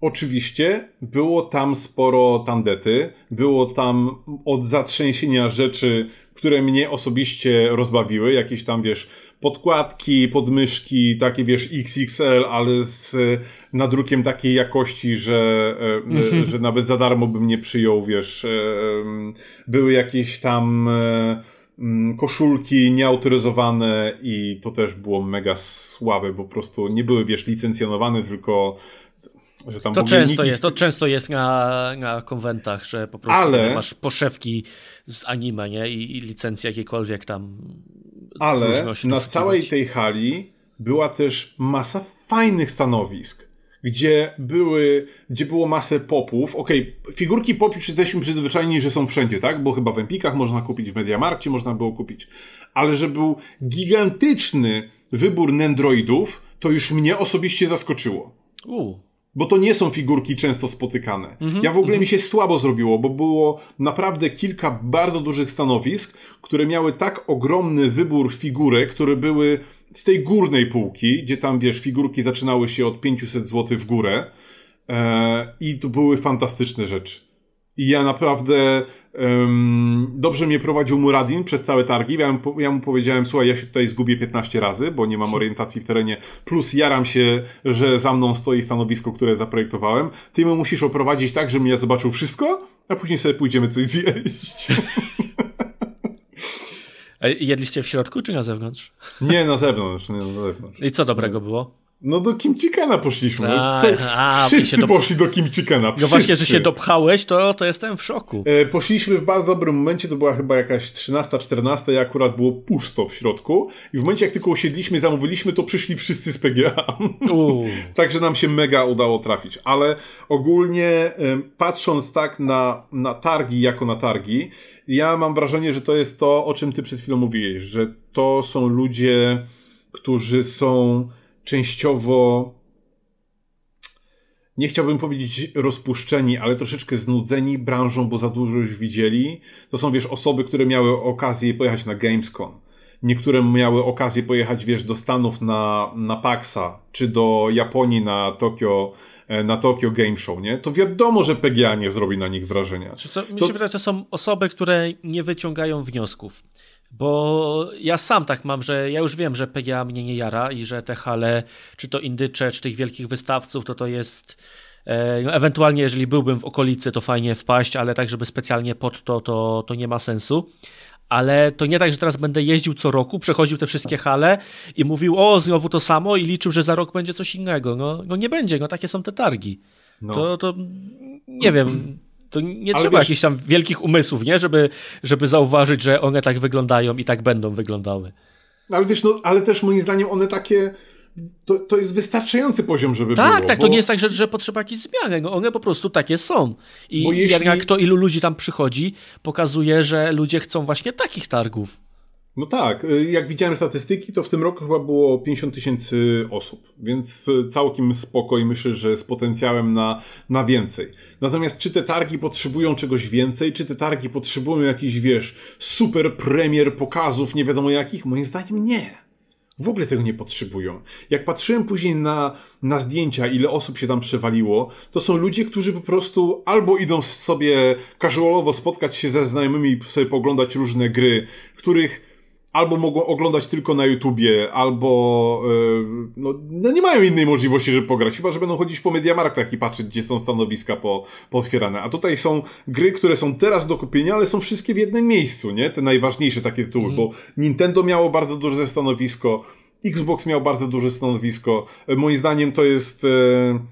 Oczywiście było tam sporo tandety, było tam od zatrzęsienia rzeczy, które mnie osobiście rozbawiły, jakieś tam, wiesz, podkładki, podmyszki, takie wiesz XXL, ale z nadrukiem takiej jakości, że, e, mhm. że nawet za darmo bym nie przyjął, wiesz. E, były jakieś tam e, koszulki nieautoryzowane i to też było mega słabe, bo po prostu nie były, wiesz, licencjonowane, tylko że tam to często jest, to często jest na, na konwentach, że po prostu Ale... masz poszewki z anime, nie? I, i licencje jakiekolwiek tam ale na całej tej hali była też masa fajnych stanowisk, gdzie, były, gdzie było masę popów. Okej, okay, figurki popić jesteśmy przyzwyczajeni, że są wszędzie, tak? Bo chyba w Empikach można kupić, w Mediamarkcie można było kupić. Ale że był gigantyczny wybór nendroidów, to już mnie osobiście zaskoczyło. Bo to nie są figurki często spotykane. Mhm, ja w ogóle mhm. mi się słabo zrobiło, bo było naprawdę kilka bardzo dużych stanowisk, które miały tak ogromny wybór figurek, które były z tej górnej półki, gdzie tam wiesz, figurki zaczynały się od 500 zł w górę. E, I to były fantastyczne rzeczy. I ja naprawdę dobrze mnie prowadził Muradin przez całe targi. Ja mu, ja mu, powiedziałem, słuchaj, ja się tutaj zgubię 15 razy, bo nie mam orientacji w terenie. Plus jaram się, że za mną stoi stanowisko, które zaprojektowałem. Ty mu musisz oprowadzić tak, żebym ja zobaczył wszystko, a później sobie pójdziemy coś zjeść. Jedliście w środku czy na zewnątrz? Nie, na zewnątrz. Nie, na zewnątrz. I co dobrego było? No do Kimchikana poszliśmy. A, a, Wszyscy poszli do Kimchikana. No właśnie, że się dopchałeś, to, to jestem w szoku. E, poszliśmy w bardzo dobrym momencie, to była chyba jakaś 13, 14, i akurat było pusto w środku. I w momencie, jak tylko usiedliśmy, zamówiliśmy, to przyszli wszyscy z PGA. Także nam się mega udało trafić. Ale ogólnie e, patrząc tak na, na targi jako na targi, ja mam wrażenie, że to jest to, o czym ty przed chwilą mówiłeś, że to są ludzie, którzy są częściowo nie chciałbym powiedzieć rozpuszczeni, ale troszeczkę znudzeni branżą, bo za dużo już widzieli. To są, wiesz, osoby, które miały okazję pojechać na Gamescom. Niektóre miały okazję pojechać, wiesz, do Stanów na, na PAXa, czy do Japonii na Tokio, e, na Tokio Game Show, nie? To wiadomo, że PGA nie zrobi na nich wrażenia. Co, mi się to... wydaje, że są osoby, które nie wyciągają wniosków. Bo ja sam tak mam, że ja już wiem, że PGA mnie nie jara i że te hale, czy to indycze, czy tych wielkich wystawców, to to jest. E, no, ewentualnie, jeżeli byłbym w okolicy, to fajnie wpaść, ale tak, żeby specjalnie pod to, to, to nie ma sensu. Ale to nie tak, że teraz będę jeździł co roku, przechodził te wszystkie hale i mówił, o, znowu to samo i liczył, że za rok będzie coś innego. No, no nie będzie, no takie są te targi. No. To, to nie wiem to nie Ale trzeba wiesz... jakichś tam wielkich umysłów, nie? Żeby, żeby zauważyć, że one tak wyglądają i tak będą wyglądały. No, ale wiesz, no, ale też moim zdaniem one takie. To, to jest wystarczający poziom, żeby tak, było. Tak, tak, bo... to nie jest tak, że, że potrzeba jakichś zmiany. No one po prostu takie są. I jeśli... jak to, ilu ludzi tam przychodzi, pokazuje, że ludzie chcą właśnie takich targów. No tak, y, jak widziałem statystyki, to w tym roku chyba było 50 tysięcy osób, więc y, całkiem spoko i myślę, że z potencjałem na, na więcej. Natomiast czy te targi potrzebują czegoś więcej, czy te targi potrzebują jakichś, wiesz, super premier pokazów, nie wiadomo jakich? Moim zdaniem nie w ogóle tego nie potrzebują. Jak patrzyłem później na, na zdjęcia, ile osób się tam przewaliło, to są ludzie, którzy po prostu albo idą sobie casualowo spotkać się ze znajomymi i sobie poglądać różne gry, których albo mogą oglądać tylko na YouTubie, albo e, no, no, nie mają innej możliwości, żeby pograć, chyba że będą chodzić po Mediamarktach i patrzeć, gdzie są stanowiska po, potwierane. A tutaj są gry, które są teraz do kupienia, ale są wszystkie w jednym miejscu, nie? Te najważniejsze takie tytuły, mm. bo Nintendo miało bardzo duże stanowisko, Xbox miał bardzo duże stanowisko. E, moim zdaniem to jest... E,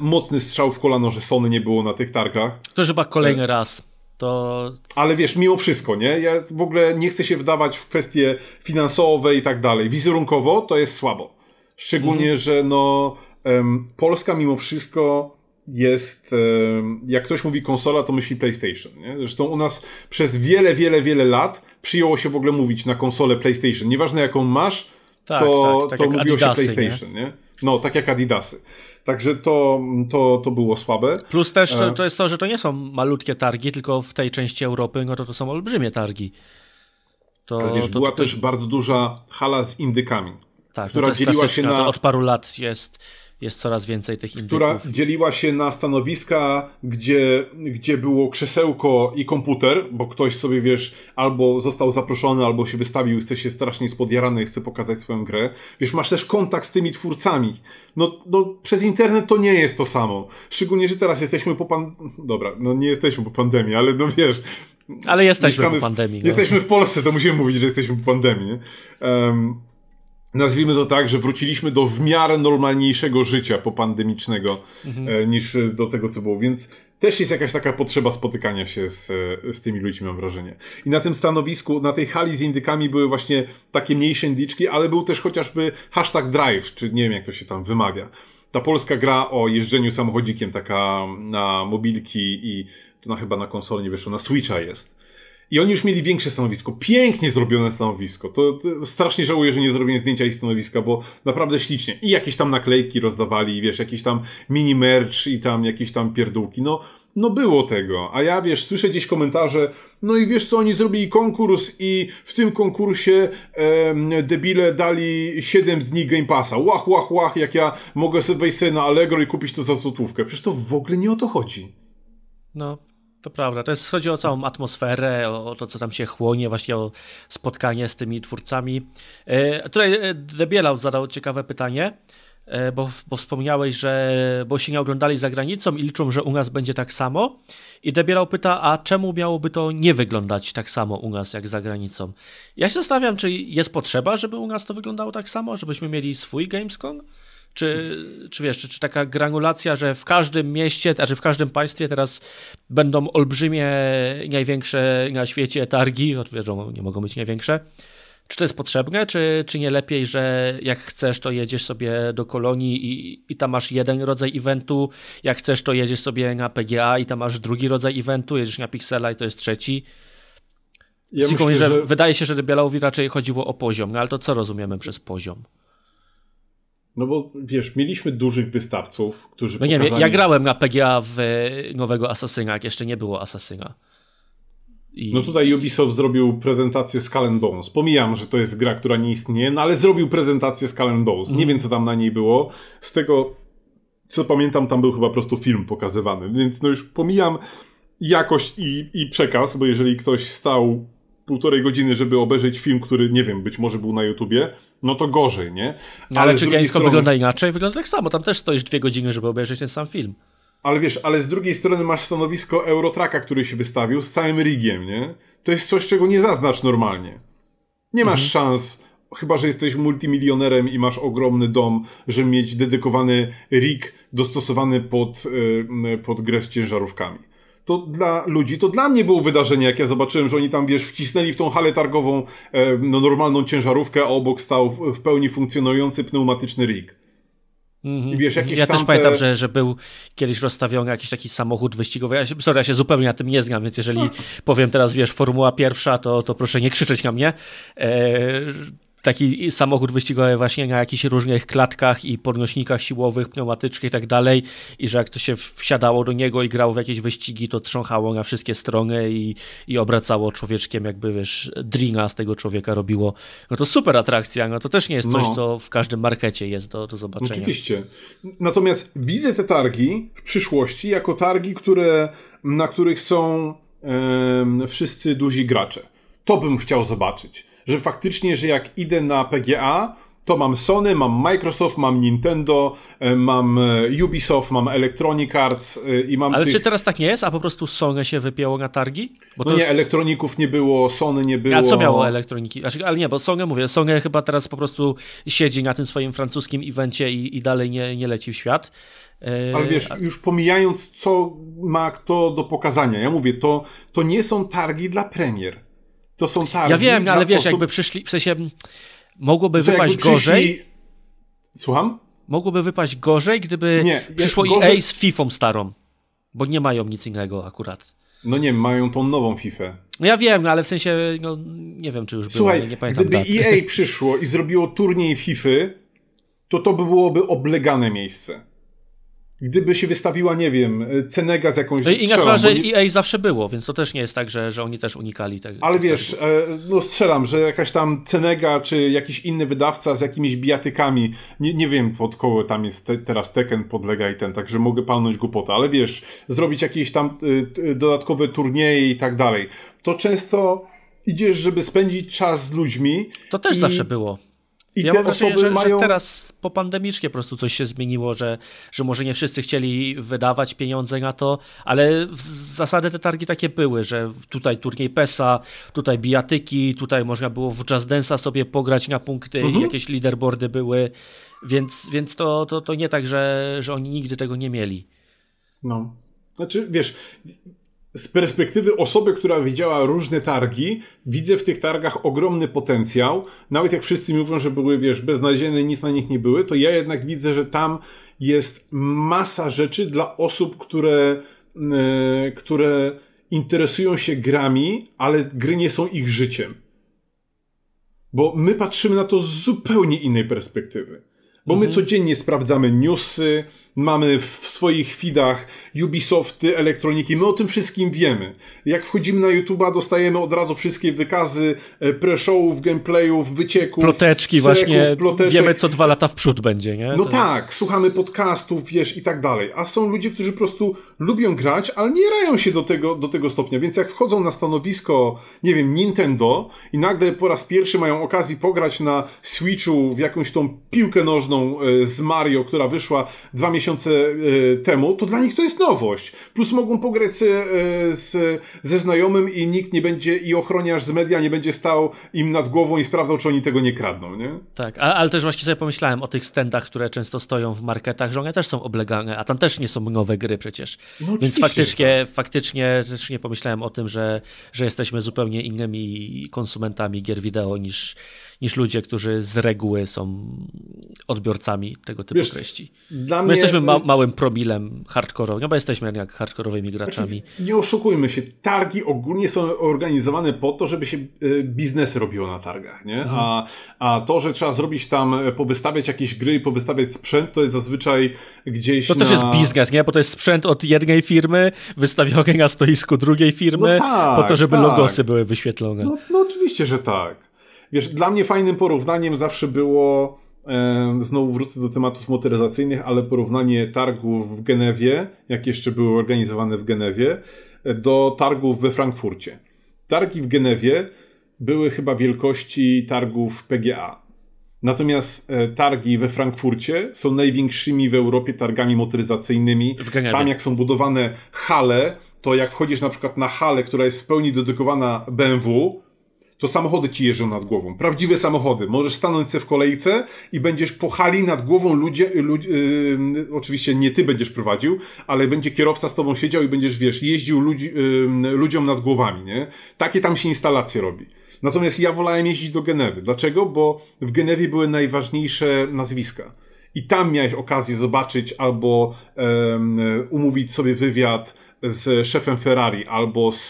mocny strzał w kolano, że Sony nie było na tych targach. To już chyba kolejny raz to... Ale wiesz, mimo wszystko, nie? Ja w ogóle nie chcę się wdawać w kwestie finansowe i tak dalej. Wizerunkowo to jest słabo. Szczególnie, mm. że no um, Polska mimo wszystko jest, um, jak ktoś mówi konsola, to myśli PlayStation, nie? Zresztą u nas przez wiele, wiele, wiele lat przyjęło się w ogóle mówić na konsolę PlayStation. Nieważne jaką masz, tak, to, tak, tak to mówiło Adidasy, się PlayStation, nie? nie? No, tak jak Adidasy. Także to, to, to było słabe. Plus też e. to jest to, że to nie są malutkie targi, tylko w tej części Europy no to, to są olbrzymie targi. To, to była to, też bardzo duża hala z indykami, tak, no która dzieliła się na... od paru lat jest jest coraz więcej tych indyków. Która dzieliła się na stanowiska, gdzie, gdzie było krzesełko i komputer, bo ktoś sobie, wiesz, albo został zaproszony, albo się wystawił, chce się strasznie spodjarany, chce pokazać swoją grę. Wiesz, masz też kontakt z tymi twórcami. No, no przez internet to nie jest to samo. Szczególnie, że teraz jesteśmy po pan... Dobra, no nie jesteśmy po pandemii, ale no wiesz, ale jesteśmy po pandemii. W, no. Jesteśmy w Polsce, to musimy mówić, że jesteśmy po pandemii. Um, nazwijmy to tak, że wróciliśmy do w miarę normalniejszego życia popandemicznego mhm. E, niż do tego, co było, więc też jest jakaś taka potrzeba spotykania się z, e, z tymi ludźmi, mam wrażenie. I na tym stanowisku, na tej hali z indykami były właśnie takie mniejsze indyczki, ale był też chociażby hashtag drive, czy nie wiem jak to się tam wymawia. Ta polska gra o jeżdżeniu samochodzikiem, taka na mobilki i to na chyba na konsoli nie wyszło, na Switcha jest i oni już mieli większe stanowisko. Pięknie zrobione stanowisko. To, to strasznie żałuję, że nie zrobiłem zdjęcia ich stanowiska, bo naprawdę ślicznie. I jakieś tam naklejki rozdawali, wiesz, jakiś tam mini merch i tam jakieś tam pierdółki. No, no było tego. A ja, wiesz, słyszę gdzieś komentarze, no i wiesz co, oni zrobili konkurs i w tym konkursie e, debile dali 7 dni Game Passa. Łach, łach, łach, jak ja mogę sobie wejść sobie na Allegro i kupić to za złotówkę. Przecież to w ogóle nie o to chodzi. No, to prawda, to jest, chodzi o całą atmosferę, o, to, co tam się chłonie, właśnie o spotkanie z tymi twórcami. E, tutaj e, Debielał zadał ciekawe pytanie, e, bo, bo, wspomniałeś, że bo się nie oglądali za granicą i liczą, że u nas będzie tak samo. I Debielał pyta, a czemu miałoby to nie wyglądać tak samo u nas jak za granicą? Ja się zastanawiam, czy jest potrzeba, żeby u nas to wyglądało tak samo, żebyśmy mieli swój Gamescom? Czy, czy wiesz, czy, czy taka granulacja, że w każdym mieście, a że w każdym państwie teraz będą olbrzymie, największe na świecie targi, no wiadomo, nie mogą być największe, czy to jest potrzebne, czy, czy nie lepiej, że jak chcesz, to jedziesz sobie do kolonii i, i tam masz jeden rodzaj eventu, jak chcesz, to jedziesz sobie na PGA i tam masz drugi rodzaj eventu, jedziesz na Pixela i to jest trzeci. Ja myślę, że... Wydaje się, że Białowi raczej chodziło o poziom, no ale to co rozumiemy przez poziom? No bo wiesz, mieliśmy dużych wystawców, którzy. No nie pokazali... ja, grałem na PGA w e, nowego Asasyna, jak jeszcze nie było Asasyna. I... No tutaj Ubisoft zrobił prezentację Skull Bones. Pomijam, że to jest gra, która nie istnieje, no ale zrobił prezentację Skull Bones. Nie mm. wiem, co tam na niej było. Z tego, co pamiętam, tam był chyba po prostu film pokazywany, więc no już pomijam jakość i, i przekaz, bo jeżeli ktoś stał półtorej godziny, żeby obejrzeć film, który, nie wiem, być może był na YouTubie, no to gorzej, nie? No, ale, ale czy Gdańsko strony... wygląda inaczej? Wygląda tak samo, tam też stoisz dwie godziny, żeby obejrzeć ten sam film. Ale wiesz, ale z drugiej strony masz stanowisko Eurotraka, który się wystawił z całym rigiem, nie? To jest coś, czego nie zaznacz normalnie. Nie masz mhm. szans, chyba że jesteś multimilionerem i masz ogromny dom, żeby mieć dedykowany rig dostosowany pod, y, pod grę z ciężarówkami to dla ludzi, to dla mnie było wydarzenie, jak ja zobaczyłem, że oni tam, wiesz, wcisnęli w tą halę targową e, no, normalną ciężarówkę, a obok stał w, w pełni funkcjonujący pneumatyczny rig. Mhm. I wiesz, jakieś ja tamte... też pamiętam, że, że był kiedyś rozstawiony jakiś taki samochód wyścigowy. Ja się, sorry, ja się zupełnie na tym nie znam, więc jeżeli no. powiem teraz, wiesz, formuła pierwsza, to, to proszę nie krzyczeć na mnie. E, taki samochód wyścigowy właśnie na jakichś różnych klatkach i podnośnikach siłowych, pneumatycznych i tak dalej i że jak to się wsiadało do niego i grało w jakieś wyścigi, to trząchało na wszystkie strony i, i obracało człowieczkiem jakby, wiesz, drina z tego człowieka robiło. No to super atrakcja, no to też nie jest coś, no. co w każdym markecie jest do, do zobaczenia. Oczywiście. Natomiast widzę te targi w przyszłości jako targi, które, na których są yy, wszyscy duzi gracze. To bym chciał zobaczyć że faktycznie, że jak idę na PGA, to mam Sony, mam Microsoft, mam Nintendo, e, mam e, Ubisoft, mam Electronic Arts e, i mam. Ale tych... czy teraz tak nie jest, a po prostu Sony się wypięło na targi? Bo no nie, elektroników nie było, Sony nie było. A co miało elektroniki? Znaczy, ale nie, bo Sony mówię, Sony chyba teraz po prostu siedzi na tym swoim francuskim evencie i, i dalej nie, nie leci w świat. Ale wiesz, już pomijając, co ma kto do pokazania, ja mówię, to, to nie są targi dla premier to są targi. Ja wiem, ale wiesz, osób... jakby przyszli, w sensie mogłoby wypaść przyszli... gorzej. Słucham? Mogłoby wypaść gorzej, gdyby nie, przyszło gorzej... EA z FIFA starą, bo nie mają nic innego akurat. No nie, mają tą nową FIFA. No ja wiem, no ale w sensie, no, nie wiem, czy już było, Słuchaj, nie pamiętam gdyby daty. EA przyszło i zrobiło turniej FIFA, to to by byłoby oblegane miejsce. Gdyby się wystawiła, nie wiem, Cenega z jakąś no I, i na sprawa, że nie... EA zawsze było, więc to też nie jest tak, że, że oni też unikali tego. Ale wiesz, e, no strzelam, że jakaś tam Cenega czy jakiś inny wydawca z jakimiś bijatykami, nie, nie wiem pod koło tam jest te, teraz Tekken podlega i ten, także mogę palnąć głupota, ale wiesz, zrobić jakieś tam e, e, dodatkowe turnieje i tak dalej. To często idziesz, żeby spędzić czas z ludźmi. To też i... zawsze było. I ja mam wrażenie, że, mają... że teraz po pandemicznie po prostu coś się zmieniło, że, że może nie wszyscy chcieli wydawać pieniądze na to, ale zasady te targi takie były, że tutaj turniej PESA, tutaj bijatyki, tutaj można było w Jazz Dance'a sobie pograć na punkty, mhm. jakieś leaderboardy były, więc, więc to, to, to nie tak, że, że oni nigdy tego nie mieli. No. Znaczy, wiesz, z perspektywy osoby, która widziała różne targi, widzę w tych targach ogromny potencjał. Nawet jak wszyscy mówią, że były, wiesz, beznadziejne, nic na nich nie były, to ja jednak widzę, że tam jest masa rzeczy dla osób, które, yy, które interesują się grami, ale gry nie są ich życiem. Bo my patrzymy na to z zupełnie innej perspektywy. Bo my mhm. codziennie sprawdzamy newsy, mamy w swoich feedach Ubisofty, elektroniki, my o tym wszystkim wiemy. Jak wchodzimy na YouTube'a, dostajemy od razu wszystkie wykazy e, pre-showów, gameplayów, wycieków. Ploteczki właśnie, ploteczek. wiemy co dwa lata w przód będzie, nie? No to... tak, słuchamy podcastów, wiesz, i tak dalej. A są ludzie, którzy po prostu lubią grać, ale nie rają się do tego, do tego stopnia, więc jak wchodzą na stanowisko, nie wiem, Nintendo i nagle po raz pierwszy mają okazję pograć na Switchu w jakąś tą piłkę nożną e, z Mario, która wyszła dwa miesiące miesiące e, temu, to dla nich to jest nowość. Plus mogą pograć e, z, ze znajomym i nikt nie będzie, i ochroniarz z media nie będzie stał im nad głową i sprawdzał, czy oni tego nie kradną, nie? Tak, a, ale też właśnie sobie pomyślałem o tych standach, które często stoją w marketach, że one też są oblegane, a tam też nie są nowe gry przecież. No Więc faktycznie, tak. faktycznie też nie pomyślałem o tym, że, że jesteśmy zupełnie innymi konsumentami gier wideo niż, niż ludzie, którzy z reguły są odbiorcami tego typu Wiesz, treści. Dla My mnie... jesteśmy ma małym promilem hardkorowych, no bo jesteśmy jak hardkorowymi graczami. Znaczy, nie oszukujmy się, targi ogólnie są organizowane po to, żeby się e, biznes robiło na targach, nie? Mhm. A, a to, że trzeba zrobić tam, e, powystawiać jakieś gry i powystawiać sprzęt, to jest zazwyczaj gdzieś To też na... jest biznes, nie? Bo to jest sprzęt od jednej firmy, wystawiony na stoisku drugiej firmy, no tak, po to, żeby tak. logosy były wyświetlone. No, no oczywiście, że tak wiesz, dla mnie fajnym porównaniem zawsze było, e, znowu wrócę do tematów motoryzacyjnych, ale porównanie targów w Genewie, jak jeszcze były organizowane w Genewie, e, do targów we Frankfurcie. Targi w Genewie były chyba wielkości targów PGA. Natomiast e, targi we Frankfurcie są największymi w Europie targami motoryzacyjnymi. Tam jak są budowane hale, to jak wchodzisz na przykład na halę, która jest w pełni dedykowana BMW, to samochody ci jeżdżą nad głową. Prawdziwe samochody. Możesz stanąć sobie w kolejce i będziesz pochali nad głową ludzie, ludzi, yy, oczywiście nie ty będziesz prowadził, ale będzie kierowca z tobą siedział i będziesz, wiesz, jeździł ludzi, yy, ludziom nad głowami, nie? Takie tam się instalacje robi. Natomiast ja wolałem jeździć do Genewy. Dlaczego? Bo w Genewie były najważniejsze nazwiska. I tam miałeś okazję zobaczyć albo um, umówić sobie wywiad, z szefem Ferrari, albo z,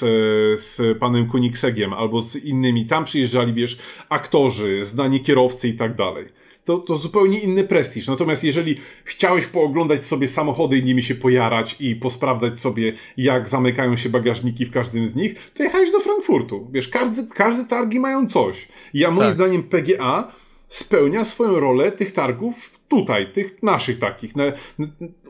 z panem Koenigseggiem, albo z innymi. Tam przyjeżdżali, wiesz, aktorzy, znani kierowcy i tak dalej. To, to zupełnie inny prestiż. Natomiast jeżeli chciałeś pooglądać sobie samochody i nimi się pojarać i posprawdzać sobie, jak zamykają się bagażniki w każdym z nich, to jechałeś do Frankfurtu. Wiesz, każdy, każde targi mają coś. Ja moim tak. zdaniem PGA spełnia swoją rolę tych targów tutaj, tych naszych takich, na,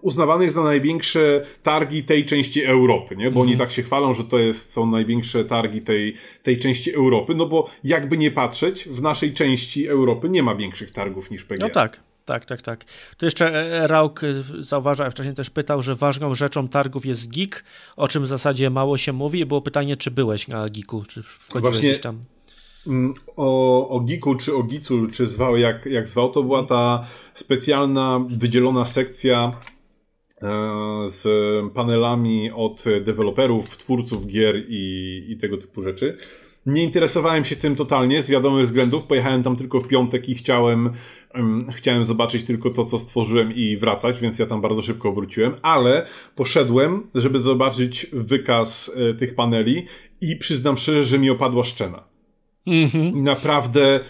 uznawanych za największe targi tej części Europy, nie? Bo oni mhm. tak się chwalą, że to jest, są największe targi tej, tej części Europy, no bo jakby nie patrzeć, w naszej części Europy nie ma większych targów niż PGA. No tak. Tak, tak, tak. Tu jeszcze e, e, Rauk e, zauważa, wcześniej też pytał, że ważną rzeczą targów jest geek, o czym w zasadzie mało się mówi. Było pytanie, czy byłeś na geeku, czy wchodziłeś Właśnie... gdzieś tam. Mm, o, o Giku czy o Gicu, czy zwał, jak, jak zwał, to była ta specjalna, wydzielona sekcja e, z panelami od deweloperów, twórców gier i, i tego typu rzeczy. Nie interesowałem się tym totalnie z wiadomych względów. Pojechałem tam tylko w piątek i chciałem, um, chciałem zobaczyć tylko to, co stworzyłem i wracać, więc ja tam bardzo szybko wróciłem, ale poszedłem, żeby zobaczyć wykaz e, tych paneli i przyznam szczerze, że mi opadła szczena. Mhm. I naprawdę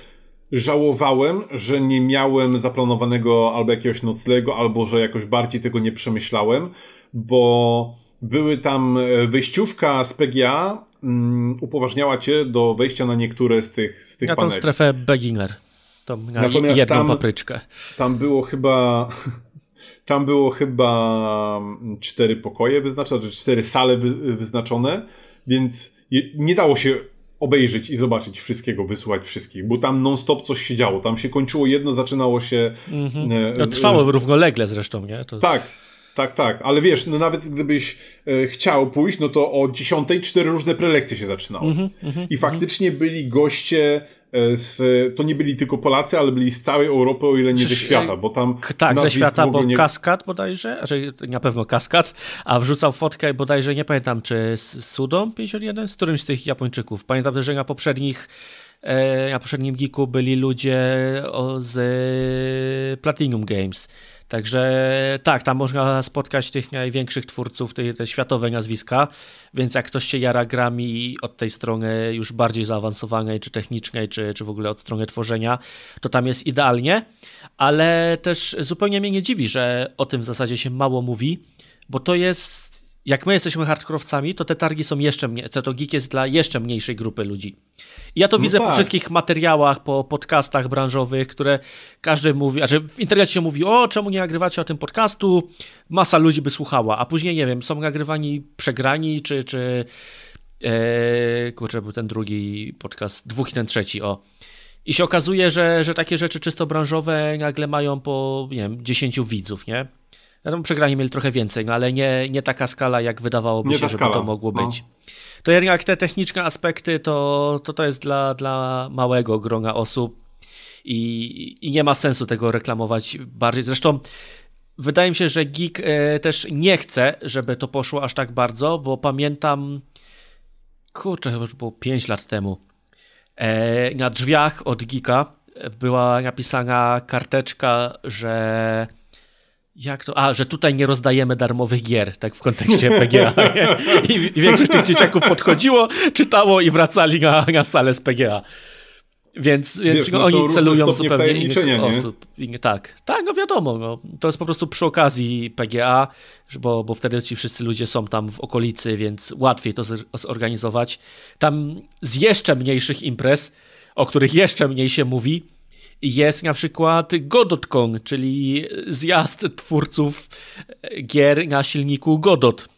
żałowałem, że nie miałem zaplanowanego albo jakiegoś noclego, albo że jakoś bardziej tego nie przemyślałem, bo były tam e, wyjściówka z PGA um, mm, upoważniała cię do wejścia na niektóre z tych, z tych na paneli. tą strefę beginner. Tą Natomiast jedną tam, papryczkę. Tam było chyba... Tam było chyba mm, cztery pokoje wyznaczone, czy cztery sale wy, wyznaczone, więc nie dało się obejrzeć i zobaczyć wszystkiego, wysłuchać wszystkich, bo tam non-stop coś się działo. Tam się kończyło jedno, zaczynało się... Mhm. E, no, trwało z... równolegle zresztą, nie? To... Tak, tak, tak, ale wiesz, no nawet gdybyś e, chciał pójść, no to o dziesiątej cztery różne prelekcje się zaczynały. Mm -hmm, mm -hmm, I faktycznie mm -hmm. byli goście E, z, to nie byli tylko Polacy, ale byli z całej Europy, o ile nie Przecież, ze świata, bo tam... Tak, ze świata, bo nie... Kaskad bodajże, znaczy na pewno Kaskad, a wrzucał fotkę bodajże, nie pamiętam, czy z Sudą 51, z którymś z tych Japończyków. Pamiętam też, że na poprzednich e, na poprzednim Geeku byli ludzie z e, Platinum Games Także tak, tam można spotkać tych największych twórców, te, te światowe nazwiska, więc jak ktoś się jara grami od tej strony już bardziej zaawansowanej, czy technicznej, czy, czy w ogóle od strony tworzenia, to tam jest idealnie, ale też zupełnie mnie nie dziwi, że o tym w zasadzie się mało mówi, bo to jest jak my jesteśmy hardkorowcami, to te targi są jeszcze mniej, to geek jest dla jeszcze mniejszej grupy ludzi. I ja to no widzę tak. po wszystkich materiałach, po podcastach branżowych, które każdy mówi, a że w internecie się mówi, o czemu nie nagrywacie o tym podcastu, masa ludzi by słuchała, a później, nie wiem, są nagrywani przegrani, czy, czy Eee, kurczę, był ten drugi podcast, dwóch i ten trzeci, o. I się okazuje, że, że takie rzeczy czysto branżowe nagle mają po, nie wiem, dziesięciu widzów, nie? No, no przegrani mieli trochę więcej, no ale nie, nie taka skala, jak wydawałoby nie się, że to mogło no. być. To jednak te techniczne aspekty, to to, to jest dla, dla małego grona osób i, i nie ma sensu tego reklamować bardziej. Zresztą wydaje mi się, że Geek e, też nie chce, żeby to poszło aż tak bardzo, bo pamiętam, kurczę, chyba już było 5 lat temu, e, na drzwiach od Geeka była napisana karteczka, że jak to? A, że tutaj nie rozdajemy darmowych gier, tak w kontekście PGA. I, I większość tych dzieciaków podchodziło, czytało i wracali na, na salę z PGA. Więc, Wiesz, więc no, no oni celują zupełnie innych osób. Nie? tak, tak, no wiadomo. No, to jest po prostu przy okazji PGA, bo, bo wtedy ci wszyscy ludzie są tam w okolicy, więc łatwiej to zorganizować. Tam z jeszcze mniejszych imprez, o których jeszcze mniej się mówi, jest na przykład Kong, czyli zjazd twórców gier na silniku Godot.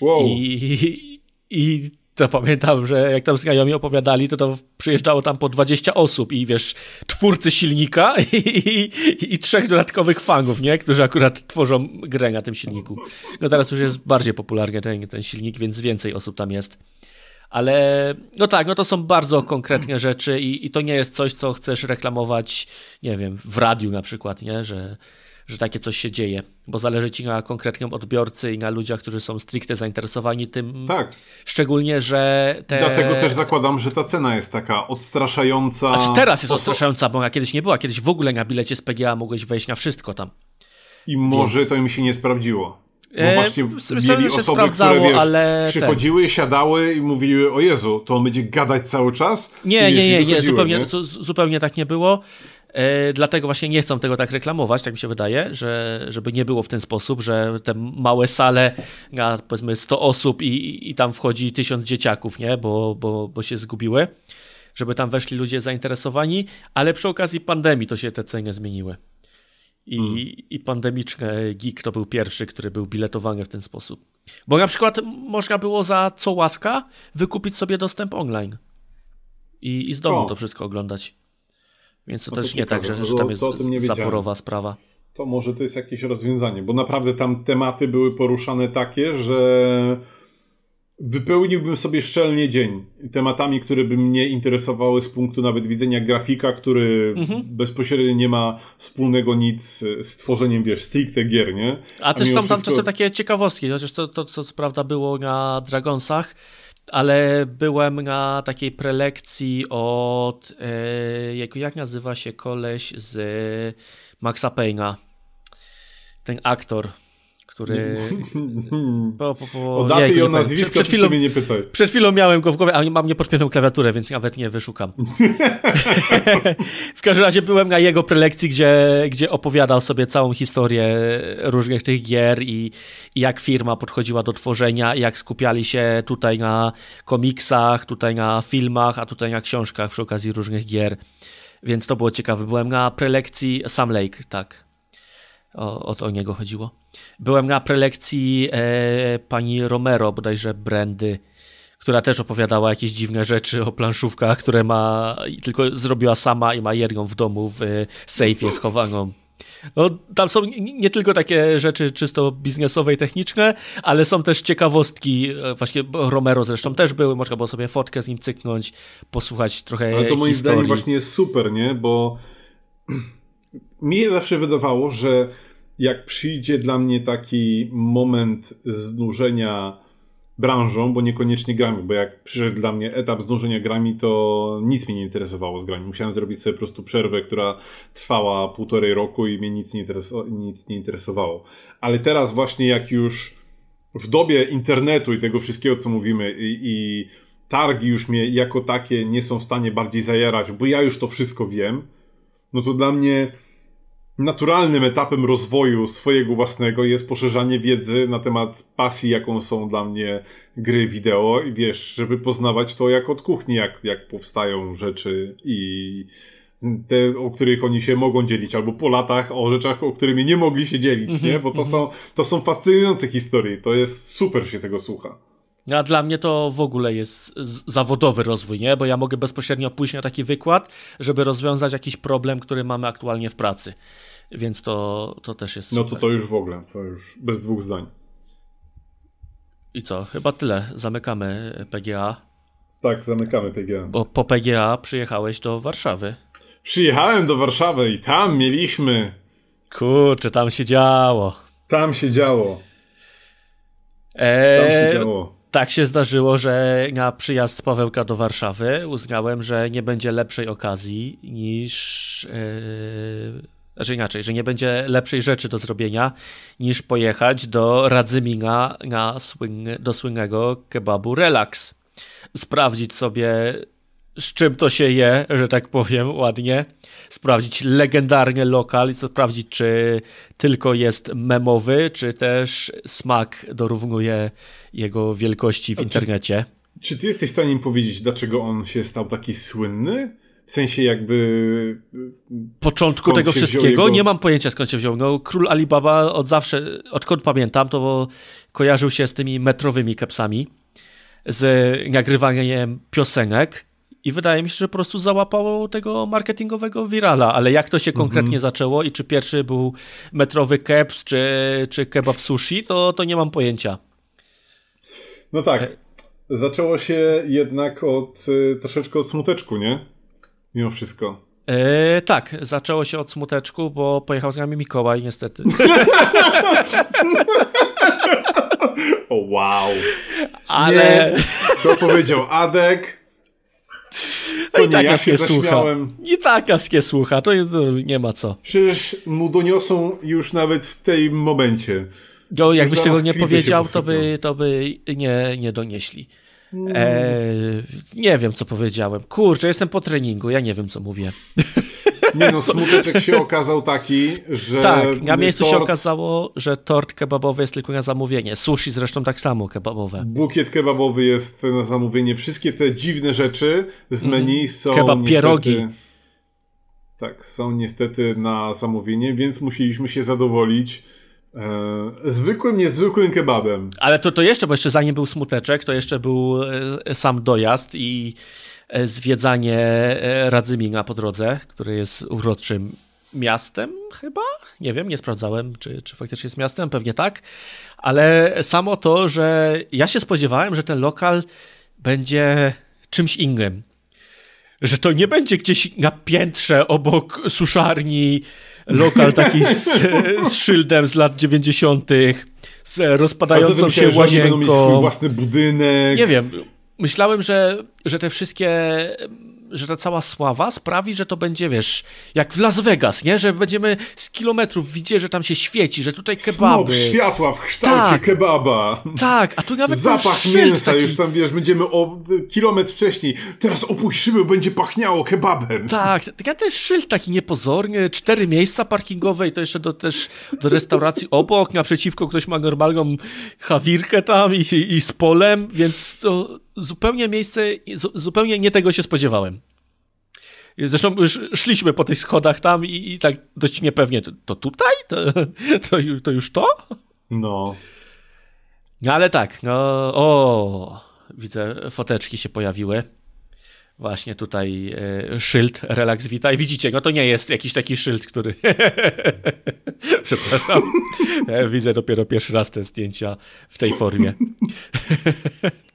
Wow. I, i to pamiętam, że jak tam znajomi opowiadali, to to przyjeżdżało tam po 20 osób i wiesz, twórcy silnika i, i, i, trzech dodatkowych fanów, nie? Którzy akurat tworzą grę na tym silniku. No teraz już jest bardziej popularny ten, ten silnik, więc więcej osób tam jest. Ale no tak, no to są bardzo konkretne rzeczy i, i to nie jest coś, co chcesz reklamować, nie wiem, w radiu na przykład, nie? Że, że takie coś się dzieje, bo zależy ci na konkretnym odbiorcy i na ludziach, którzy są stricte zainteresowani tym. Tak. Szczególnie, że te... Dlatego też zakładam, że ta cena jest taka odstraszająca. Aż teraz jest odstraszająca, bo ona kiedyś nie była. Kiedyś w ogóle na bilecie z PGA mogłeś wejść na wszystko tam. I może Więc... to im się nie sprawdziło. Bo e, właśnie mieli osoby, które wiesz, ale przychodziły, ten. siadały i mówiły, o Jezu, to on będzie gadać cały czas? Nie, nie, nie, nie, zupełnie, nie? zupełnie tak nie było. E, dlatego właśnie nie chcą tego tak reklamować, tak mi się wydaje, że, żeby nie było w ten sposób, że te małe sale, na powiedzmy 100 osób i, i tam wchodzi tysiąc dzieciaków, nie? Bo, bo, bo się zgubiły, żeby tam weszli ludzie zainteresowani, ale przy okazji pandemii to się te ceny zmieniły. I, mm. i pandemiczne geek to był pierwszy, który był biletowany w ten sposób. Bo na przykład można było za co łaska wykupić sobie dostęp online i, i z domu o. to wszystko oglądać. Więc to, no to też nie tak, że, że tam jest zaporowa sprawa. To może to jest jakieś rozwiązanie, bo naprawdę tam tematy były poruszane takie, że wypełniłbym sobie szczelnie dzień tematami, które by mnie interesowały z punktu nawet widzenia grafika, który mhm. bezpośrednio nie ma wspólnego nic z tworzeniem, wiesz, stricte gier, nie? A, A też są tam wszystko... czasem takie ciekawostki, chociaż to, to, co prawda było na Dragonsach, ale byłem na takiej prelekcji od, e, jak, jak nazywa się koleś z Maxa Payna, ten aktor, który... o daty i o nazwisko przed, chwilą, mnie nie pytaj. Przed chwilą miałem go w głowie, a mam niepodpiętą klawiaturę, więc nawet nie wyszukam. w każdym razie byłem na jego prelekcji, gdzie, gdzie opowiadał sobie całą historię różnych tych gier i, i jak firma podchodziła do tworzenia, jak skupiali się tutaj na komiksach, tutaj na filmach, a tutaj na książkach przy okazji różnych gier. Więc to było ciekawe. Byłem na prelekcji Sam Lake, tak. O, o, to o niego chodziło. Byłem na prelekcji e, pani Romero, bodajże Brandy, która też opowiadała jakieś dziwne rzeczy o planszówkach, które ma, tylko zrobiła sama i ma jedną w domu w e, sejfie schowaną. No, tam są nie tylko takie rzeczy czysto biznesowe i techniczne, ale są też ciekawostki. E, właśnie Romero zresztą też były, można było sobie fotkę z nim cyknąć, posłuchać trochę. Ale to moim zdaniem właśnie jest super, nie? Bo mi się zawsze wydawało, że jak przyjdzie dla mnie taki moment znużenia branżą, bo niekoniecznie grami, bo jak przyszedł dla mnie etap znużenia grami, to nic mnie nie interesowało z grami. Musiałem zrobić sobie po prostu przerwę, która trwała półtorej roku i mnie nic nie, nic nie interesowało. Ale teraz właśnie jak już w dobie internetu i tego wszystkiego, co mówimy i, i targi już mnie jako takie nie są w stanie bardziej zajarać, bo ja już to wszystko wiem, no to dla mnie naturalnym etapem rozwoju swojego własnego jest poszerzanie wiedzy na temat pasji, jaką są dla mnie gry wideo i wiesz, żeby poznawać to jak od kuchni, jak, jak powstają rzeczy i te, o których oni się mogą dzielić, albo po latach o rzeczach, o którymi nie mogli się dzielić, nie? Mhm, Bo to mhm. są, to są fascynujące historie, to jest super się tego słucha. A dla mnie to w ogóle jest zawodowy rozwój, nie? bo ja mogę bezpośrednio pójść na taki wykład, żeby rozwiązać jakiś problem, który mamy aktualnie w pracy. Więc to, to też jest. No to to już w ogóle, to już bez dwóch zdań. I co? Chyba tyle. Zamykamy PGA. Tak, zamykamy PGA. Bo po PGA przyjechałeś do Warszawy. Przyjechałem do Warszawy i tam mieliśmy. Kurczę, tam się działo. Tam się działo. Eee, tam się eee, działo tak się zdarzyło, że na przyjazd Pawełka do Warszawy uznałem, że nie będzie lepszej okazji niż. znaczy inaczej, że nie będzie lepszej rzeczy do zrobienia niż pojechać do Radzymina na słynny, do słynnego kebabu Relax. Sprawdzić sobie z czym to się je, że tak powiem ładnie, sprawdzić legendarny lokal i sprawdzić, czy tylko jest memowy, czy też smak dorównuje jego wielkości w internecie. Czy, czy ty jesteś w stanie mi powiedzieć, dlaczego on się stał taki słynny? W sensie jakby. Y, Początku tego wszystkiego jego... nie mam pojęcia skąd się wziął. No, król Alibaba od zawsze, odkąd pamiętam, to kojarzył się z tymi metrowymi kapsami, z nagrywaniem piosenek i wydaje mi się, że po prostu załapało tego marketingowego wirala, ale jak to się mhm. konkretnie zaczęło i czy pierwszy był metrowy kebs czy, czy kebab sushi, to, to nie mam pojęcia. No tak. E- zaczęło się jednak od y, troszeczkę od smuteczku, nie? Mimo wszystko. E, tak, zaczęło się od smuteczku, bo pojechał z nami Mikołaj, niestety. o wow. Ale... Nie, to powiedział Adek, no i tak, tak ja się słucha. I tak Jaskie słucha, to nie ma co. Przecież mu doniosą już nawet w tej momencie. No, jakbyś tego nie powiedział, to by, to by nie, nie donieśli. Mm. E, nie wiem, co powiedziałem. Kurczę, jestem po treningu, ja nie wiem, co mówię. Nie no, smuteczek się okazał taki, że... Tak, na miejscu tort... się okazało, że tort kebabowy jest tylko na zamówienie. Sushi zresztą tak samo kebabowe. Bukiet kebabowy jest na zamówienie. Wszystkie te dziwne rzeczy z mhm. menu są Kebab niestety... pierogi. Tak, są niestety na zamówienie, więc musieliśmy się zadowolić E, zwykłym, niezwykłym kebabem. Ale to, to jeszcze, bo jeszcze zanim był smuteczek, to jeszcze był e, sam dojazd i e, zwiedzanie Radzymina po drodze, który jest uroczym miastem chyba? Nie wiem, nie sprawdzałem, czy, czy faktycznie jest miastem, pewnie tak. Ale samo to, że ja się spodziewałem, że ten lokal będzie czymś innym że to nie będzie gdzieś na piętrze obok suszarni lokal taki z, z szyldem z lat 90. z rozpadającą się łazienką. Będą mieć swój własny budynek. Nie wiem. Myślałem, że, że te wszystkie że ta cała sława sprawi, że to będzie, wiesz, jak w Las Vegas, nie? Że będziemy z kilometrów widzieć, że tam się świeci, że tutaj kebaby. Snop światła w kształcie tak, kebaba. Tak, a tu nawet Zapach mięsa taki... już tam, wiesz, będziemy o kilometr wcześniej. Teraz opuścimy, będzie pachniało kebabem. Tak, ja też szyld taki niepozorny, cztery miejsca parkingowe i to jeszcze do, też do restauracji obok, naprzeciwko ktoś ma normalną chawirkę tam i, i, i z polem, więc to zupełnie miejsce, zupełnie nie tego się spodziewałem. Zresztą już szliśmy po tych schodach tam i, i tak dość niepewnie, to, to tutaj? To, to, to, już to? No. no. Ale tak, no, o, widzę, foteczki się pojawiły. Właśnie tutaj e, szyld Relax Witaj. Widzicie, no to nie jest jakiś taki szyld, który... Przepraszam. E, widzę dopiero pierwszy raz te zdjęcia w tej formie.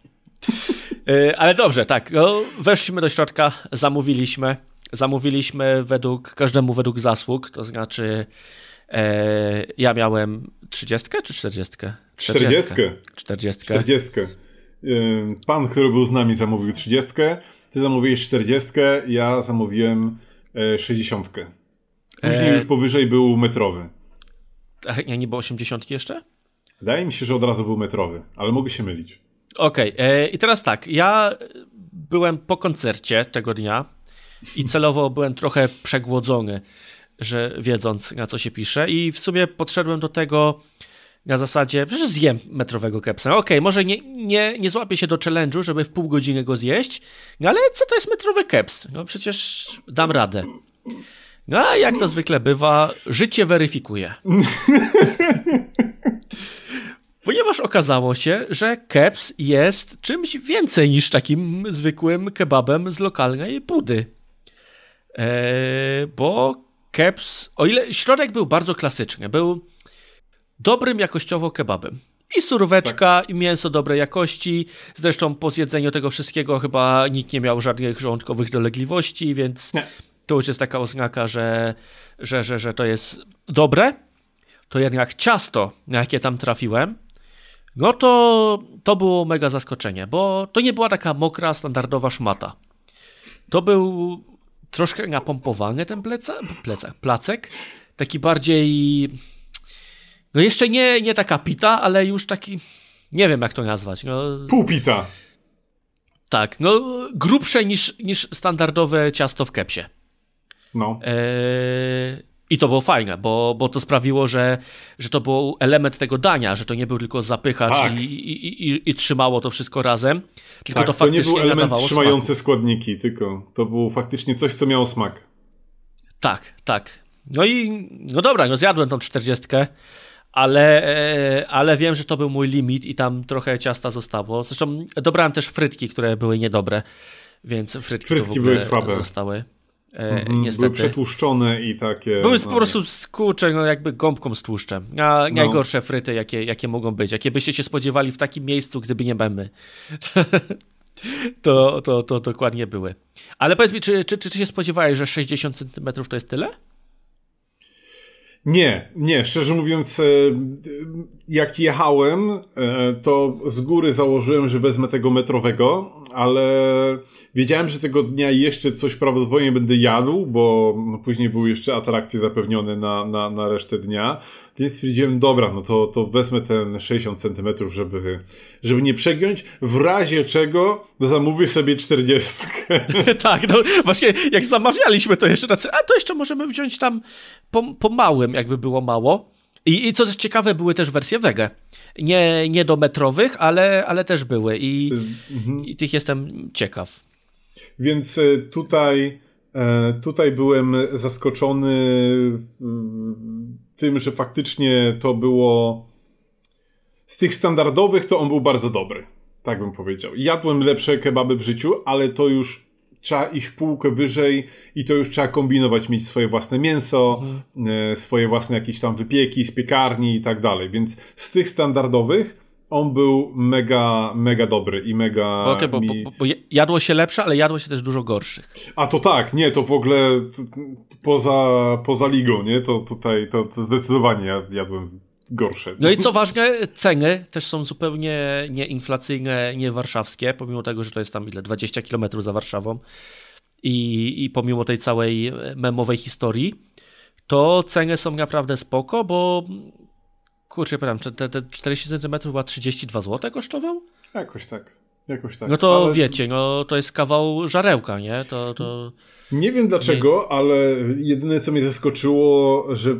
E, ale dobrze, tak. No, weszliśmy do środka, zamówiliśmy. Zamówiliśmy według każdemu według zasług, to znaczy e, ja miałem 30 czy 40? 40. 40. 40. Pan, który był z nami, zamówił 30. Ty zamówiłeś 40, ja zamówiłem 60. E, Później e... już powyżej był metrowy. A nie, nie było 80 jeszcze? Wydaje mi się, że od razu był metrowy, ale mogę się mylić. Okej, okay, e, i teraz tak, ja byłem po koncercie tego dnia i celowo byłem trochę przegłodzony, że wiedząc na co się pisze i w sumie podszedłem do tego na zasadzie, że zjem metrowego kepsa. Okej, okay, może nie, nie, nie złapię się do challenge'u, żeby w pół godziny go zjeść, no ale co to jest metrowy keps? No przecież dam radę. No a jak to zwykle bywa, życie weryfikuje. Ponieważ okazało się, że keps jest czymś więcej niż takim zwykłym kebabem z lokalnej budy. Eee, bo keps, o ile środek był bardzo klasyczny, był dobrym jakościowo kebabem. I suróweczka, tak. i mięso dobrej jakości. Zresztą po zjedzeniu tego wszystkiego chyba nikt nie miał żadnych żołądkowych dolegliwości, więc nie. to już jest taka oznaka, że, że, że, że to jest dobre. To jednak ciasto, na jakie tam trafiłem, no to to było mega zaskoczenie, bo to nie była taka mokra, standardowa szmata. To był troszkę napompowany ten pleca, plecak, placek, taki bardziej... No jeszcze nie, nie taka pita, ale już taki... Nie wiem, jak to nazwać. No... Półpita. Tak, no grubsze niż, niż standardowe ciasto w kepsie. No. Eee, i to było fajne, bo, bo to sprawiło, że, że to był element tego dania, że to nie był tylko zapychacz tak. i, i, i, i, trzymało to wszystko razem, tylko tak, to faktycznie to nie był element trzymający smaku. składniki, tylko to było faktycznie coś, co miało smak. Tak, tak. No i no dobra, no zjadłem tą czterdziestkę, ale, e, ale wiem, że to był mój limit i tam trochę ciasta zostało. Zresztą dobrałem też frytki, które były niedobre, więc frytki, frytki były słabe. zostały. E, mhm, niestety. Były przetłuszczone i takie. Były no, po prostu skurcze, no jakby gąbką z tłuszczem. A no. najgorsze no. fryty, jakie, jakie mogą być. Jakie byście się spodziewali w takim miejscu, gdyby nie my, to, to, to dokładnie były. Ale powiedz mi, czy, czy, czy się spodziewałeś, że 60 cm to jest tyle? Nie, nie, szczerze mówiąc, e, jak jechałem, e, to z góry założyłem, że wezmę tego metrowego, ale wiedziałem, że tego dnia jeszcze coś prawdopodobnie będę jadł, bo no, później były jeszcze atrakcje zapewnione na, na, na resztę dnia, więc stwierdziłem, dobra, no to, to wezmę ten 60 cm, żeby, żeby nie przegiąć, w razie czego zamówię sobie 40. tak, no właśnie jak zamawialiśmy to jeszcze a to jeszcze możemy wziąć tam po, po małym, jakby było mało. I, I co jest ciekawe, były też wersje wege. Nie, nie do metrowych, ale, ale też były I, y, mhm. i tych jestem ciekaw. Więc y, tutaj, e, tutaj byłem zaskoczony y, tym, że faktycznie to było z tych standardowych to on był bardzo dobry. Tak bym powiedział. Jadłem lepsze kebaby w życiu, ale to już trzeba iść półkę wyżej i to już trzeba kombinować, mieć swoje własne mięso, mhm. swoje własne jakieś tam wypieki z piekarni i tak dalej. Więc z tych standardowych on był mega, mega dobry i mega. okay, bo, mi... bo, bo, jadło się lepsze, ale jadło się też dużo gorszych. A to tak, nie, to w ogóle poza, poza ligą, nie? To tutaj to, to zdecydowanie jadłem gorsze. No i co ważne, ceny też są zupełnie nieinflacyjne, nie warszawskie, pomimo tego, że to jest tam ile 20 km za Warszawą i, i pomimo tej całej e, memowej historii, to ceny są naprawdę spoko, bo kurczę, powiem, czy te, te 40 cm chyba 32 zł kosztował? Jakoś tak. Jakoś tak. No to ale... wiecie, no to jest kawał żarełka, nie? To, to... Nie wiem dlaczego, ale jedyne co mnie zaskoczyło, że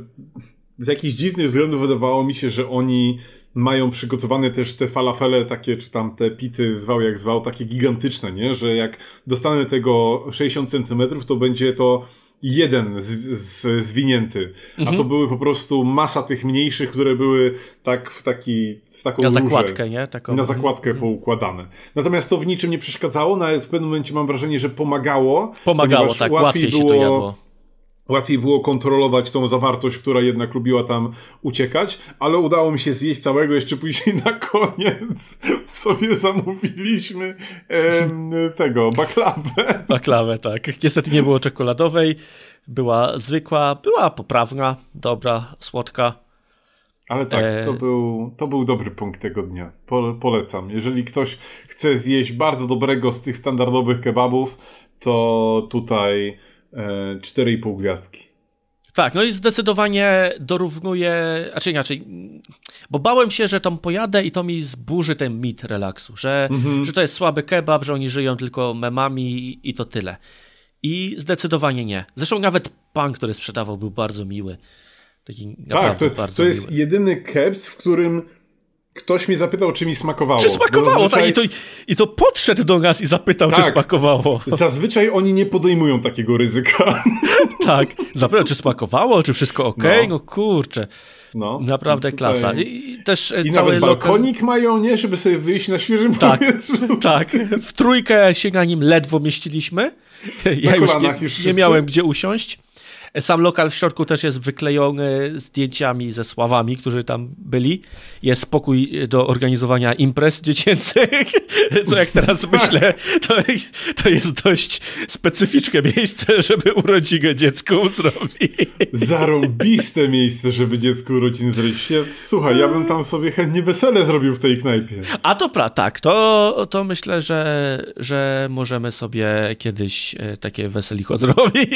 z jakichś dziwnych względów wydawało mi się, że oni mają przygotowane też te falafele takie, czy tam te pity, zwał jak zwał, takie gigantyczne, nie? Że jak dostanę tego 60 centymetrów, to będzie to jeden z, z, zwinięty. Mhm. A to mhm. były po prostu masa tych mniejszych, które były tak w taki w taką Na zakładkę, nie? Taką... Na zakładkę mhm. poukładane. Natomiast to w niczym nie przeszkadzało, nawet w pewnym momencie mam wrażenie, że pomagało. Pomagało, tak, łatwiej, łatwiej było, się to jadło łatwiej było kontrolować tą zawartość, która jednak lubiła tam uciekać, ale udało mi się zjeść całego jeszcze później na koniec. Sobie zamówiliśmy em, tego, baklawę. Baklawę, tak. Niestety nie było czekoladowej, była zwykła, była poprawna, dobra, słodka. Ale tak, e, to był, to był dobry punkt tego dnia. Po, polecam. Jeżeli ktoś chce zjeść bardzo dobrego z tych standardowych kebabów, to tutaj 4,5 e, gwiazdki. Tak, no i zdecydowanie dorównuje, a czy inaczej, bo bałem się, że tam pojadę i to mi zburzy ten mit relaksu, że, mm-hmm. że to jest słaby kebab, że oni żyją tylko memami i to tyle. I zdecydowanie nie. Zresztą nawet pan, który sprzedawał, był bardzo miły. Taki tak, to jest, to jest jedyny kebs, w którym Ktoś mi zapytał, czy mi smakowało. Czy smakowało, zazwyczaj... tak. I to, I to podszedł do nas i zapytał, tak. czy smakowało. Zazwyczaj oni nie podejmują takiego ryzyka. tak. Zapytał, czy smakowało, czy wszystko ok. No, no kurczę. No, Naprawdę klasa. I, też e, I cały nawet balkonik lokal... mają, nie? Żeby sobie wyjść na świeżym tak, powietrzu. Tak. W trójkę się na nim ledwo mieściliśmy. Ja już nie, już nie miałem gdzie usiąść. Sam lokal w środku też jest wyklejony zdjęciami ze sławami, którzy tam byli. Jest spokój do organizowania imprez dziecięcych, co jak teraz tak. myślę, to, to jest dość specyficzne miejsce, żeby urodzinę dziecku zrobić. Zarobiste miejsce, żeby dziecku urodziny zrobić. Słuchaj, ja bym tam sobie chętnie wesele zrobił w tej knajpie. A to prawda, tak, to, to myślę, że, że możemy sobie kiedyś e, takie weselicho zrobić.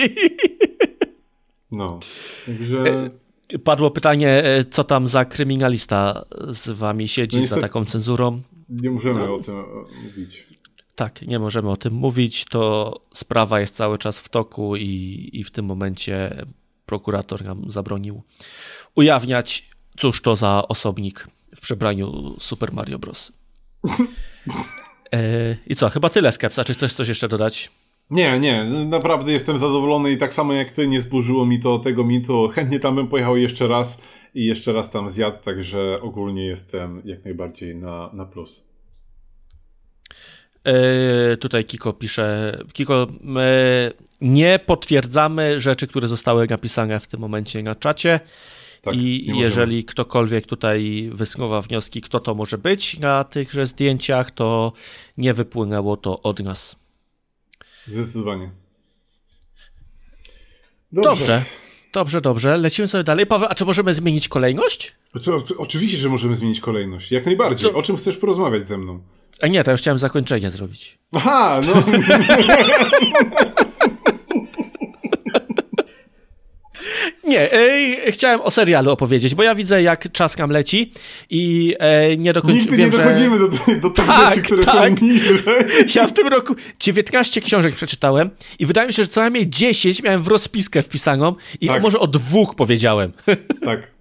No. Także. E, padło pytanie, e, co tam za kryminalista z wami siedzi no za taką cenzurą. Nie możemy no. o tym mówić. Tak, nie możemy o tym mówić. To sprawa jest cały czas w toku i, i w tym momencie prokurator nam zabronił ujawniać, cóż to za osobnik w przebraniu Super Mario Bros. E, I co, chyba tyle, Skepsa. Czy chcesz coś jeszcze dodać? Nie, nie, naprawdę jestem zadowolony i tak samo jak ty nie zburzyło mi to tego mitu. Chętnie tam bym pojechał jeszcze raz i jeszcze raz tam zjadł, także ogólnie jestem jak najbardziej na, na plus. Yy, tutaj Kiko pisze, Kiko, my e, nie potwierdzamy rzeczy, które zostały napisane w tym momencie na czacie. Tak, I jeżeli możemy. ktokolwiek tutaj wysnuwa wnioski, kto to może być na tychże zdjęciach, to nie wypłynęło to od nas. Zdecydowanie. Dobrze. dobrze. Dobrze, dobrze. Lecimy sobie dalej. Paweł, a czy możemy zmienić kolejność? To, to, oczywiście, że możemy zmienić kolejność. Jak najbardziej. To... O czym chcesz porozmawiać ze mną? A e, nie, to już chciałem zakończenie zrobić. Aha, no. Nie, e, chciałem o serialu opowiedzieć, bo ja widzę, jak czas nam leci i e, nie dokończyłem. Nigdy wiem, nie dochodzimy że... do, do tych tak, rzeczy, które tak. są niżej. Ja w tym roku 19 książek przeczytałem i wydaje mi się, że co najmniej 10 miałem w rozpiskę wpisaną i tak. może o dwóch powiedziałem. Tak.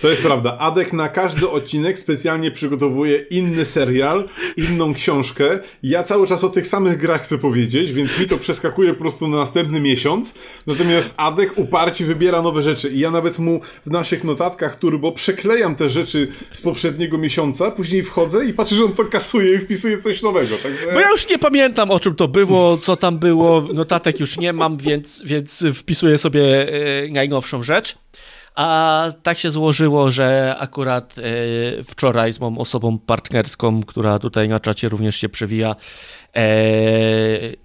To jest prawda. Adek na każdy odcinek specjalnie przygotowuje inny serial, inną książkę. Ja cały czas o tych samych grach chcę powiedzieć, więc mi to przeskakuje po prostu na następny miesiąc. Natomiast Adek uparcie wybiera nowe rzeczy i ja nawet mu w naszych notatkach turbo przeklejam te rzeczy z poprzedniego miesiąca, później wchodzę i patrzę, że on to kasuje i wpisuje coś nowego. Także... Bo ja już nie pamiętam o czym to było, co tam było, notatek już nie mam, więc, więc wpisuję sobie e, najnowszą rzecz. A tak się złożyło, że akurat e, wczoraj z moją osobą partnerską, która tutaj na czacie również się przewija, e,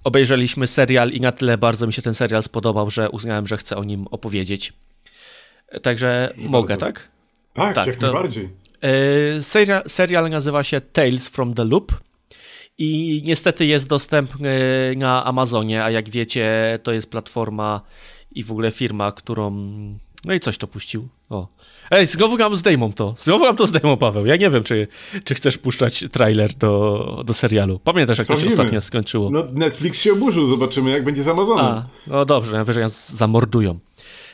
obejrzeliśmy serial i na tyle bardzo mi się ten serial spodobał, że uznałem, że chcę o nim opowiedzieć. Także mogę, bardzo. tak? Tak, tak jak to, najbardziej. E, serial, serial nazywa się Tales from the Loop i niestety jest dostępny na Amazonie, a jak wiecie, to jest platforma i w ogóle firma, którą no i coś to puścił. O. Ej, znowu nam zdejmą to. Znowu nam to zdejmą, Paweł. Ja nie wiem, czy, czy chcesz puszczać trailer do, do serialu. Pamiętasz, jak to się ostatnio skończyło? No, Netflix się oburzył. Zobaczymy, jak będzie z Amazonem. A, no dobrze, wyżej nas zamordują.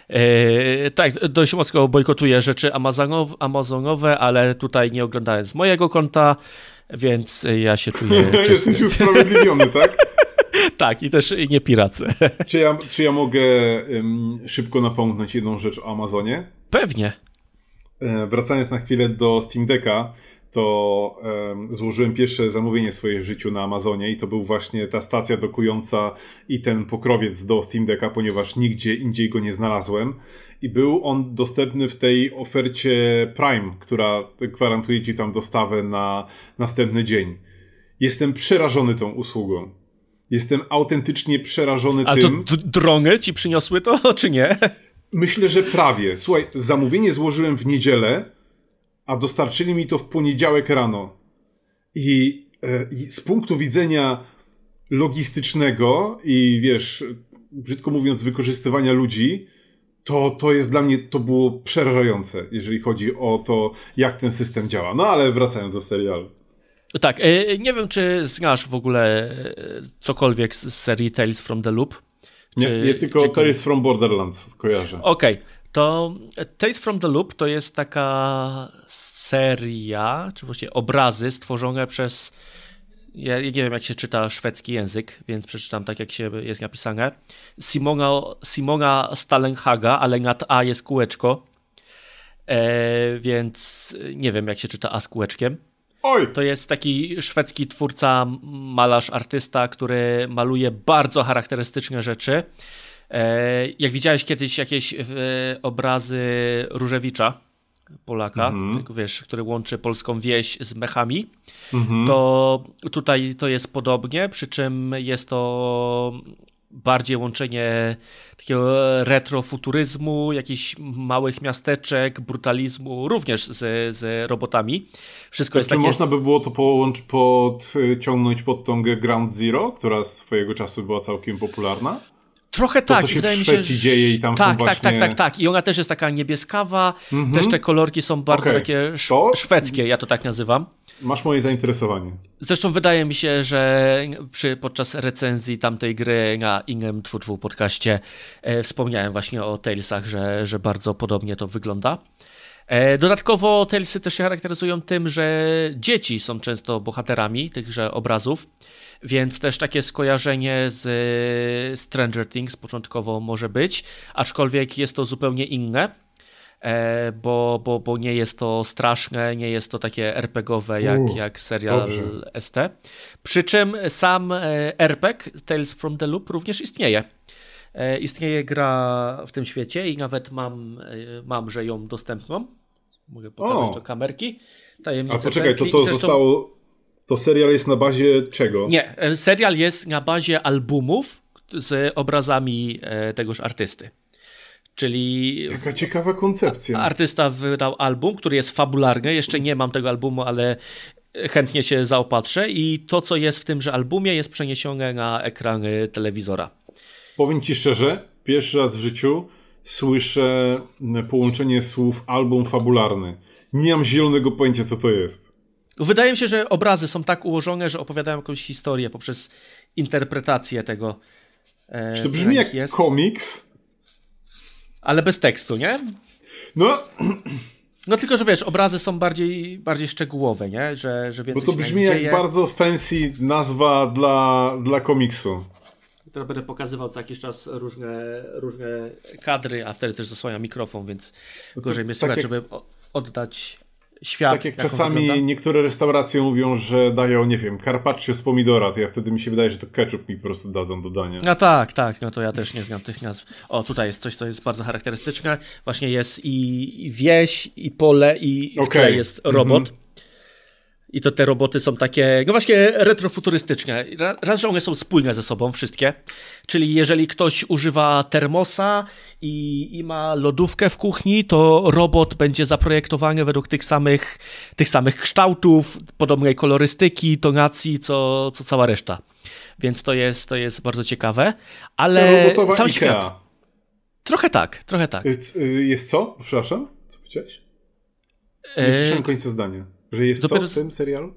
Yy, tak, dość mocno bojkotuję rzeczy amazonowe, amazonowe, ale tutaj nie oglądałem z mojego konta, więc ja się czuję czysty. Jesteś usprawiedliwiony, tak? tak, i też nie piracy. czy, ja, czy ja mogę um, szybko napomknąć jedną rzecz o Amazonie? Pewnie. E, wracając na chwilę do Steam Decka, to złożyłem pierwsze zamówienie swoje w życiu na Amazonie i to był właśnie ta stacja dokująca i ten pokrowiec do Steam Decka, ponieważ nigdzie indziej go nie znalazłem. I był on dostępny w tej ofercie Prime, która gwarantuje ci tam dostawę na następny dzień. Jestem przerażony tą usługą. Jestem autentycznie przerażony tym. A to drony ci przyniosły to, czy nie? Myślę, że prawie. Słuchaj, zamówienie złożyłem w niedzielę, a dostarczyli mi to w poniedziałek rano. I, e, i z punktu widzenia logistycznego i wiesz, brzydko mówiąc, wykorzystywania ludzi, to, to jest dla mnie, to było przerażające, jeżeli chodzi o to, jak ten system działa. No ale wracając do serialu. Tak, e, nie wiem, czy znasz w ogóle e, cokolwiek z serii Tales from the Loop. Czy, nie, nie, tylko czy... Tales from Borderlands kojarzę. Okej, okay. to Tales from the Loop to jest taka seria, czy właściwie obrazy stworzone przez. Ja nie wiem, jak się czyta szwedzki język, więc przeczytam tak, jak się jest napisane. Simona, Simona Stalenhaga, ale nad A jest kółeczko. E, więc nie wiem, jak się czyta A z kółeczkiem. Oj. To jest taki szwedzki twórca, malarz, artysta, który maluje bardzo charakterystyczne rzeczy. E, jak widziałeś kiedyś jakieś e, obrazy Różewicza, Polaka, mm -hmm. tak, wiesz, który łączy polską wieś z mechami, mm -hmm. to tutaj to jest podobnie, przy czym jest to bardziej łączenie takiego e, retrofuturyzmu, jakichś małych miasteczek, brutalizmu, również z, z robotami. Wszystko to jest czy takie... można by było to połącz, podciągnąć pod tą Ground Zero, która swojego czasu była całkiem popularna? Trochę to, tak. Co się wydaje mi się, że... dzieje i tam tak, są właśnie... tak, tak, tak, tak, tak. I ona też jest taka niebieskawa, mm -hmm. też te kolorki są bardzo okay. takie sz... to... szwedzkie, ja to tak nazywam. Masz moje zainteresowanie. Zresztą wydaje mi się, że przy, podczas recenzji tamtej gry na innym twórczu podcaście e, wspomniałem właśnie o Talesach, że, że bardzo podobnie to wygląda. E, dodatkowo Talesy też się charakteryzują tym, że dzieci są często bohaterami tychże obrazów. Więc też takie skojarzenie z y, Stranger Things początkowo może być, aczkolwiek jest to zupełnie inne, e, bo, bo, bo nie jest to straszne, nie jest to takie RPGowe jak, U, jak serial dobrze. ST. Przy czym sam e, RPG Tales from the Loop również istnieje. E, istnieje gra w tym świecie i nawet mam, mam że ją dostępną. Mogę pokazać o. do kamerki. Tajemnice A poczekaj, to Zresztą... zostało to serial jest na bazie czego? Nie, e, serial jest na bazie albumów z obrazami e, tegoż artysty. Czyli. Jaka ciekawa koncepcja. Artysta wydał album, który jest fabularny. Jeszcze nie mam tego albumu, ale chętnie się zaopatrzę. I to, co jest w tymże albumie, jest przeniesione na ekrany telewizora. Powiem ci szczerze, pierwszy raz w życiu słyszę mm, połączenie słów album fabularny. Nie mam zielonego pojęcia, co to jest. Wydaje mi się, że obrazy są tak ułożone, że opowiadają jakąś historię poprzez interpretację tego. E, Czy to brzmi jak jest. komiks? Ale bez tekstu, nie? No. No tylko, że wiesz, obrazy są bardziej, bardziej szczegółowe, nie? Że, że więcej Bo to brzmi jak dzieje. bardzo fancy nazwa dla, dla komiksu. Teraz będę pokazywał co jakiś czas różne, różne kadry, a wtedy też zasłania mikrofon, więc no gorzej to, mnie tak słychać, tak jak... żeby oddać świat. Tak jak, czasami niektóre restauracje mówią, że dają, nie wiem, carpaccio z pomidora, to ja wtedy mi się wydaje, że to ketchup mi po prostu dadzą do dania. No tak, tak, no to ja też nie znam tych nazw. O, tutaj jest coś, co jest bardzo charakterystyczne. Właśnie jest i, i wieś, i pole, i, okay. w jest mhm. robot. Mm -hmm. I to te roboty są takie, no właśnie, retrofuturystyczne. Raz, że one są spójne ze sobą, wszystkie. Czyli jeżeli ktoś używa termosa i, i, ma lodówkę w kuchni, to robot będzie zaprojektowany według tych samych, tych samych kształtów, podobnej kolorystyki, tonacji, co, co cała reszta. Więc to jest, to jest bardzo ciekawe. Ale no, sam Ikea. świat. Trochę tak, trochę tak. Y, y, jest co? Przepraszam, co powiedziałeś? Nie y, słyszałem końca zdania. Że jest Dopiero... co w tym serialu?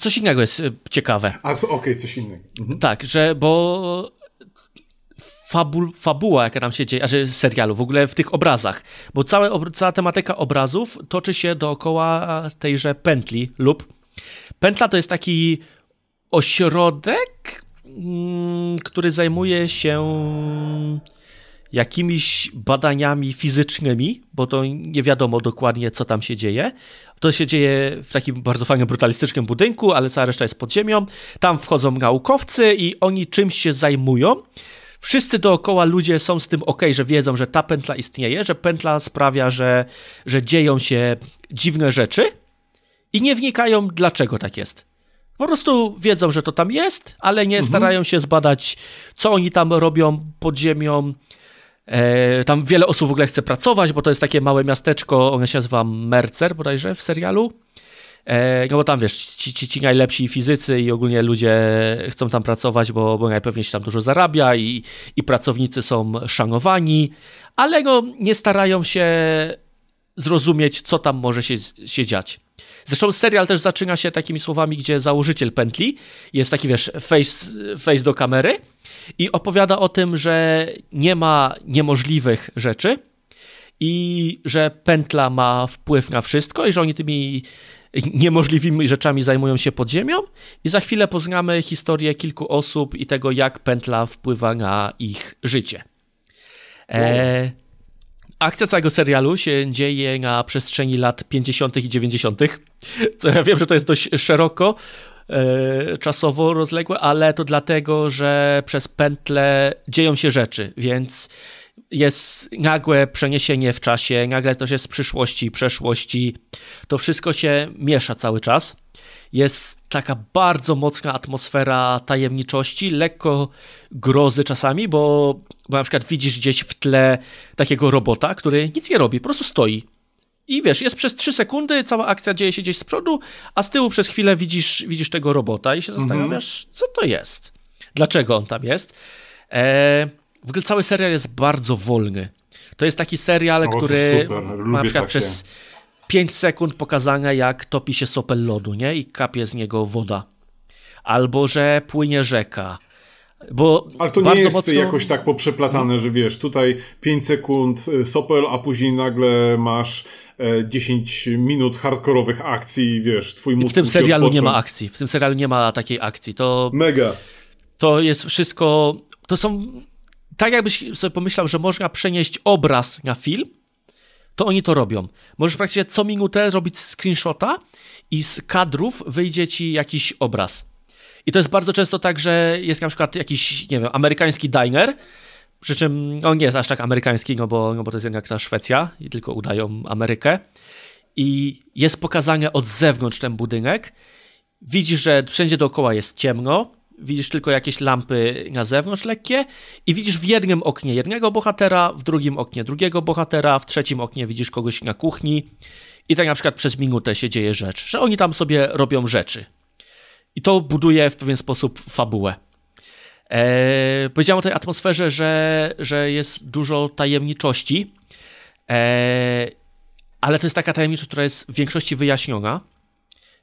Coś innego jest e, ciekawe. A, co, okej, okay, coś innego. Mhm. Tak, że bo fabu fabuła, jaka tam się dzieje, a że serialu, w ogóle w tych obrazach, bo całe, cała tematyka obrazów toczy się dookoła tejże pętli lub... Pętla to jest taki ośrodek, mm, który zajmuje się jakimiś badaniami fizycznymi, bo to nie wiadomo dokładnie, co tam się dzieje. To się dzieje w takim bardzo fajnym, brutalistycznym budynku, ale cała reszta jest pod ziemią. Tam wchodzą naukowcy i oni czymś się zajmują. Wszyscy dookoła ludzie są z tym ok, że wiedzą, że ta pętla istnieje, że pętla sprawia, że, że dzieją się dziwne rzeczy i nie wnikają, dlaczego tak jest. Po prostu wiedzą, że to tam jest, ale nie mhm. starają się zbadać, co oni tam robią pod ziemią, E, tam wiele osób w ogóle chce pracować, bo to jest takie małe miasteczko, ono się nazywa Mercer bodajże w serialu. E, no bo tam wiesz, ci, ci, ci najlepsi fizycy i ogólnie ludzie chcą tam pracować, bo, bo najpewniej się tam dużo zarabia i, i pracownicy są szanowani, ale no, nie starają się zrozumieć, co tam może się, się dziać. Zresztą serial też zaczyna się takimi słowami, gdzie założyciel pętli jest taki, wiesz, face, face do kamery i opowiada o tym, że nie ma niemożliwych rzeczy i że pętla ma wpływ na wszystko i że oni tymi niemożliwymi rzeczami zajmują się pod ziemią i za chwilę poznamy historię kilku osób i tego, jak pętla wpływa na ich życie. E, Akcja całego serialu się dzieje na przestrzeni lat 50. i 90. Ja wiem, że to jest dość szeroko e, czasowo rozległe, ale to dlatego, że przez pętle dzieją się rzeczy, więc jest nagłe przeniesienie w czasie, nagle to się z przyszłości, przeszłości, to wszystko się miesza cały czas. Jest taka bardzo mocna atmosfera tajemniczości, lekko grozy czasami, bo, bo na przykład widzisz gdzieś w tle takiego robota, który nic nie robi, po prostu stoi. I wiesz, jest przez 3 sekundy, cała akcja dzieje się gdzieś z przodu, a z tyłu przez chwilę widzisz, widzisz tego robota i się zastanawiasz, mhm. co to jest. Dlaczego on tam jest? E, w ogóle cały serial jest bardzo wolny. To jest taki serial, o, który super, ma na przykład takie. przez 5 sekund pokazania, jak topi się sopel lodu, nie? I kapie z niego woda. Albo, że płynie rzeka. Bo Ale to nie jest mocno... jakoś tak poprzeplatane, że wiesz, tutaj 5 sekund y, sopel, a później nagle masz 10 e, minut hardkorowych akcji, wiesz, twój mózg W tym serialu nie ma akcji, w tym serialu nie ma takiej akcji. To Mega. To jest wszystko, to są, tak jakbyś sobie pomyślał, że można przenieść obraz na film, to oni to robią. Możesz praktycznie co minutę robić screenshota i z kadrów wyjdzie ci jakiś obraz. I to jest bardzo często tak, że jest na przykład jakiś, nie wiem, amerykański diner, przy czym on no nie jest aż tak amerykański, no bo, no bo to jest jednak ta Szwecja i tylko udają Amerykę. I jest pokazane od zewnątrz ten budynek. Widzisz, że wszędzie dookoła jest ciemno, widzisz tylko jakieś lampy na zewnątrz lekkie i widzisz w jednym oknie jednego bohatera, w drugim oknie drugiego bohatera, w trzecim oknie widzisz kogoś na kuchni i tak na przykład przez minutę się dzieje rzecz, że oni tam sobie robią rzeczy. I to buduje w pewien sposób fabułę. Eee, powiedziałem o tej atmosferze, że, że jest dużo tajemniczości, eee, ale to jest taka tajemniczość, która jest w większości wyjaśniona.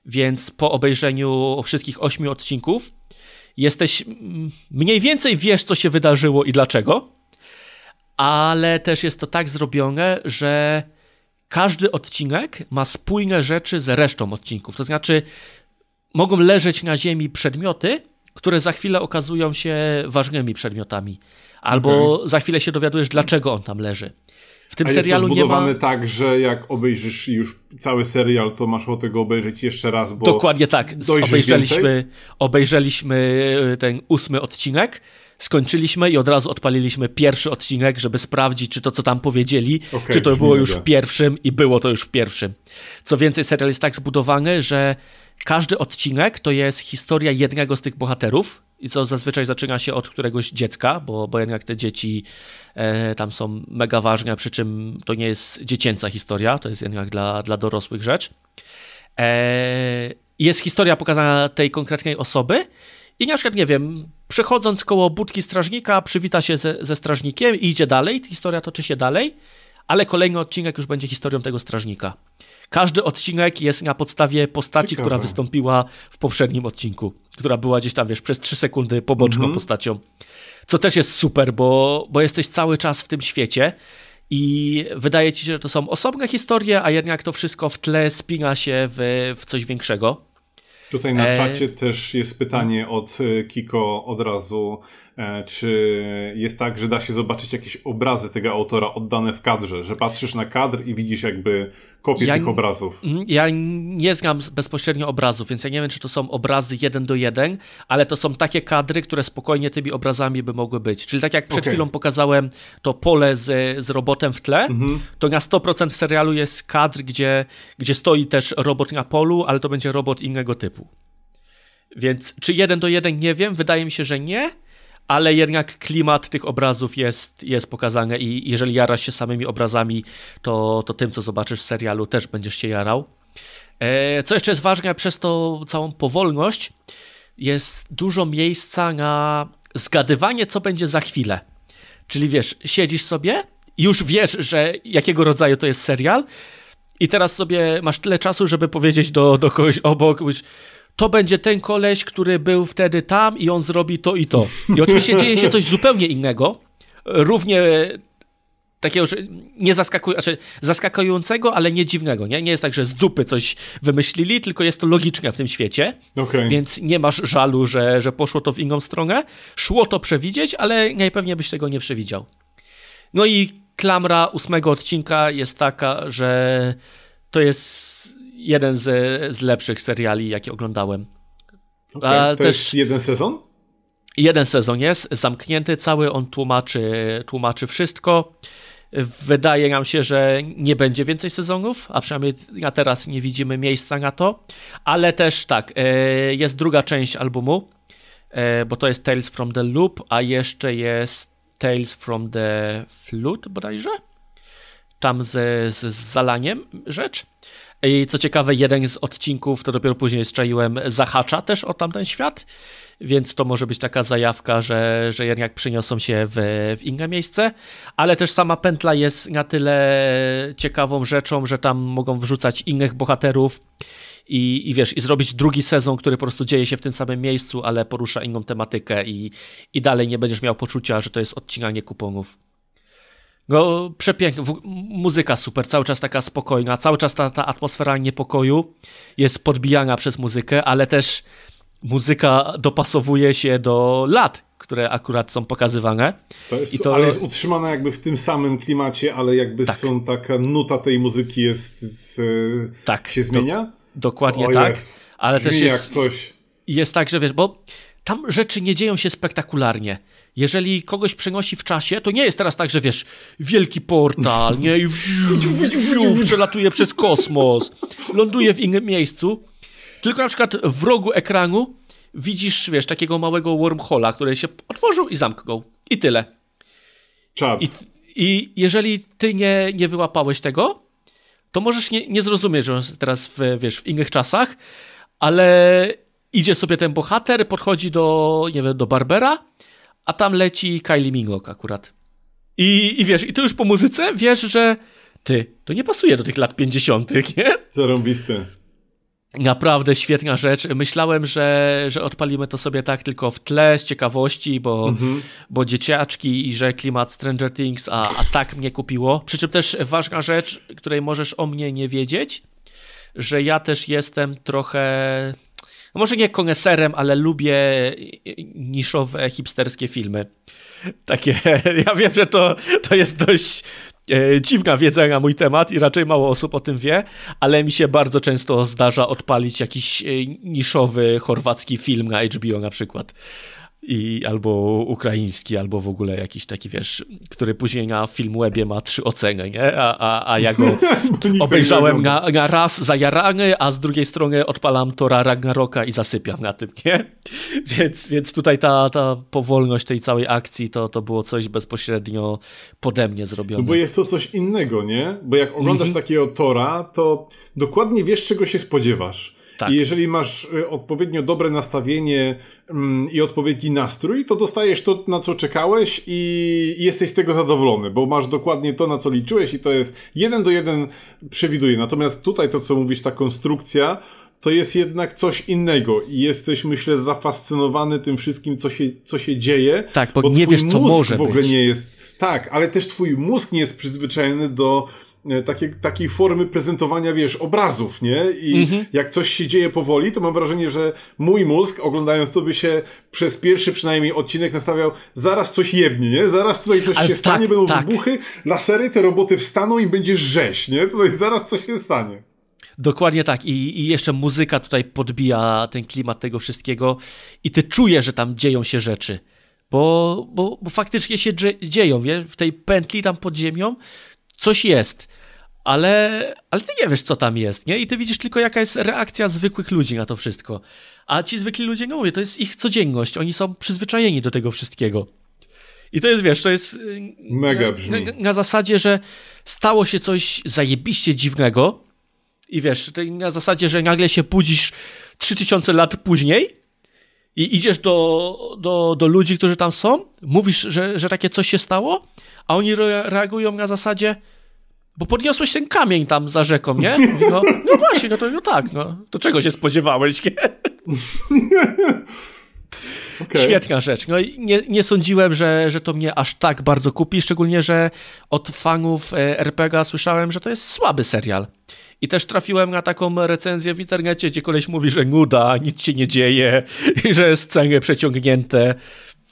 Więc po obejrzeniu wszystkich ośmiu odcinków jesteś mniej więcej wiesz, co się wydarzyło i dlaczego, ale też jest to tak zrobione, że każdy odcinek ma spójne rzeczy z resztą odcinków. To znaczy, mogą leżeć na ziemi przedmioty, które za chwilę okazują się ważnymi przedmiotami, albo okay. za chwilę się dowiadujesz, dlaczego on tam leży. W tym A serialu jest to zbudowane nie ma... tak, że jak obejrzysz już cały serial, to masz o tego obejrzeć jeszcze raz, bo Dokładnie tak. Obejrzeliśmy, obejrzeliśmy e, ten ósmy odcinek, skończyliśmy i od razu odpaliliśmy pierwszy odcinek, żeby sprawdzić, czy to, co tam powiedzieli, okay, czy to było już w pierwszym i było to już w pierwszym. Co więcej, serial jest tak zbudowany, że każdy odcinek to jest historia jednego z tych bohaterów, i co zazwyczaj zaczyna się od któregoś dziecka, bo, bo jednak te dzieci E, tam są mega ważne, przy czym to nie jest dziecięca historia, to jest jednak dla, dla dorosłych rzecz. E, jest historia pokazana tej konkretnej osoby i na przykład, nie wiem, przechodząc koło budki strażnika, przywita się ze, ze strażnikiem i idzie dalej, historia toczy się dalej, ale kolejny odcinek już będzie historią tego strażnika. Każdy odcinek jest na podstawie postaci, Ciekawe. która wystąpiła w poprzednim odcinku, która była gdzieś tam, wiesz, przez trzy sekundy poboczną mm -hmm. postacią. Co też jest super, bo, bo jesteś cały czas w tym świecie i wydaje ci się, że to są osobne historie, a jednak to wszystko w tle spina się w, w coś większego. Tutaj na e, czacie też jest pytanie od e, Kiko od razu, e, czy jest tak, że da się zobaczyć jakieś obrazy tego autora oddane w kadrze, że patrzysz na kadr i widzisz jakby kopię ja, tych obrazów. Ja nie znam bezpośrednio obrazów, więc ja nie wiem, czy to są obrazy jeden do jeden, ale to są takie kadry, które spokojnie tymi obrazami by mogły być. Czyli tak jak przed okay. chwilą pokazałem to pole z, z robotem w tle, mhm. to na 100% w serialu jest kadr, gdzie, gdzie stoi też robot na polu, ale to będzie robot innego typu. Więc czy jeden do jeden nie wiem, wydaje mi się, że nie, ale jednak klimat tych obrazów jest, jest pokazany i jeżeli jarasz się samymi obrazami, to, to tym, co zobaczysz w serialu, też będziesz się jarał. E, co jeszcze jest ważne, przez tą całą powolność jest dużo miejsca na zgadywanie, co będzie za chwilę. Czyli wiesz, siedzisz sobie, już wiesz, że jakiego rodzaju to jest serial, i teraz sobie masz tyle czasu, żeby powiedzieć do, do kogoś obok, to będzie ten koleś, który był wtedy tam i on zrobi to i to. I oczywiście dzieje się coś zupełnie innego, równie takiego, że nie znaczy, zaskakującego, ale nie dziwnego, nie? Nie jest tak, że z dupy coś wymyślili, tylko jest to logiczne w tym świecie, okay. więc nie masz żalu, że, że poszło to w inną stronę. Szło to przewidzieć, ale najpewniej byś tego nie przewidział. No i klamra ósmego odcinka jest taka, że to jest jeden z, z lepszych seriali, jakie oglądałem. Okay, A to też jest jeden sezon? Jeden sezon jest, zamknięty cały, on tłumaczy, tłumaczy wszystko. Wydaje nam się, że nie będzie więcej sezonów, a przynajmniej na teraz nie widzimy miejsca na to. Ale też tak, e, jest druga część albumu, e, bo to jest Tales from the Loop, a jeszcze jest Tales from the Flood bodajże. Tam z, z zalaniem rzecz. I co ciekawe, jeden z odcinków, to dopiero później strzeliłem, zahacza też o tamten świat, więc to może być taka zajawka, że, że jednak przyniosą się w, w inne miejsce, ale też sama pętla jest na tyle ciekawą rzeczą, że tam mogą wrzucać innych bohaterów i, i wiesz, i zrobić drugi sezon, który po prostu dzieje się w tym samym miejscu, ale porusza inną tematykę i, i dalej nie będziesz miał poczucia, że to jest odcinanie kuponów. No, przepiękna, muzyka super, cały czas taka spokojna, cały czas ta, ta atmosfera niepokoju jest podbijana przez muzykę, ale też muzyka dopasowuje się do lat, które akurat są pokazywane. To jest, I to... Ale jest utrzymana jakby w tym samym klimacie, ale jakby tak. są taka nuta tej muzyki jest z, tak, się zmienia? Do, dokładnie Co, tak. Jest. Ale też jest, jak coś. jest tak, że wiesz, bo tam rzeczy nie dzieją się spektakularnie. Jeżeli kogoś przenosi w czasie, to nie jest teraz tak, że wiesz, wielki portal, nie, i wziu, przelatuje przez kosmos, ląduje w innym miejscu. Tylko na przykład w rogu ekranu widzisz, wiesz, takiego małego wormhola, który się otworzył i zamknął. I tyle. I, I, jeżeli ty nie, nie wyłapałeś tego, to możesz nie, nie zrozumieć, że on jest teraz w, wiesz, w innych czasach, ale idzie sobie ten bohater, podchodzi do, nie wiem, do Barbera, a tam leci Kylie Minogue akurat. I, I wiesz, i to już po muzyce wiesz, że ty, to nie pasuje do tych lat 50., nie? Zarąbiste. Naprawdę świetna rzecz. Myślałem, że, że odpalimy to sobie tak tylko w tle, z ciekawości, bo, mhm. bo dzieciaczki i że klimat Stranger Things, a, a tak mnie kupiło. Przy czym też ważna rzecz, której możesz o mnie nie wiedzieć, że ja też jestem trochę może nie koneserem, ale lubię niszowe, hipsterskie filmy. Takie, ja wiem, że to, to jest dość e, dziwna wiedza na mój temat i raczej mało osób o tym wie, ale mi się bardzo często zdarza odpalić jakiś e, niszowy chorwacki film na HBO na przykład i albo ukraiński, albo w ogóle jakiś taki, wiesz, który później na Filmwebie ma trzy oceny, nie? A, a, a ja go obejrzałem na, na raz zajarany, a z drugiej strony odpalam Tora Ragnaroka i zasypiam na tym, nie? Więc, więc tutaj ta, ta powolność tej całej akcji to, to było coś bezpośrednio pode mnie zrobione. No bo jest to coś innego, nie? Bo jak oglądasz mhm. takiego Tora, to dokładnie wiesz, czego się spodziewasz. Tak. I jeżeli masz y, odpowiednio dobre nastawienie mm, i odpowiedni nastrój, to dostajesz to, na co czekałeś i jesteś z tego zadowolony, bo masz dokładnie to, na co liczyłeś i to jest jeden do jeden przewiduje. Natomiast tutaj to, co mówisz, ta konstrukcja, to jest jednak coś innego i jesteś, myślę, zafascynowany tym wszystkim, co się, co się dzieje. Tak, bo, bo nie wiesz, co może w ogóle być. nie jest. Tak, ale też twój mózg nie jest przyzwyczajony do E, takie, takiej formy prezentowania, wiesz, obrazów, nie? I mhm. jak coś się dzieje powoli, to mam wrażenie, że mój mózg, oglądając to, by się przez pierwszy przynajmniej odcinek nastawiał, zaraz coś jebnie, nie? Zaraz tutaj coś Ale się tak, stanie, będą tak. wybuchy, lasery, te roboty wstaną i będzie rzeź, nie? Tutaj zaraz coś się stanie. Dokładnie tak. I, I, jeszcze muzyka tutaj podbija ten klimat tego wszystkiego i ty czujesz, że tam dzieją się rzeczy. Bo, bo, bo faktycznie się dzieją, wie? w tej pętli tam pod ziemią, coś jest, ale, ale ty nie wiesz, co tam jest, nie? I ty widzisz tylko, jaka jest reakcja zwykłych ludzi na to wszystko. A ci zwykli ludzie, no mówię, to jest ich codzienność, oni są przyzwyczajeni do tego wszystkiego. I to jest, wiesz, to jest. Y, Mega brzmi. Na, na zasadzie, że stało się coś zajebiście dziwnego. I wiesz, na zasadzie, że nagle się budzisz 3000 lat później i idziesz do, do, do ludzi, którzy tam są, mówisz, że, że takie coś się stało, a oni re reagują na zasadzie, bo podniosłeś ten kamień tam za rzeką, nie? No, no właśnie, no to no tak, no. To czego się spodziewałeś, nie? Okay. Świetna rzecz. No i nie, nie sądziłem, że, że to mnie aż tak bardzo kupi, szczególnie, że od fanów e, RPG słyszałem, że to jest słaby serial. I też trafiłem na taką recenzję w internecie, gdzie koleś mówi, że nuda, nic się nie dzieje, że sceny przeciągnięte.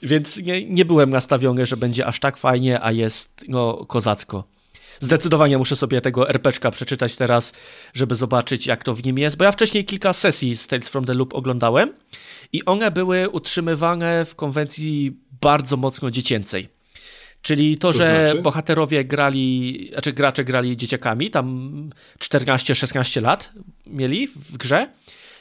Więc nie, nie byłem nastawiony, że będzie aż tak fajnie, a jest no kozacko. Zdecydowanie muszę sobie tego RPczka przeczytać teraz, żeby zobaczyć jak to w nim jest, bo ja wcześniej kilka sesji z Tales from the Loop oglądałem i one były utrzymywane w konwencji bardzo mocno dziecięcej. Czyli to, to że znaczy? bohaterowie grali, znaczy gracze grali dzieciakami, tam 14-16 lat mieli w grze,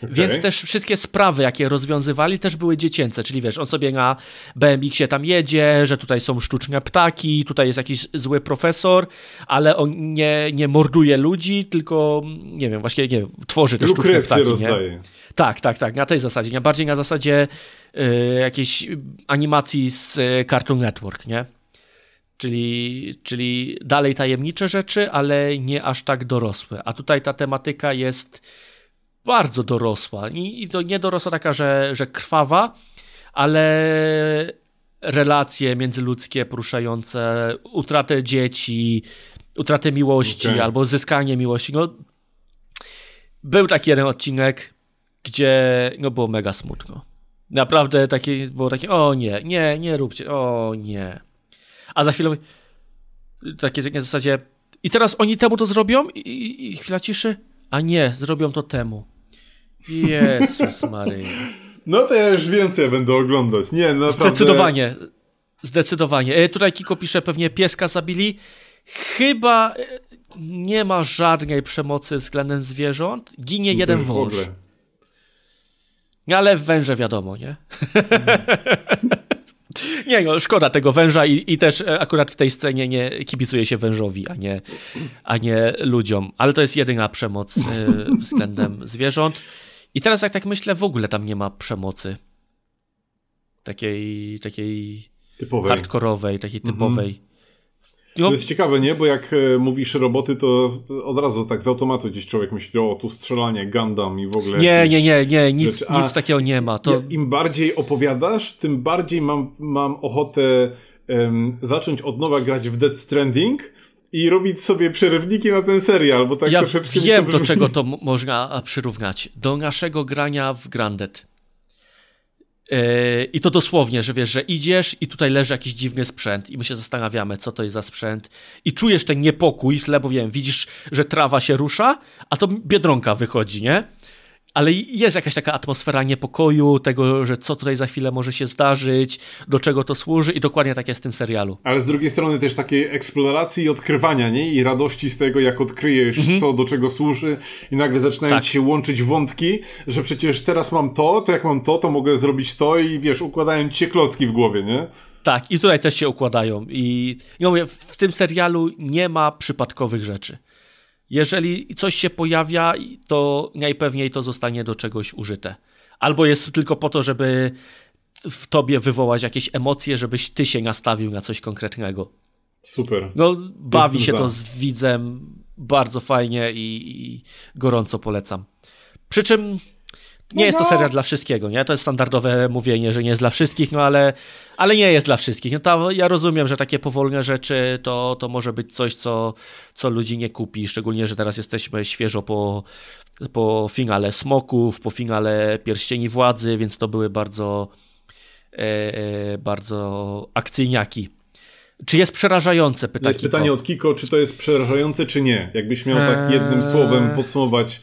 Okay. Więc też wszystkie sprawy, jakie rozwiązywali, też były dziecięce, czyli wiesz, on sobie na BMX-ie tam jedzie, że tutaj są sztuczne ptaki, tutaj jest jakiś zły profesor, ale on nie, nie morduje ludzi, tylko, nie wiem, właśnie nie, tworzy te sztuczne ptaki. Rozdaje. Nie? Tak, tak, tak, na tej zasadzie, nie? bardziej na zasadzie y, jakiejś animacji z y, Cartoon Network, nie? Czyli, czyli dalej tajemnicze rzeczy, ale nie aż tak dorosłe. A tutaj ta tematyka jest bardzo dorosła. I, i to nie dorosła taka, że, że krwawa, ale relacje międzyludzkie poruszające, utratę dzieci, utratę miłości okay. albo zyskanie miłości. No, był taki jeden odcinek, gdzie no, było mega smutno. Naprawdę takie, było takie, o nie, nie, nie róbcie, o nie. A za chwilę takie w zasadzie, i teraz oni temu to zrobią? I, i, i chwila ciszy. A nie, zrobią to temu. Jezus Maryja. No to ja już więcej będę oglądać. Nie, no naprawdę... Zdecydowanie. Zdecydowanie. E, tutaj Kiko pisze, pewnie pieska zabili. Chyba e, nie ma żadnej przemocy względem zwierząt. Ginie jeden wąż. Ale węże wiadomo, nie? Hmm. Nie, no, szkoda tego węża i, i też e, akurat w tej scenie nie kibicuje się wężowi, a nie, a nie ludziom. Ale to jest jedyna przemoc y, względem zwierząt. I teraz, jak tak myślę, w ogóle tam nie ma przemocy. Takiej, takiej typowej. hardkorowej, takiej typowej. Mhm. To jest ciekawe, nie? Bo jak e, mówisz roboty, to od razu tak z automatu gdzieś człowiek myśli, o tu strzelanie, Gundam i w ogóle. Nie, nie, nie, nie, nic, nic takiego nie ma. To... Im bardziej opowiadasz, tym bardziej mam, mam ochotę um, zacząć od nowa grać w Dead Stranding i robić sobie przerywniki na ten serial, bo tak ja troszeczkę... Ja wiem, do czego to można przyrównać. Do naszego grania w Grandet. Yy, I to dosłownie, że wiesz, że idziesz i tutaj leży jakiś dziwny sprzęt i my się zastanawiamy, co to jest za sprzęt i czujesz ten niepokój w tle, bo wiem, widzisz, że trawa się rusza, a to biedronka wychodzi, nie? ale jest jakaś taka atmosfera niepokoju, tego, że co tutaj za chwilę może się zdarzyć, do czego to służy i dokładnie tak jest w tym serialu. Ale z drugiej strony też takiej eksploracji i odkrywania, nie? I radości z tego, jak odkryjesz, mhm. co do czego służy i nagle zaczynają tak. się łączyć wątki, że przecież teraz mam to, to jak mam to, to mogę zrobić to i wiesz, układają ci się klocki w głowie, nie? Tak, i tutaj też się układają. I, ja mówię, w tym serialu nie ma przypadkowych rzeczy. Jeżeli coś się pojawia, to najpewniej to zostanie do czegoś użyte. Albo jest tylko po to, żeby w tobie wywołać jakieś emocje, żebyś ty się nastawił na coś konkretnego. Super. No, bawi Jestem się za. to z widzem bardzo fajnie i, i gorąco polecam. Przy czym nie jest to no. serial dla wszystkiego, nie? To jest standardowe mówienie, że nie jest dla wszystkich, no ale, ale nie jest dla wszystkich. No to ja rozumiem, że takie powolne rzeczy to, to może być coś, co, co ludzi nie kupi, szczególnie, że teraz jesteśmy świeżo po, po finale Smoków, po finale Pierścieni Władzy, więc to były bardzo, e, e, bardzo akcyjniaki. Czy jest przerażające pytanie? Jest Kiko. pytanie od Kiko, czy to jest przerażające, czy nie? Jakbyś miał tak jednym eee... słowem podsumować...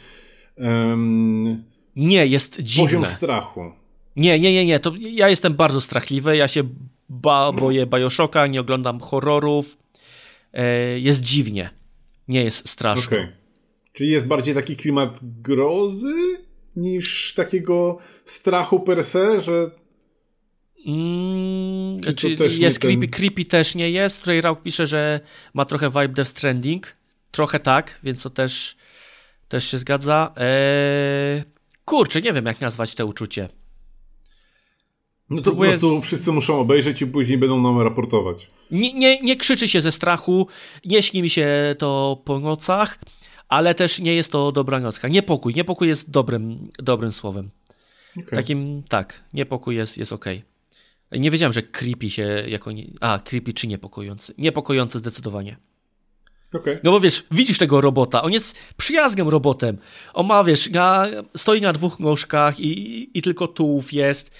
Um nie, jest dziwne. Poziom strachu. Nie, nie, nie, nie. To ja jestem bardzo strachliwy. Ja się ba boję Bioshocka, nie oglądam horrorów. E, jest dziwnie. Nie jest straszne. Okay. Czyli jest bardziej taki klimat grozy niż takiego strachu per se, że. Mm, Czy znaczy jest ten... creepy, creepy też nie jest. Tutaj Rauk pisze, że ma trochę vibe Death Stranding. Trochę tak, więc to też, też się zgadza. Eee, Kurczę, nie wiem jak nazwać to uczucie. No to Próbuję... po prostu wszyscy muszą obejrzeć i później będą nam raportować. Nie, nie, nie krzyczy się ze strachu, nie śni mi się to po nocach, ale też nie jest to dobra nocka. Niepokój, niepokój jest dobrym, dobrym słowem. Okay. Takim, tak, niepokój jest, jest okej. Okay. Nie wiedziałem, że creepy się jako. Nie... A, creepy czy niepokojący. Niepokojący zdecydowanie. Okay. No bo wiesz, widzisz tego robota, on jest przyjaznym robotem. On ma, wiesz, na, stoi na dwóch nóżkach i, i tylko tułów jest.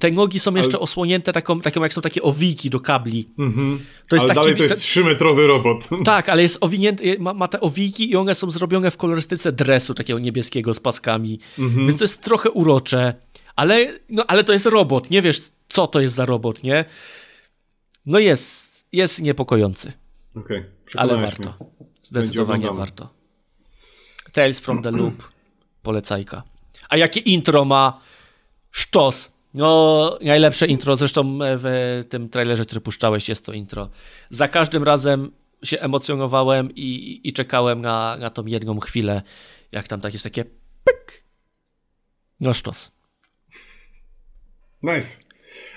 Te nogi są jeszcze ale... osłonięte taką, taką, jak są takie owiki do kabli. Mm -hmm. to jest ale taki, dalej to jest trzymetrowy robot. Tak, ale jest owinięty, ma, ma, te owiki i one są zrobione w kolorystyce dresu takiego niebieskiego z paskami. Mm -hmm. Więc to jest trochę urocze, ale, no, ale to jest robot. Nie wiesz, co to jest za robot, nie? No jest, jest niepokojący. Okej, okay. ale warto. Mnie. Zdecydowanie warto. Tales from the Loop, polecajka. A jakie intro ma sztos? No, najlepsze intro, zresztą e, w tym trailerze, który puszczałeś, jest to intro. Za każdym razem się emocjonowałem i, i czekałem na, na tą jedną chwilę, jak tam tak jest takie pyk. No sztos. Nice.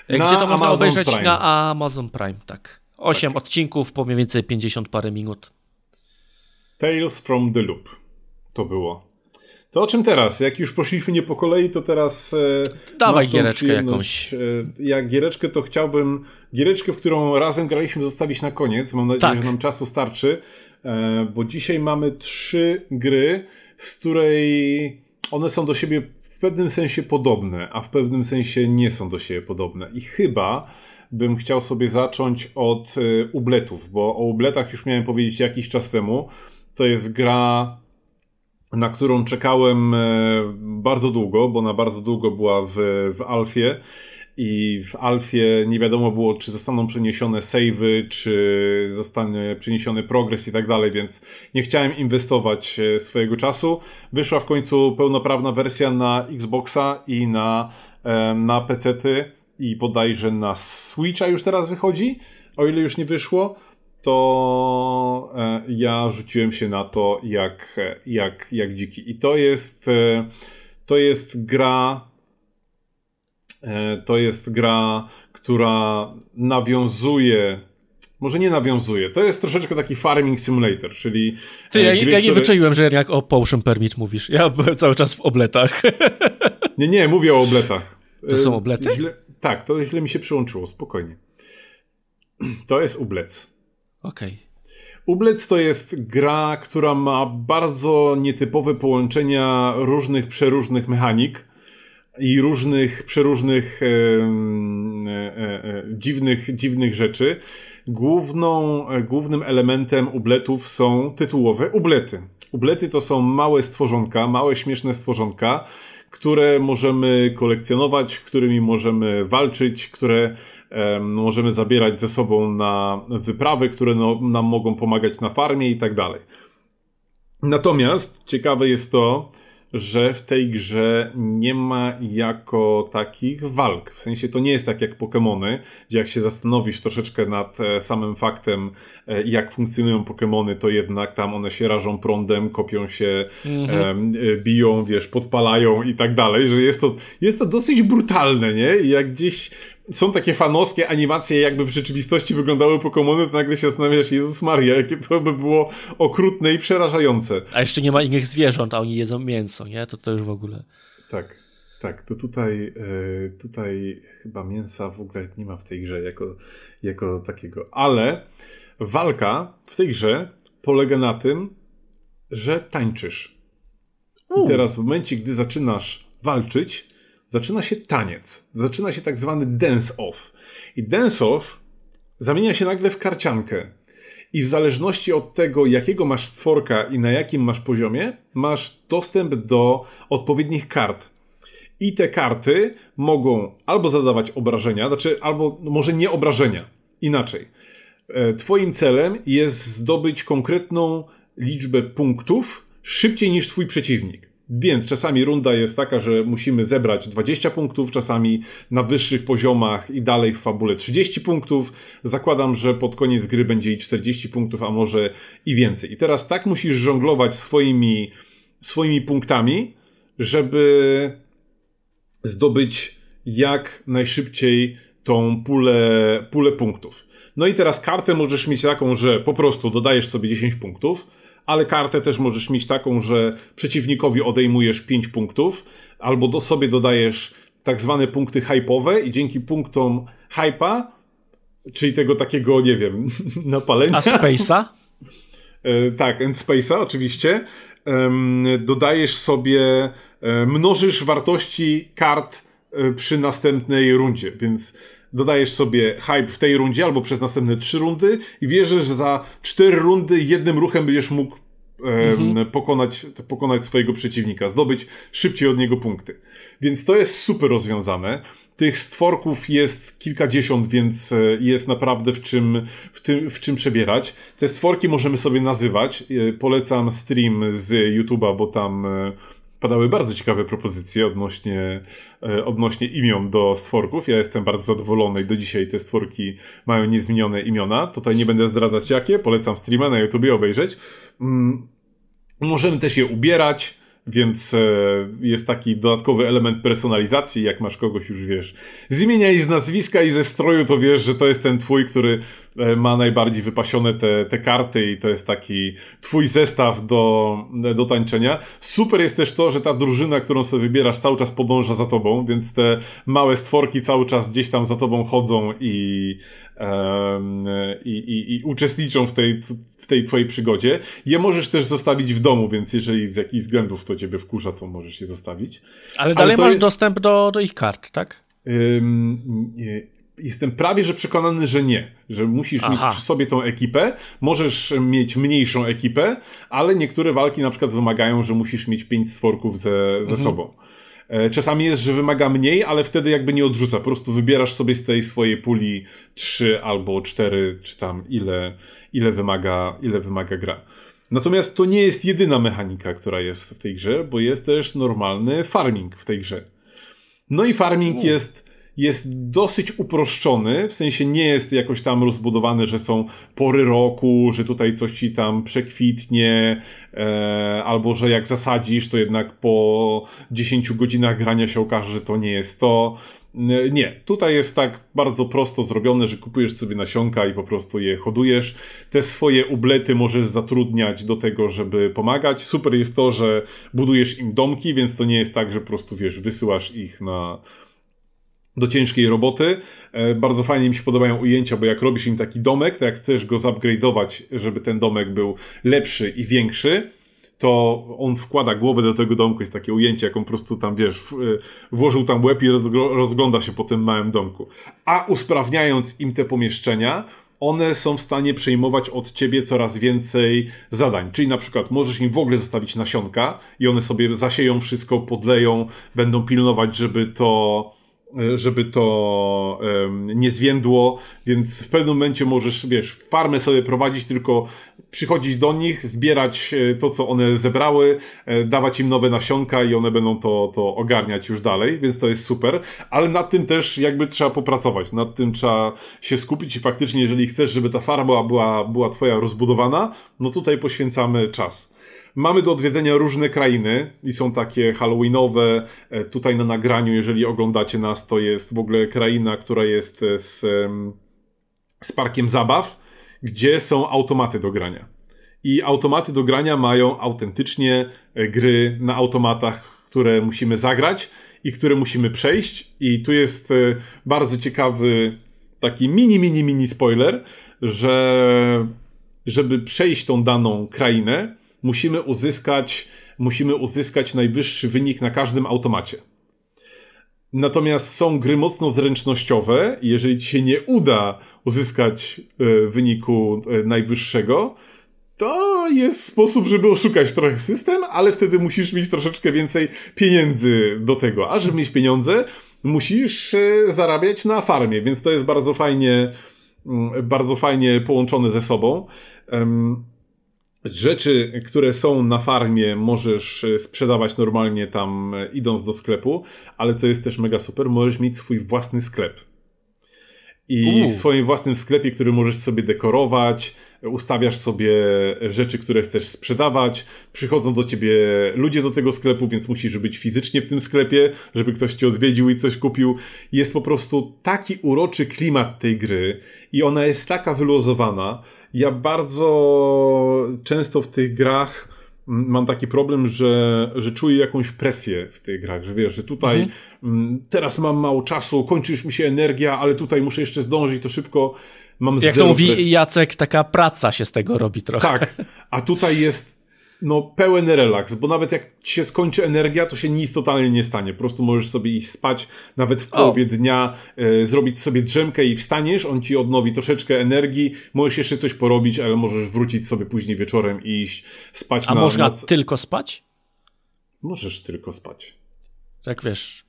E, gdzie na to można Amazon obejrzeć? Prime. Na Amazon Prime, tak. 8 tak. odcinków po mniej więcej 50 parę minut. Tales from the Loop. To było. To o czym teraz? Jak już poszliśmy nie po kolei, to teraz. E, Dawaj giereczkę jakąś. E, jak giereczkę, to chciałbym giereczkę, w którą razem graliśmy, zostawić na koniec. Mam nadzieję, tak. że nam czasu starczy, e, bo dzisiaj mamy trzy gry, z której one są do siebie w pewnym sensie podobne, a w pewnym sensie nie są do siebie podobne. I chyba bym chciał sobie zacząć od y, ubletów, bo o ubletach już miałem powiedzieć jakiś czas temu. To jest gra, na którą czekałem e, bardzo długo, bo na bardzo długo była w, w Alfie i w Alfie nie wiadomo było, czy zostaną przeniesione savey, czy zostanie przeniesiony progres i tak dalej, więc nie chciałem inwestować e, swojego czasu. Wyszła w końcu pełnoprawna wersja na Xboxa i na, e, na PC-ty i bodajże na Switcha już teraz wychodzi, o ile już nie wyszło, to e, ja rzuciłem się na to jak, e, jak, jak dziki. I to jest, e, to jest gra, to jest gra, która nawiązuje może nie nawiązuje. To jest troszeczkę taki farming simulator, czyli. Ty, ja, gry, ja nie który... wyczaiłem, że jak o Potion Permit mówisz. Ja byłem cały czas w obletach. Nie, nie, mówię o obletach. To są oblety? Źle tak, to źle mi się przyłączyło, spokojnie. To jest Ublec. Okej. Okay. Ublec to jest gra, która ma bardzo nietypowe połączenia różnych, przeróżnych mechanik i różnych, przeróżnych e, e, e, dziwnych, dziwnych rzeczy. Główną, e, głównym elementem ubletów są tytułowe ublety. Ublety to są małe stworzonka, małe śmieszne stworzonka, które możemy kolekcjonować, którymi możemy walczyć, które no, możemy zabierać ze sobą na wyprawy, które no, nam mogą pomagać na farmie i tak dalej. Natomiast ciekawe jest to, że w tej grze nie ma jako takich walk. W sensie to nie jest tak jak Pokémony, gdzie jak się zastanowisz troszeczkę nad e, samym faktem E, jak funkcjonują Pokémony, to jednak tam one się rażą prądem, kopią się, mhm. e, biją, wiesz, podpalają i tak dalej, że jest to, jest to dosyć brutalne, nie? I jak gdzieś są takie fanowskie animacje, jakby w rzeczywistości wyglądały Pokémony, to nagle się zastanawiasz, Jezus Maria, jakie to by było okrutne i przerażające. A jeszcze nie ma innych zwierząt, a oni jedzą mięso, nie? To to już w ogóle... Tak, tak, to tutaj, e, tutaj chyba mięsa w ogóle nie ma w tej grze jako, jako takiego, ale walka w tej grze polega na tym, że tańczysz. U. I teraz w momencie, gdy zaczynasz walczyć, zaczyna się taniec. Zaczyna się tak zwany dance-off. I dance-off zamienia się nagle w karciankę. I w zależności od tego, jakiego masz stworka i na jakim masz poziomie, masz dostęp do odpowiednich kart. I te karty mogą albo zadawać obrażenia, znaczy albo może nie obrażenia, inaczej. E, twoim celem jest zdobyć konkretną liczbę punktów szybciej niż Twój przeciwnik. Więc czasami runda jest taka, że musimy zebrać 20 punktów, czasami na wyższych poziomach i dalej w fabule 30 punktów. Zakładam, że pod koniec gry będzie i 40 punktów, a może i więcej. I teraz tak musisz żonglować swoimi, swoimi punktami, żeby zdobyć jak najszybciej tą pulę, pulę punktów. No i teraz kartę możesz mieć taką, że po prostu dodajesz sobie 10 punktów, ale kartę też możesz mieć taką, że przeciwnikowi odejmujesz 5 punktów, albo do sobie dodajesz tak zwane punkty hype'owe i dzięki punktom hype'a, czyli tego takiego, nie wiem, napalenia... A Space'a? E, tak, End Space'a oczywiście. Dodajesz sobie, e, mnożysz wartości kart e, przy następnej rundzie, więc dodajesz sobie hype w tej rundzie albo przez następne trzy rundy i wierzysz, że za cztery rundy jednym ruchem będziesz mógł mhm. pokonać, pokonać swojego przeciwnika, zdobyć szybciej od niego punkty. Więc to jest super rozwiązane. Tych stworków jest kilkadziesiąt, więc e, jest naprawdę w czym, w, tym, w czym przebierać. Te stworki możemy sobie nazywać. E, polecam stream z YouTube'a, bo tam e, padały bardzo ciekawe propozycje odnośnie, e, odnośnie imion do stworków. Ja jestem bardzo zadowolony i do dzisiaj te stworki mają niezmienione imiona. Tutaj nie będę zdradzać jakie, polecam streama na YouTube obejrzeć. Mm, możemy też je ubierać więc e, jest taki dodatkowy element personalizacji, jak masz kogoś już wiesz. Z imienia i z nazwiska i ze stroju, to wiesz, że to jest ten twój, który e, ma najbardziej wypasione te, te karty i to jest taki twój zestaw do, do tańczenia. Super jest też to, że ta drużyna, którą sobie wybierasz, cały czas podąża za tobą, więc te małe stworki cały czas gdzieś tam za tobą chodzą i i, i, i uczestniczą w tej, w tej twojej przygodzie. Je możesz też zostawić w domu, więc jeżeli z jakichś względów to ciebie wkurza, to możesz je zostawić. Ale dalej Ale masz jest... dostęp do, do ich kart, tak? Ym, jestem prawie że przekonany, że nie. Że musisz Aha. mieć przy sobie tą ekipę. Możesz mieć mniejszą ekipę, ale niektóre walki na przykład wymagają, że musisz mieć pięć stworków ze, ze mhm. sobą. E, czasami jest, że wymaga mniej, ale wtedy jakby nie odrzuca. Po prostu wybierasz sobie z tej swojej puli trzy albo cztery, czy tam ile, ile, wymaga, ile wymaga gra. Natomiast to nie jest jedyna mechanika, która jest w tej grze, bo jest też normalny farming w tej grze. No i farming U. jest jest dosyć uproszczony, w sensie nie jest jakoś tam rozbudowany, że są pory roku, że tutaj coś ci tam przekwitnie, e, albo że jak zasadzisz, to jednak po 10 godzinach grania się okaże, że to nie jest to. E, nie, tutaj jest tak bardzo prosto zrobione, że kupujesz sobie nasionka i po prostu je hodujesz. Te swoje ublety możesz zatrudniać do tego, żeby pomagać. Super jest to, że budujesz im domki, więc to nie jest tak, że po prostu wiesz, wysyłasz ich na, do ciężkiej roboty. E, bardzo fajnie mi się podobają ujęcia, bo jak robisz im taki domek, to jak chcesz go zupgrade'ować, żeby ten domek był lepszy i większy, to on wkłada głowę do tego domku, jest takie ujęcie, jak on po prostu tam, wiesz, e, włożył tam łeb i rozgląda się po tym małym domku. A usprawniając im te pomieszczenia, one są w stanie przejmować od ciebie coraz więcej zadań. Czyli na przykład możesz im w ogóle zostawić nasionka i one sobie zasieją wszystko, podleją, będą pilnować, żeby to E, żeby to nie zwiędło, więc w pewnym momencie możesz, wiesz, farmę sobie prowadzić, tylko przychodzić do nich, zbierać e, to, co one zebrały, e, dawać im nowe nasionka i one będą to, to ogarniać już dalej, więc to jest super, ale nad tym też jakby trzeba popracować, nad tym trzeba się skupić i faktycznie, jeżeli chcesz, żeby ta farma była, była twoja rozbudowana, no tutaj poświęcamy czas. Mamy do odwiedzenia różne krainy i są takie halloweenowe. E, tutaj na nagraniu, jeżeli oglądacie nas, to jest w ogóle kraina, która jest e, z, z parkiem zabaw, gdzie są automaty do grania. I automaty do grania mają autentycznie e, gry na automatach, które musimy zagrać i które musimy przejść. I tu jest bardzo ciekawy taki mini, mini, mini spoiler, że żeby przejść tą daną krainę, musimy uzyskać, musimy uzyskać najwyższy wynik na każdym automacie. Natomiast są gry mocno zręcznościowe i jeżeli ci się nie uda uzyskać e, wyniku e, najwyższego, to jest sposób, żeby oszukać trochę system, ale wtedy musisz mieć troszeczkę więcej pieniędzy do tego. A żeby mieć pieniądze, musisz e, zarabiać na farmie, więc to jest bardzo fajnie, mm, bardzo fajnie połączone ze sobą rzeczy, które są na farmie, możesz e, sprzedawać normalnie tam e, idąc do sklepu, ale co jest też mega super, możesz mieć swój własny sklep i w swoim własnym sklepie, który możesz sobie dekorować, ustawiasz sobie rzeczy, które chcesz sprzedawać, przychodzą do ciebie ludzie do tego sklepu, więc musisz być fizycznie w tym sklepie, żeby ktoś cię odwiedził i coś kupił. Jest po prostu taki uroczy klimat tej gry i ona jest taka wyluzowana. Ja bardzo często w tych grach mam taki problem, że, że czuję jakąś presję w tych grach, że wiesz, że tutaj mhm. teraz mam mało czasu, kończy już mi się energia, ale tutaj muszę jeszcze zdążyć to szybko. Mam Jak to mówi presji. Jacek, taka praca się z tego robi trochę. Tak, a tutaj jest no, pełen relaks, bo nawet jak się skończy energia, to się nic totalnie nie stanie. Po prostu możesz sobie iść spać, nawet w połowie o. dnia e, zrobić sobie drzemkę i wstaniesz, on ci odnowi troszeczkę energii, możesz jeszcze coś porobić, ale możesz wrócić sobie później wieczorem i iść spać A na... A można noc... tylko spać? Możesz tylko spać. Tak wiesz,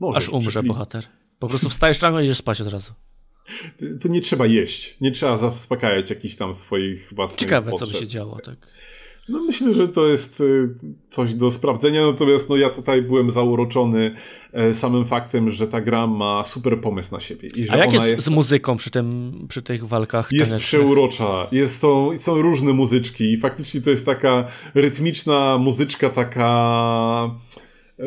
możesz, aż umrze czyli... bohater. Po prostu wstajesz rano i idziesz spać od razu. To nie trzeba jeść, nie trzeba zaspokajać jakichś tam swoich własnych Ciekawe, potrzeb. co by się działo, tak. No myślę, że to jest y, coś do sprawdzenia, natomiast no ja tutaj byłem zauroczony e, samym faktem, że ta gra ma super pomysł na siebie. I że A jak jest, jest, z muzyką przy, tym, przy tych walkach? Jest tanecznych? przeurocza, jest, są, są różne muzyczki i faktycznie to jest taka rytmiczna muzyczka, taka e,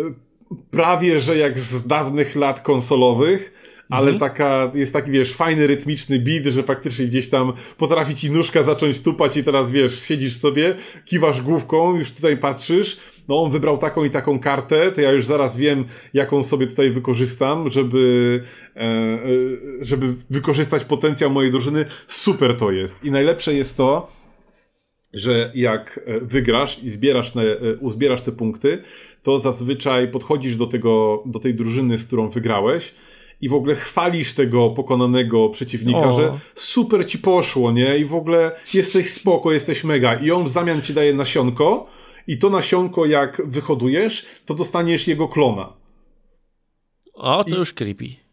prawie, że jak z dawnych lat konsolowych, ale mhm. taka, jest taki, wiesz, fajny rytmiczny beat, że faktycznie gdzieś tam potrafi ci nóżka zacząć tupać i teraz, wiesz, siedzisz sobie, kiwasz główką, już tutaj patrzysz, no on wybrał taką i taką kartę, to ja już zaraz wiem, jaką sobie tutaj wykorzystam, żeby, e, e, żeby wykorzystać potencjał mojej drużyny. Super to jest. I najlepsze jest to, że jak e, wygrasz i zbierasz na, uzbierasz te punkty, to zazwyczaj podchodzisz do, tego, do tej drużyny, z którą wygrałeś i w ogóle chwalisz tego pokonanego przeciwnika, o. że super ci poszło, nie? I w ogóle jesteś spoko, jesteś mega. I on w zamian ci daje nasionko i to nasionko jak wyhodujesz, to dostaniesz jego klona. O, to I... już creepy.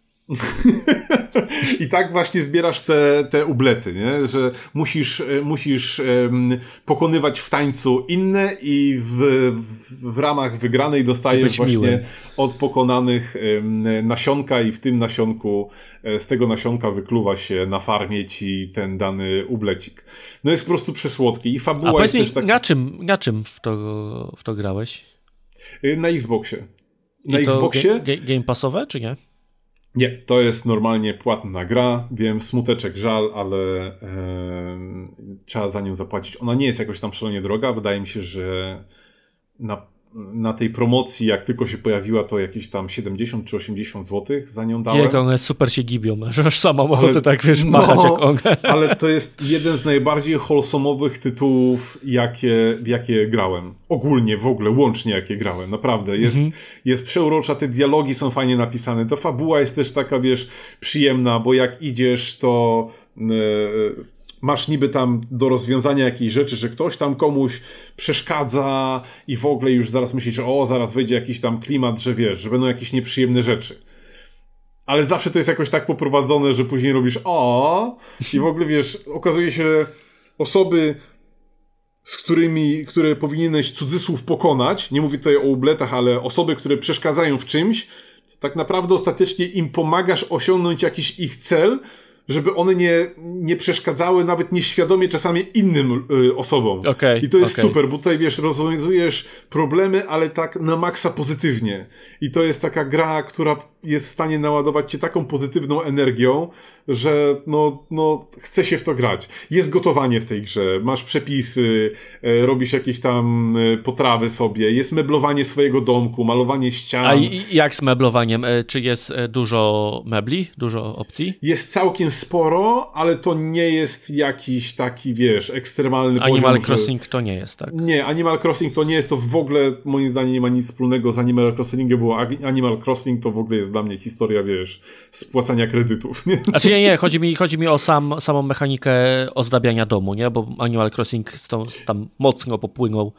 I tak właśnie zbierasz te, te ublety, nie? że musisz, musisz um, pokonywać w tańcu inne i w, w, w ramach wygranej dostajesz Być właśnie miły. od pokonanych um, nasionka i w tym nasionku, e, z tego nasionka wykluwa się na farmie ci ten dany ublecik. No jest po prostu przesłodki i fabuła A jest mi, tak... na czym, na czym w, to, w to grałeś? E, na Xboxie. Na Xboxie. Game, game passowe, czy nie? Nie, to jest normalnie płatna gra. Wiem, smuteczek, żal, ale e, trzeba za nią zapłacić. Ona nie jest jakoś tam szalenie droga. Wydaje mi się, że na na tej promocji, jak tylko się pojawiła, to jakieś tam 70 czy 80 zł za nią dałem. Jak one super się gibią, że aż sama mam to tak, wiesz, no, machać no, jak one. Ale to jest jeden z najbardziej wholesome'owych tytułów, jakie, jakie grałem. Ogólnie, w ogóle, łącznie jakie grałem, naprawdę. Jest, mhm. jest przeurocza, te dialogi są fajnie napisane, ta fabuła jest też taka, wiesz, przyjemna, bo jak idziesz, to e, masz niby tam do rozwiązania jakiejś rzeczy, że ktoś tam komuś przeszkadza i w ogóle już zaraz myślisz, o, zaraz wyjdzie jakiś tam klimat, że wiesz, że będą jakieś nieprzyjemne rzeczy. Ale zawsze to jest jakoś tak poprowadzone, że później robisz o i w ogóle wiesz, okazuje się, że osoby, z którymi, które powinieneś cudzysłów pokonać, nie mówię tutaj o ubletach, ale osoby, które przeszkadzają w czymś, tak naprawdę ostatecznie im pomagasz osiągnąć jakiś ich cel, żeby one nie, nie przeszkadzały nawet nieświadomie czasami innym y, osobom. Okay, I to jest okay. super, bo tutaj wiesz, rozwiązujesz problemy, ale tak na maksa pozytywnie. I to jest taka gra, która jest w stanie naładować cię taką pozytywną energią, że no, no, chce się w to grać. Jest gotowanie w tej grze, masz przepisy, e, robisz jakieś tam e, potrawy sobie, jest meblowanie swojego domku, malowanie ścian. A i, jak z meblowaniem? E, czy jest dużo mebli, dużo opcji? Jest całkiem sporo, ale to nie jest jakiś taki, wiesz, ekstremalny Animal poziom. Animal Crossing że... to nie jest, tak? Nie, Animal Crossing to nie jest, to w ogóle moim zdaniem nie ma nic wspólnego z Animal Crossingiem, bo Animal Crossing to w ogóle jest dla mnie historia, wiesz, spłacania kredytów. Nie? Znaczy nie, nie, chodzi mi, chodzi mi o sam, samą mechanikę ozdabiania domu, nie? Bo Animal Crossing tą, tam mocno popłynął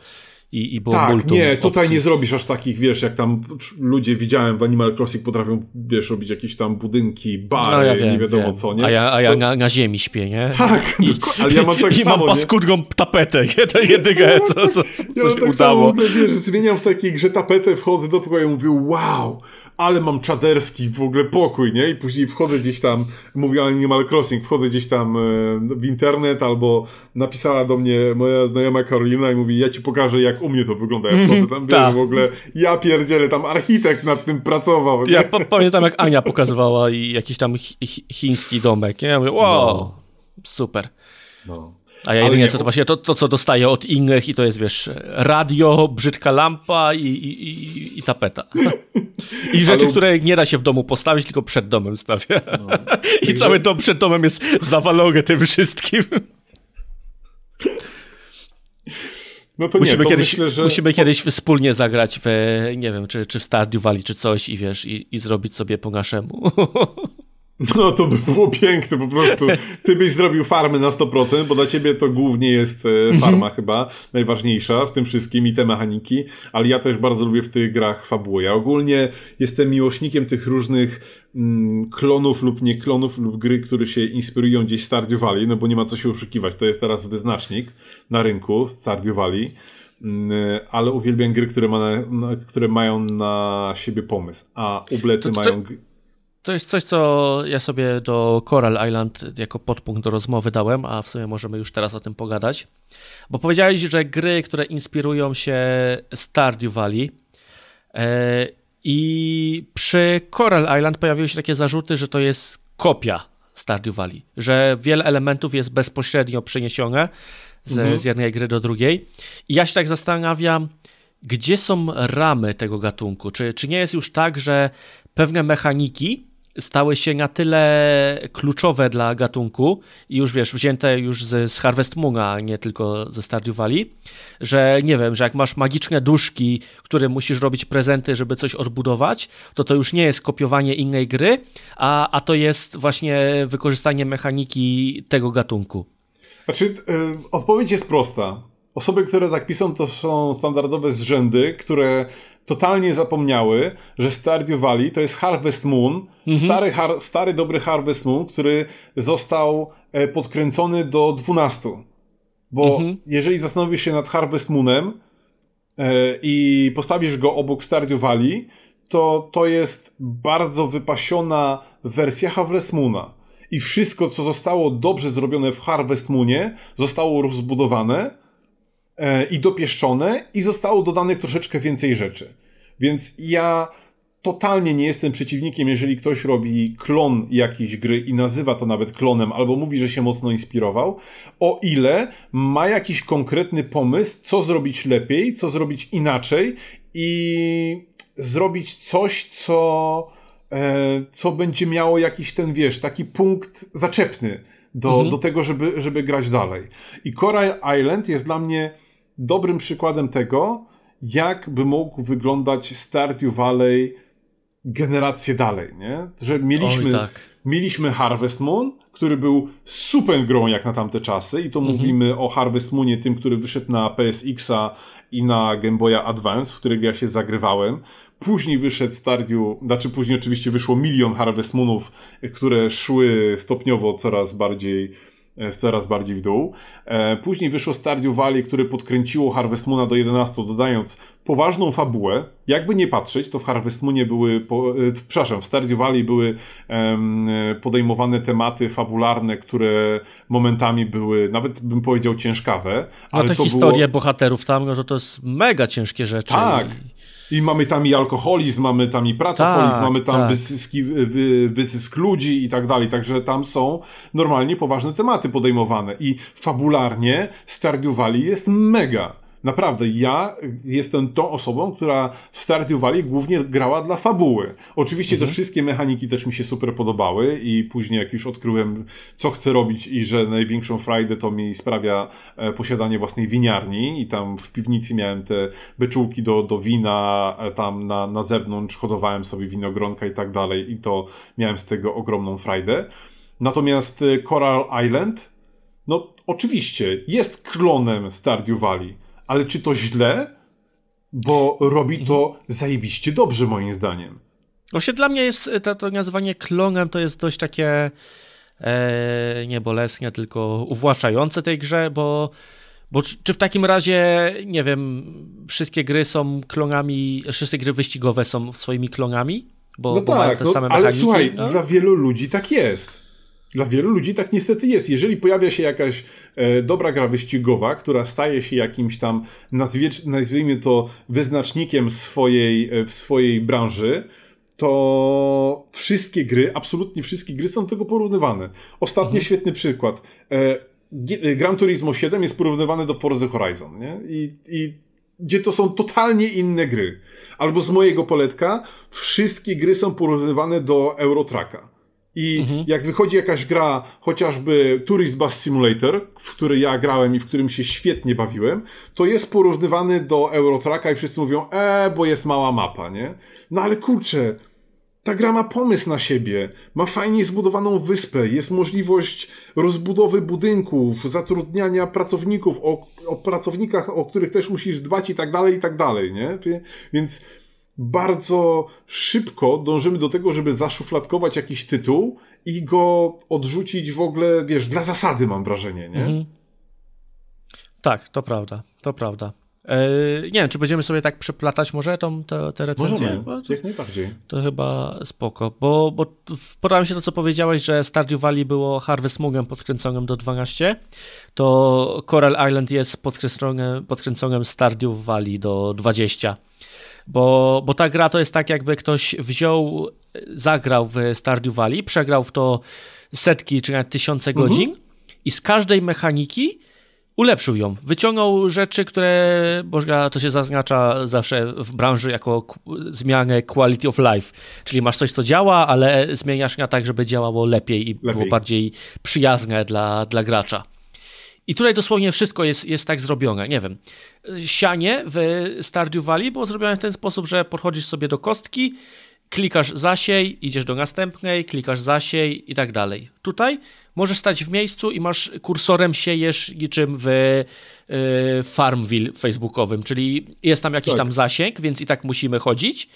i, i było Tak, nie, tutaj opcji. nie zrobisz aż takich, wiesz, jak tam ludzie widziałem w Animal Crossing potrafią, wiesz, robić jakieś tam budynki, bary, no ja wiem, nie wiadomo wiem. co, nie? A ja, a ja to... na, na, ziemi śpię, nie? Tak, I, ale ja mam tak i, samo, I mam paskudną tapetę, jedynie, co, co, co, co ja się tak udało. Samo, wiesz, zmieniam w takiej grze tapetę, wchodzę do pokoju i mówię, wow, ale mam czaderski w ogóle pokój, nie? I później wchodzę gdzieś tam, mówię Animal Crossing, wchodzę gdzieś tam e, w internet albo napisała do mnie moja znajoma Karolina i mówi, ja ci pokażę jak u mnie to wygląda. Ja mhm, wchodzę tam, Ta. w ogóle ja pierdzielę, tam architekt nad tym pracował. Nie? Ja pamiętam jak Ania pokazywała i jakiś tam chiński domek, nie? Ja mówię, wow, no. super. No. A ja jedynie co, to właśnie to, to, co dostaję od innych i to jest, wiesz, radio, brzydka lampa i, i, i, i tapeta. I rzeczy, ale... które nie da się w domu postawić, tylko przed domem stawia. No. I cały dom przed domem jest zawalony tym wszystkim. No to musimy nie, to kiedyś, myślę, że... musimy kiedyś wspólnie zagrać w, nie wiem, czy, czy w Stardew Valley, czy coś i wiesz, i, i zrobić sobie po naszemu. No to by było piękne po prostu. Ty byś zrobił farmy na 100%, bo dla ciebie to głównie jest e, mhm. farma chyba najważniejsza w tym wszystkim i te mechaniki, ale ja też bardzo lubię w tych grach fabułę. Ja ogólnie jestem miłośnikiem tych różnych mm, klonów lub nie klonów lub gry, które się inspirują gdzieś Stardew Valley, no bo nie ma co się oszukiwać. To jest teraz wyznacznik na rynku Stardew Valley mm, e, ale uwielbiam gry, które, ma na, które mają na siebie pomysł, a ublety to, to, mają... To jest coś, co ja sobie do Coral Island jako podpunkt do rozmowy dałem, a w sumie możemy już teraz o tym pogadać. Bo powiedziałeś, że gry, które inspirują się Stardew Valley e, i przy Coral Island pojawiły się takie zarzuty, że to jest kopia Stardew Valley, że wiele elementów jest bezpośrednio przeniesione z, mhm. z jednej gry do drugiej. I ja się tak zastanawiam, gdzie są ramy tego gatunku? Czy, czy nie jest już tak, że pewne mechaniki stały się na tyle kluczowe dla gatunku i już wiesz, wzięte już z, z Harvest Moona, nie tylko ze Stardew Valley, że nie wiem, że jak masz magiczne duszki, które musisz robić prezenty, żeby coś odbudować, to to już nie jest kopiowanie innej gry, a, a to jest właśnie wykorzystanie mechaniki tego gatunku. Znaczy, y, odpowiedź jest prosta. Osoby, które tak piszą, to są standardowe zrzędy, które totalnie zapomniały, że Stardew Valley to jest Harvest Moon, mhm. stary, har stary dobry Harvest Moon, który został e, podkręcony do 12. Bo mhm. jeżeli zastanowisz się nad Harvest Moonem e, i postawisz go obok Stardew Valley, to to jest bardzo wypasiona wersja Harvest Moona. I wszystko, co zostało dobrze zrobione w Harvest Moonie, zostało rozbudowane, E, i dopieszczone i zostało dodanych troszeczkę więcej rzeczy. Więc ja totalnie nie jestem przeciwnikiem, jeżeli ktoś robi klon jakiejś gry i nazywa to nawet klonem, albo mówi, że się mocno inspirował, o ile ma jakiś konkretny pomysł, co zrobić lepiej, co zrobić inaczej i zrobić coś, co, e, co będzie miało jakiś ten, wiesz, taki punkt zaczepny do, mhm. do tego, żeby, żeby grać dalej. I Coral Island jest dla mnie dobrym przykładem tego, jak by mógł wyglądać Stardew Valley generację dalej, nie? Że mieliśmy, Oj, tak. mieliśmy Harvest Moon, który był super grą jak na tamte czasy i to mhm. mówimy o Harvest Moonie, tym, który wyszedł na PSX-a i na Game Boya Advance, w których ja się zagrywałem. Później wyszedł Stardew, znaczy później oczywiście wyszło milion Harvest Moonów, które szły stopniowo coraz bardziej E, coraz bardziej w dół. E, później wyszło Stardew Valley, które podkręciło Harvest Moona do 11, dodając poważną fabułę. Jakby nie patrzeć, to w Harvest Moonie były, po, e, przepraszam, w Stardew Valley były podejmowane tematy fabularne, które momentami były, nawet bym powiedział, ciężkawe. No, ale no te historie było... bohaterów tam, no, że to, to jest mega ciężkie rzeczy. Tak. I... I mamy tam i alkoholizm, mamy tam i pracoholizm, tak, mamy tam tak. wysyski, wy, wysysk ludzi i tak dalej. Także tam są normalnie poważne tematy podejmowane. I fabularnie Stardew Valley jest mega Naprawdę, ja jestem tą osobą, która w Stardew Valley głównie grała dla fabuły. Oczywiście mhm. te wszystkie mechaniki też mi się super podobały i później jak już odkryłem, co chcę robić i że największą frajdę to mi sprawia e, posiadanie własnej winiarni i tam w piwnicy miałem te beczułki do, do wina, e, tam na, na zewnątrz hodowałem sobie winogronka i tak dalej i to miałem z tego ogromną frajdę. Natomiast e, Coral Island, no oczywiście, jest klonem Stardew Valley ale czy to źle? Bo robi to zajebiście dobrze, moim zdaniem. Właśnie dla mnie jest e, to, to nazywanie klonem to jest dość takie e, nie tylko uwłaczające tej grze, bo, bo czy w takim razie, nie wiem, wszystkie gry są klonami, wszystkie gry wyścigowe są swoimi klonami? Bo, no bo tak, mają te no, same Ale słuchaj, tak? dla wielu ludzi tak jest. Dla wielu ludzi tak niestety jest. Jeżeli pojawia się jakaś e, dobra gra wyścigowa, która staje się jakimś tam, nazwie, nazwijmy to, wyznacznikiem swojej, e, w swojej branży, to wszystkie gry, absolutnie wszystkie gry są do tego porównywane. Ostatnio mhm. świetny przykład. E, e Gran Turismo 7 jest porównywane do Forza Horizon, nie? I, i gdzie to są totalnie inne gry. Albo z mojego poletka wszystkie gry są porównywane do Eurotraka i mhm. jak wychodzi jakaś gra, chociażby Tourist Bus Simulator, w który ja grałem i w którym się świetnie bawiłem, to jest porównywany do Eurotracka i wszyscy mówią, e, bo jest mała mapa, nie? No ale kurczę, ta gra ma pomysł na siebie, ma fajnie zbudowaną wyspę, jest możliwość rozbudowy budynków, zatrudniania pracowników, o, o pracownikach, o których też musisz dbać i tak dalej, i tak dalej, nie? Więc bardzo szybko dążymy do tego, żeby zaszufladkować jakiś tytuł i go odrzucić w ogóle, wiesz, dla zasady mam wrażenie, nie? Mhm. Tak, to prawda, to prawda. Yy, nie wiem, czy będziemy sobie tak przeplatać może tą, te, te recenzje? Możemy, to, jak najbardziej. To chyba spoko, bo, bo podoba mi się to, co powiedziałeś, że Stardew Valley było Harvest Moogiem podkręconym do 12, to Coral Island jest podkręconym, podkręconym Stardew Valley do 20 bo, bo ta gra to jest tak, jakby ktoś wziął, zagrał w Stardew Valley, przegrał w to setki czy nawet tysiące mhm. godzin mhm. i z każdej mechaniki ulepszył ją. Wyciągnął rzeczy, które można, to się zaznacza zawsze w branży jako zmianę quality of life. Czyli masz coś, co działa, ale zmieniasz na tak, żeby działało lepiej i lepiej. było bardziej przyjazne dla, dla gracza. I tutaj dosłownie wszystko jest, jest tak zrobione. Nie wiem, sianie w Stardew Valley było zrobione w ten sposób, że podchodzisz sobie do kostki, klikasz zasiej, idziesz do następnej, klikasz zasiej i tak dalej. Tutaj możesz stać w miejscu i masz kursorem siejesz niczym w e, Farmville facebookowym, czyli jest tam jakiś tak. tam zasięg, więc i tak musimy chodzić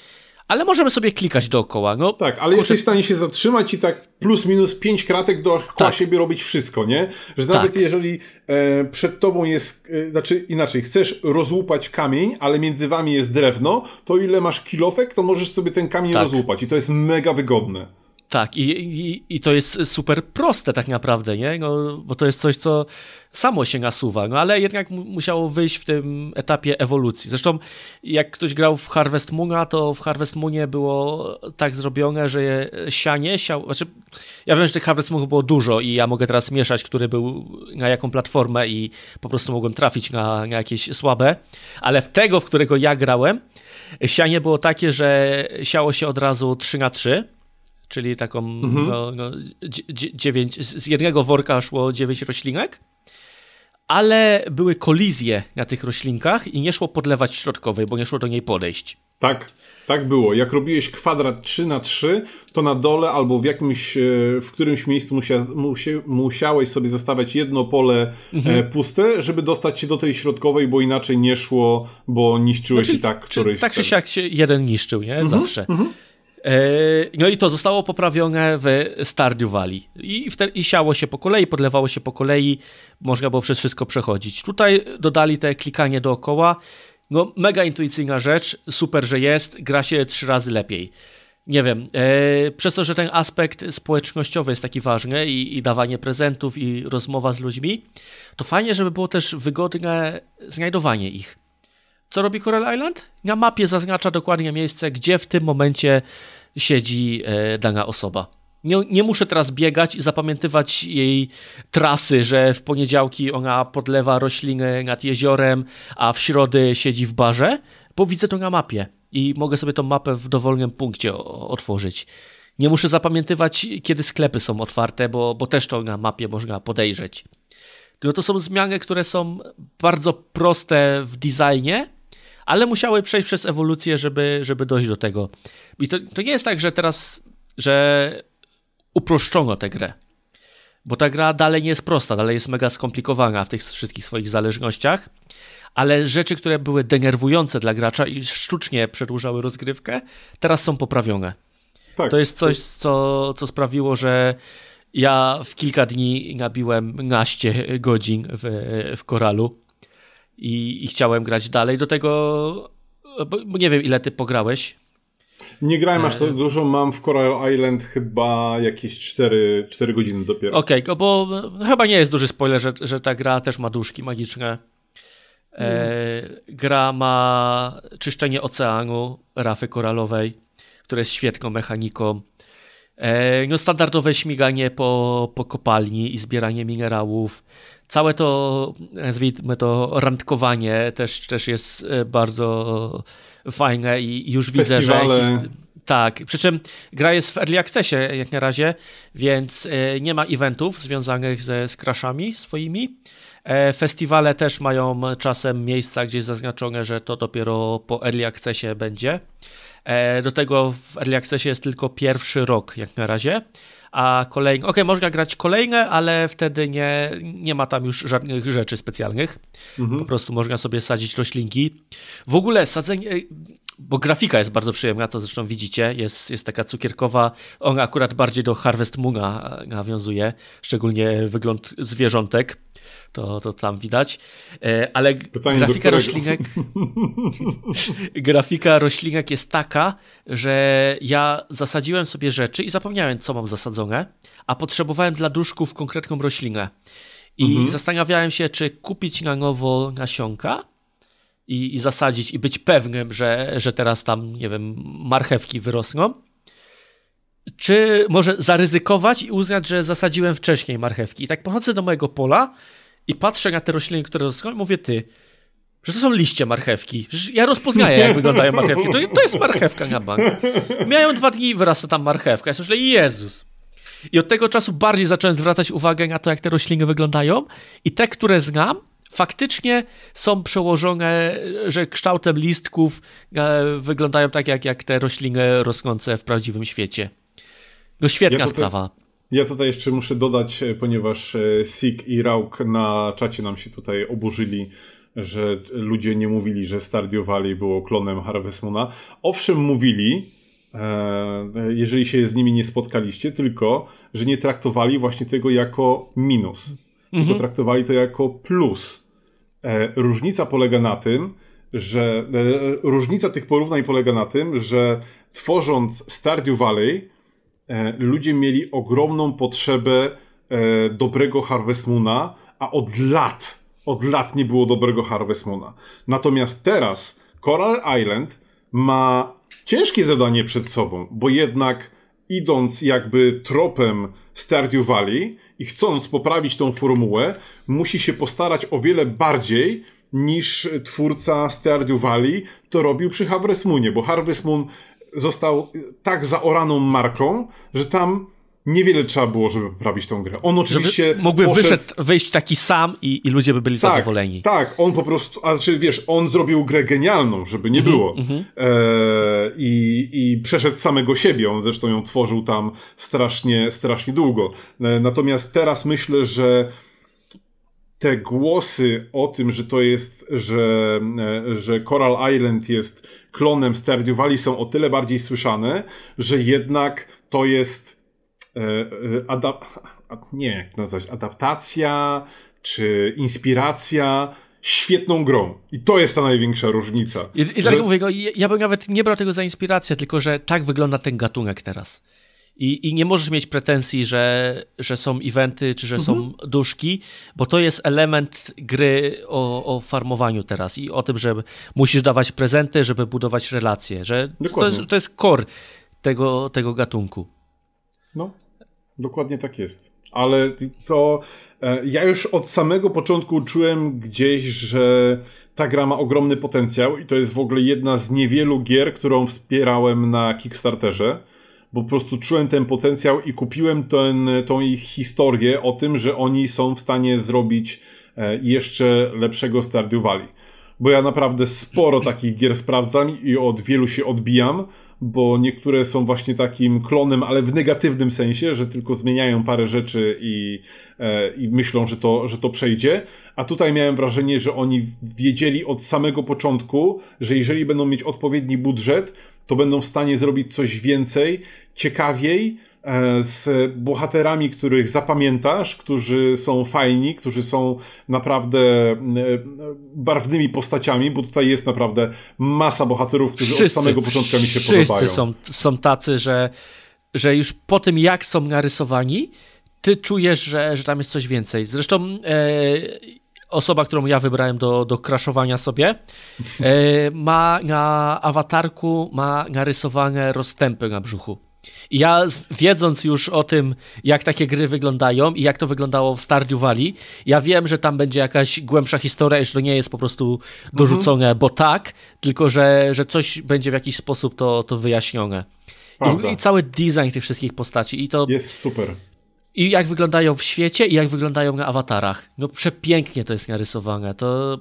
ale możemy sobie klikać dookoła. No, tak, ale kurczę... jesteś w stanie się zatrzymać i tak plus minus pięć kratek dookoła tak. siebie robić wszystko, nie? Że nawet tak. jeżeli e, przed tobą jest, e, znaczy inaczej, chcesz rozłupać kamień, ale między wami jest drewno, to ile masz kilofek, to możesz sobie ten kamień tak. rozłupać i to jest mega wygodne. Tak, i, i, i, to jest super proste tak naprawdę, nie? No, bo to jest coś, co samo się nasuwa, no ale jednak musiało wyjść w tym etapie ewolucji. Zresztą jak ktoś grał w Harvest Moona, to w Harvest Moonie było tak zrobione, że je sianie, siał, znaczy ja wiem, że tych Harvest Moonów było dużo i ja mogę teraz mieszać, który był na jaką platformę i po prostu mogłem trafić na, na jakieś słabe, ale w tego, w którego ja grałem, sianie było takie, że siało się od razu 3 na 3 czyli taką mhm. no, no, dziewięć, z jednego worka szło dziewięć roślinek, ale były kolizje na tych roślinkach i nie szło podlewać środkowej, bo nie szło do niej podejść. Tak, tak było. Jak robiłeś kwadrat 3 na 3, to na dole albo w jakimś, e, w którymś miejscu musia, musiałeś sobie zostawiać jedno pole e, mhm. puste, żeby dostać się do tej środkowej, bo inaczej nie szło, bo niszczyłeś no, i tak któryś. tak czy siak się jeden niszczył, nie? Mhm. Zawsze. Mhm. E, no i to zostało poprawione w Stardew Valley. I, te, I siało się po kolei, podlewało się po kolei, można było przez wszystko przechodzić. Tutaj dodali te klikanie dookoła. No, mega intuicyjna rzecz, super, że jest, gra się trzy razy lepiej. Nie wiem, e, przez to, że ten aspekt społecznościowy jest taki ważny i, i, dawanie prezentów i rozmowa z ludźmi, to fajnie, żeby było też wygodne znajdowanie ich. Co robi Coral Island? Na mapie zaznacza dokładnie miejsce, gdzie w tym momencie siedzi e, dana osoba. Nie, nie muszę teraz biegać i zapamiętywać jej trasy, że w poniedziałki ona podlewa rośliny nad jeziorem, a w środę siedzi w barze, bo widzę to na mapie i mogę sobie tą mapę w dowolnym punkcie otworzyć. Nie muszę zapamiętywać, kiedy sklepy są otwarte, bo, bo też to na mapie można podejrzeć. No to są zmiany, które są bardzo proste w designie, ale musiały przejść przez ewolucję, żeby, żeby dojść do tego. I to, to nie jest tak, że teraz, że uproszczono tę grę, bo ta gra dalej nie jest prosta, dalej jest mega skomplikowana w tych wszystkich swoich zależnościach, ale rzeczy, które były denerwujące dla gracza i sztucznie przedłużały rozgrywkę, teraz są poprawione. Tak, to jest coś, Co, co sprawiło, że ja w kilka dni nabiłem naście godzin w, w koralu i, i chciałem grać dalej. Do tego, bo nie wiem ile ty pograłeś. Nie grałem aż tak dużo, mam w Coral Island chyba jakieś 4, 4 godziny dopiero. Okej, okay, bo e, chyba nie jest duży spoiler, że, że ta gra też ma duszki magiczne. Mm. gra ma czyszczenie oceanu, rafy koralowej, które jest świetną mechaniką. no standardowe śmiganie po, po kopalni i zbieranie minerałów. Całe to, nazwijmy to, randkowanie też, też jest e, bardzo fajne i już widzę, Festiwale. że... Tak, przy czym gra jest w early accessie jak na razie, więc e, nie ma eventów związanych ze skraszami swoimi. E, festiwale też mają czasem miejsca gdzieś zaznaczone, że to dopiero po early accessie będzie. Do tego w early accessie jest tylko pierwszy rok jak na razie a kolejne. Okej, okay, można grać kolejne, ale wtedy nie, nie ma tam już żadnych rzeczy specjalnych. Mhm. Po prostu można sobie sadzić roślinki. W ogóle sadzenie e, bo grafika jest bardzo przyjemna, to zresztą widzicie, jest, jest taka cukierkowa, ona akurat bardziej do Harvest Moona e, nawiązuje, szczególnie wygląd zwierzątek to, to tam widać. E, ale Pytanie grafika roślinek grafika roślinek jest taka, że ja zasadziłem sobie rzeczy i zapomniałem, co mam zasadzone, a potrzebowałem dla duszków konkretną roślinę. I mhm. zastanawiałem się, czy kupić na nowo nasionka, i, i, zasadzić i być pewnym, że, że teraz tam, nie wiem, marchewki wyrosną? Czy może zaryzykować i uznać, że zasadziłem wcześniej marchewki? I tak pochodzę do mojego pola i patrzę na te rośliny, które rosną i mówię, ty, że to są liście marchewki. Przecież ja rozpoznaję, jak wyglądają marchewki. To, to jest marchewka na bank. Miałem dwa dni, wyrasta tam marchewka. Ja myślę, Jezus. I od tego czasu bardziej zacząłem zwracać uwagę na to, jak te rośliny wyglądają. I te, które znam, faktycznie są przełożone, że kształtem listków e, wyglądają tak, jak, jak te rośliny rosnące w prawdziwym świecie. No świetna ja sprawa. Ja tutaj jeszcze muszę dodać, e, ponieważ e, Sik i Rauk na czacie nam się tutaj oburzyli, że ludzie nie mówili, że Stardew Valley było klonem Harvest Moona. Owszem, mówili, e, jeżeli się z nimi nie spotkaliście, tylko, że nie traktowali właśnie tego jako minus, mhm. tylko traktowali to jako plus. Różnica polega na tym, że różnica tych porównań polega na tym, że tworząc Stardew Valley, E, ludzie mieli ogromną potrzebę e, dobrego Harvest Moona, a od lat, od lat nie było dobrego Harvest Moona. Natomiast teraz Coral Island ma ciężkie zadanie przed sobą, bo jednak idąc jakby tropem Stardew Valley i chcąc poprawić tą formułę, musi się postarać o wiele bardziej niż twórca Stardew Valley to robił przy Harvest Moonie, bo Harvest Moon został tak zaoraną marką, że tam niewiele trzeba było, żeby poprawić tą grę. On oczywiście. Żeby mógłby poszedł... wyszedł, wyjść taki sam i, i ludzie by byli tak, zadowoleni. Tak, on po prostu. A czy znaczy, wiesz, on zrobił grę genialną, żeby nie mhm, było. Mhm. e, i, I przeszedł samego siebie. On zresztą ją tworzył tam strasznie, strasznie długo. E, natomiast teraz myślę, że te głosy o tym, że to jest, że, e, że Coral Island jest klonem Stardew Valley są o tyle bardziej słyszane, że jednak to jest e, e adap nie, jak nazwać, adaptacja czy inspiracja świetną grą. I to jest ta największa różnica. I, i dlatego że... mówię, no, ja, ja bym nawet nie brał tego za inspirację, tylko że tak wygląda ten gatunek teraz. I, I, nie możesz mieć pretensji, że, że są eventy czy że mhm. są duszki, bo to jest element gry o, o, farmowaniu teraz i o tym, że musisz dawać prezenty, żeby budować relacje. Że to jest, to jest, core tego, tego gatunku. No, dokładnie tak jest. Ale to e, ja już od samego początku czułem gdzieś, że ta gra ma ogromny potencjał i to jest w ogóle jedna z niewielu gier, którą wspierałem na Kickstarterze bo po prostu czułem ten potencjał i kupiłem ten, tą ich historię o tym, że oni są w stanie zrobić e, jeszcze lepszego Stardew Valley. Bo ja naprawdę sporo takich gier sprawdzam i od wielu się odbijam, bo niektóre są właśnie takim klonem, ale w negatywnym sensie, że tylko zmieniają parę rzeczy i, e, i myślą, że to, że to przejdzie. A tutaj miałem wrażenie, że oni wiedzieli od samego początku, że jeżeli będą mieć odpowiedni budżet, to będą w stanie zrobić coś więcej, ciekawiej, e, z bohaterami, których zapamiętasz, którzy są fajni, którzy są naprawdę e, barwnymi postaciami, bo tutaj jest naprawdę masa bohaterów, którzy wszyscy, od samego początku mi się wszyscy podobają. Wszyscy są, są tacy, że, że już po tym, jak są narysowani, ty czujesz, że, że tam jest coś więcej. Zresztą e, osoba, którą ja wybrałem do, do kraszowania sobie, e, ma na awatarku, ma narysowane rozstępy na brzuchu. I ja wiedząc już o tym, jak takie gry wyglądają i jak to wyglądało w Stardew Valley, ja wiem, że tam będzie jakaś głębsza historia, że to nie jest po prostu mhm. dorzucone, mm -hmm. bo tak, tylko że, że coś będzie w jakiś sposób to, to wyjaśnione. I, I, cały design tych wszystkich postaci. I to jest super i jak wyglądają w świecie i jak wyglądają na awatarach. No przepięknie to jest narysowane. To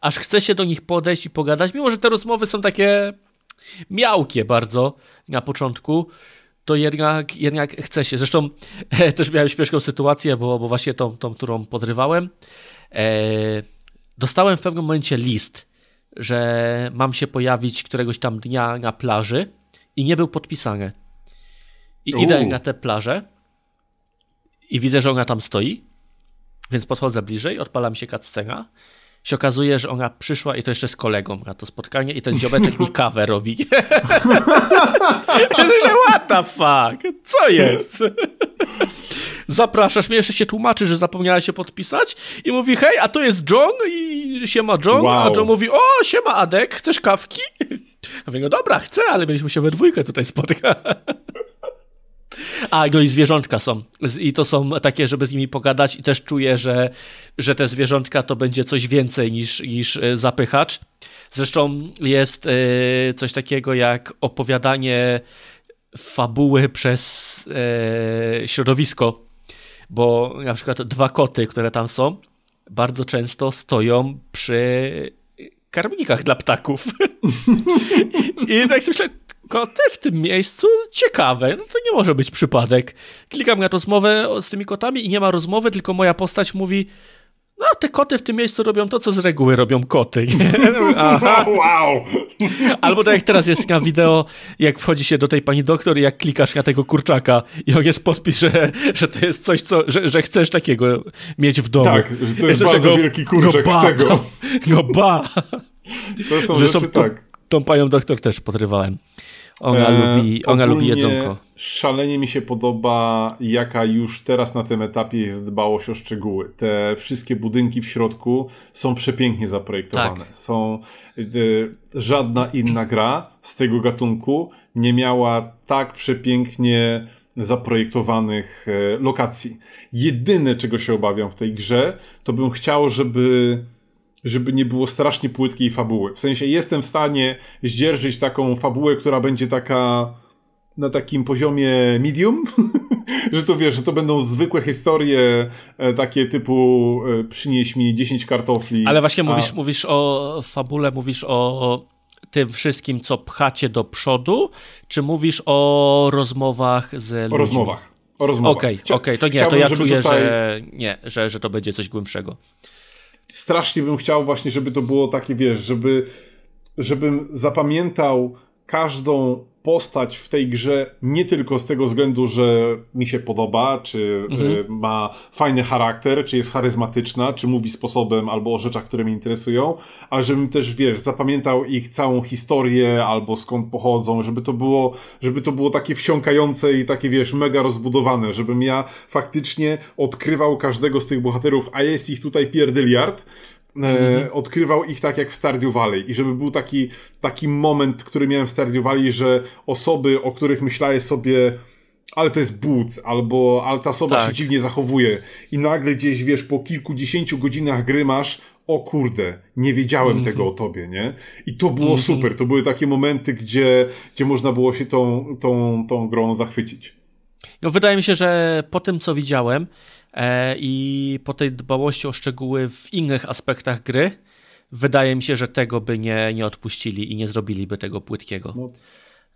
aż chce się do nich podejść i pogadać, mimo że te rozmowy są takie miałkie bardzo na początku. To jednak, jednak chce się. Zresztą e, też miałem śmieszną sytuację, bo, bo właśnie tą, tą, którą podrywałem. E, dostałem w pewnym momencie list, że mam się pojawić któregoś tam dnia na plaży i nie był podpisany. I idę na tę plażę i widzę, że ona tam stoi, więc podchodzę bliżej, odpalam się cutscena się okazuje, że ona przyszła i to jeszcze z kolegą na to spotkanie i ten dziobeczek mi kawę robi. Więc że what the fuck? Co jest? Zapraszasz mnie, jeszcze się tłumaczy, że zapomniała się podpisać i mówi hej, a to jest John i siema John, wow. a John mówi o, siema Adek, chcesz kawki? A mówię, no dobra, chcę, ale mieliśmy się we dwójkę tutaj spotkać. A, no i zwierzątka są. I to są takie, żeby z nimi pogadać i też czuję, że, że te zwierzątka to będzie coś więcej niż, niż e, zapychacz. Zresztą jest e, coś takiego jak opowiadanie fabuły przez e, środowisko, bo na przykład dwa koty, które tam są, bardzo często stoją przy karmnikach dla ptaków. I tak myślę, koty w tym miejscu? Ciekawe, no to nie może być przypadek. Klikam na rozmowę z tymi kotami i nie ma rozmowy, tylko moja postać mówi no, te koty w tym miejscu robią to, co z reguły robią koty. Wow! Albo tak jak teraz jest na wideo, jak wchodzi się do tej pani doktor i jak klikasz na tego kurczaka i on jest podpis, że, że to jest coś, co, że, że chcesz takiego mieć w domu. Tak, że to jest, bardzo wielki kurczak, no ba, chcę go. No, ba! To są Zresztą rzeczy, tak. Tą, tą panią doktor też podrywałem. Ona, e, lubi, ona lubi jedzonko. Szalenie mi się podoba, jaka już teraz na tym etapie jest dbałość o szczegóły. Te wszystkie budynki w środku są przepięknie zaprojektowane. Tak. Są e, żadna inna gra z tego gatunku nie miała tak przepięknie zaprojektowanych e, lokacji. Jedyne, czego się obawiam w tej grze, to bym chciał, żeby żeby nie było strasznie płytkiej fabuły. W sensie jestem w stanie zdzierżyć taką fabułę, która będzie taka na takim poziomie medium, że to wiesz, że to będą zwykłe historie e, takie typu e, przynieś mi 10 kartofli. Ale właśnie a... mówisz, mówisz o fabule, mówisz o tym wszystkim, co pchacie do przodu, czy mówisz o rozmowach z ludźmi? O rozmowach. O rozmowach. Okej, okay, okay, to nie, to ja czuję, tutaj... że nie, że, że to będzie coś głębszego strasznie bym chciał właśnie, żeby to było takie, wiesz, żeby żebym zapamiętał każdą postać w tej grze nie tylko z tego względu, że mi się podoba, czy mhm. Y, ma fajny charakter, czy jest charyzmatyczna, czy mówi sposobem albo o rzeczach, które mnie interesują, ale żebym też, wiesz, zapamiętał ich całą historię albo skąd pochodzą, żeby to było, żeby to było takie wsiąkające i takie, wiesz, mega rozbudowane, żebym ja faktycznie odkrywał każdego z tych bohaterów, a jest ich tutaj pierdyliard, E, mhm. odkrywał ich tak jak w Stardew Valley i żeby był taki, taki moment, który miałem w Stardew Valley, że osoby, o których myślałem sobie ale to jest buc, albo ale ta osoba tak. się dziwnie zachowuje i nagle gdzieś, wiesz, po kilkudziesięciu godzinach gry masz o kurde, nie wiedziałem mm-hmm. tego o tobie, nie? I to było mm-hmm. super, to były takie momenty, gdzie, gdzie można było się tą, tą, tą grą zachwycić. No, wydaje mi się, że po tym, co widziałem, E, i po tej dbałości o szczegóły w innych aspektach gry, wydaje mi się, że tego by nie, nie odpuścili i nie zrobiliby tego płytkiego. No,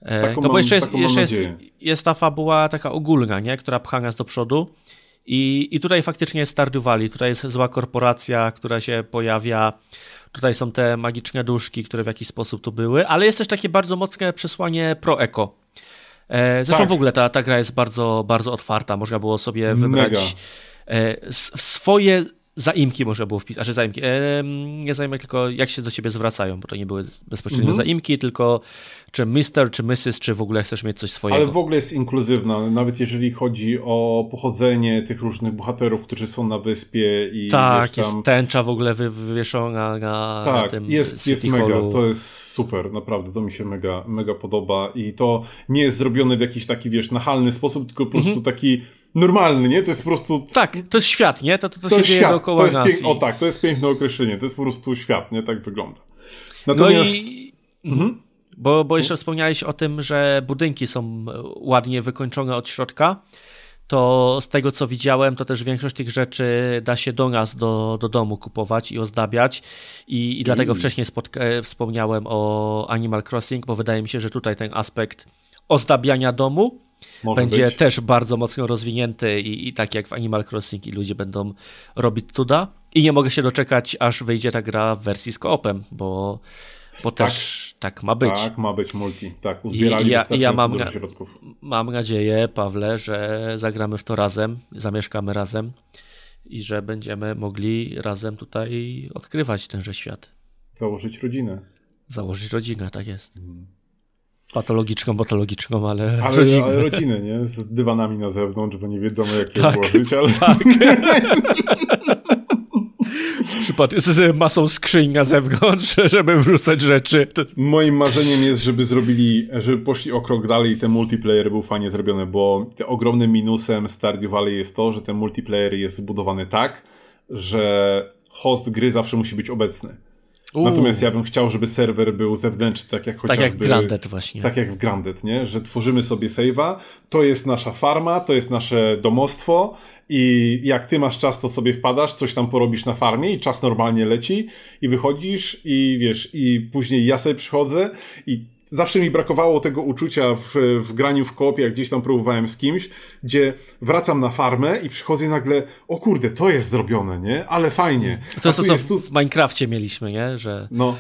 e, no bo mam, jeszcze, jest, jeszcze jest, jest, ta fabuła taka ogólna, nie? która pcha nas do przodu. I, I tutaj faktycznie jest Stardew tutaj jest zła korporacja, która się pojawia, tutaj są te magiczne duszki, które w jakiś sposób tu były, ale jest też takie bardzo mocne przesłanie pro-eko. E, zresztą tak. w ogóle ta, ta gra jest bardzo, bardzo otwarta. Można było sobie wybrać e, swoje zaimki można było wpisać, znaczy zaimki, e, mm, nie zaimki tylko jak się do ciebie zwracają, bo to nie były bezpośrednio mhm. zaimki, tylko czy Mr., czy Mrs., czy w ogóle chcesz mieć coś swojego. Ale w ogóle jest inkluzywna, nawet jeżeli chodzi o pochodzenie tych różnych bohaterów, którzy są na wyspie i Tak, wiesz, tam... jest tęcza w ogóle wywieszona na, tak, tym jest, jest mega, to jest super, naprawdę, to mi się mega, mega podoba i to nie jest zrobione w jakiś taki, wiesz, nachalny sposób, tylko po prostu mhm. taki normalny, nie? To jest po prostu... Tak, to jest świat, nie? To, to, to, to się jest dzieje świat, dookoła to jest nas. I... O tak, to jest piękne określenie, to jest po prostu świat, nie? Tak wygląda. No Natomiast... No i... Mhm. Bo, bo mhm. jeszcze wspomniałeś o tym, że budynki są e, ładnie wykończone od środka. To z tego co widziałem, to też większość tych rzeczy da się do nas, do, do domu kupować i ozdabiać. I, i dlatego mm. wcześniej spotka- e, wspomniałem o Animal Crossing, bo wydaje mi się, że tutaj ten aspekt ozdabiania domu Może będzie być. też bardzo mocno rozwinięty. I, I tak jak w Animal Crossing, i ludzie będą robić cuda. I nie mogę się doczekać, aż wyjdzie ta gra w wersji z koopem, bo bo tak, też tak ma być. Tak, ma być multi. Tak, uzbierali I ja, ja mam, środków. Mam nadzieję, Pawle, że zagramy w to razem, zamieszkamy razem i że będziemy mogli razem tutaj odkrywać tenże świat. Założyć rodzinę. Założyć rodzinę, tak jest. Mhm. Patologiczną, patologiczną, ale. Ale, rodzinę. ale rodziny, nie? Z dywanami na zewnątrz, bo nie wiadomo, jakie tak, ułożyć, ale. Tak. z, przypad... z masą skrzyń na zewnątrz, żeby wrzucać rzeczy. Moim marzeniem jest, żeby zrobili, żeby poszli o krok dalej i ten multiplayer był fajnie zrobiony, bo ogromnym minusem Stardew Valley jest to, że ten multiplayer jest zbudowany tak, że host gry zawsze musi być obecny. Natomiast ja bym chciał, żeby serwer był zewnętrzny, tak jak chociażby... Tak jak Grandet właśnie. Tak jak w Grandet, nie? Że tworzymy sobie save'a, to jest nasza farma, to jest nasze domostwo i jak ty masz czas, to sobie wpadasz, coś tam porobisz na farmie i czas normalnie leci i wychodzisz i wiesz, i później ja sobie przychodzę i zawsze mi brakowało tego uczucia w, w graniu w kopie, jak gdzieś tam próbowałem z kimś, gdzie wracam na farmę i przychodzę nagle, o kurde, to jest zrobione, nie? Ale fajnie. to jest to, co jest tu... w Minecrafcie mieliśmy, nie? Że... No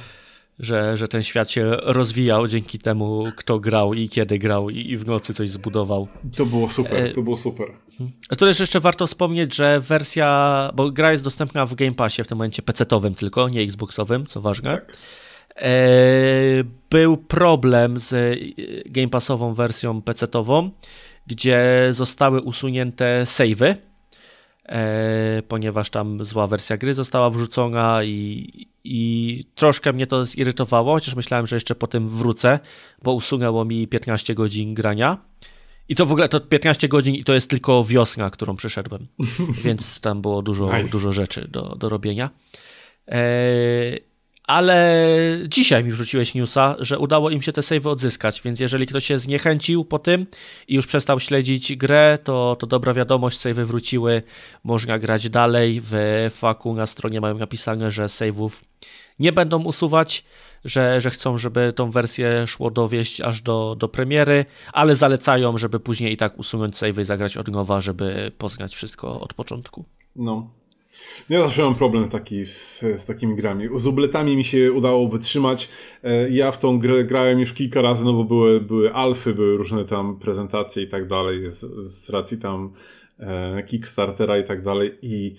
że, że ten świat się rozwijał dzięki temu, kto grał i kiedy grał i, i w nocy coś zbudował. To było super, e, to było super. Mhm. A tu jeszcze warto wspomnieć, że wersja, bo gra jest dostępna w Game Passie w tym momencie PC-owym tylko, nie Xboxowym, co ważne. Tak. E, był problem z e, Game Passową wersją PC-tową, gdzie zostały usunięte save'y, e, ponieważ tam zła wersja gry została wrzucona i, i troszkę mnie to zirytowało, chociaż myślałem, że jeszcze po tym wrócę, bo usunęło mi 15 godzin grania. I to w ogóle to 15 godzin i to jest tylko wiosna, którą przyszedłem, więc tam było dużo, nice. dużo rzeczy do, do robienia. Eee, ale dzisiaj mi wrzuciłeś newsa, że udało im się te savey odzyskać, więc jeżeli ktoś się zniechęcił po tym i już przestał śledzić grę, to, to dobra wiadomość, savey wróciły, można grać dalej. W faku na stronie mają napisane, że saveów nie będą usuwać, że, że chcą, żeby tą wersję szło dowieść aż do, do premiery, ale zalecają, żeby później i tak usunąć savey i zagrać od nowa, żeby poznać wszystko od początku. No, ja zawsze mam problem taki z, z takimi grami. Z ubletami mi się udało wytrzymać. E, ja w tą grę grałem już kilka razy, no bo były, były alfy, były różne tam prezentacje i tak dalej, z, z racji tam e, Kickstartera i tak dalej. I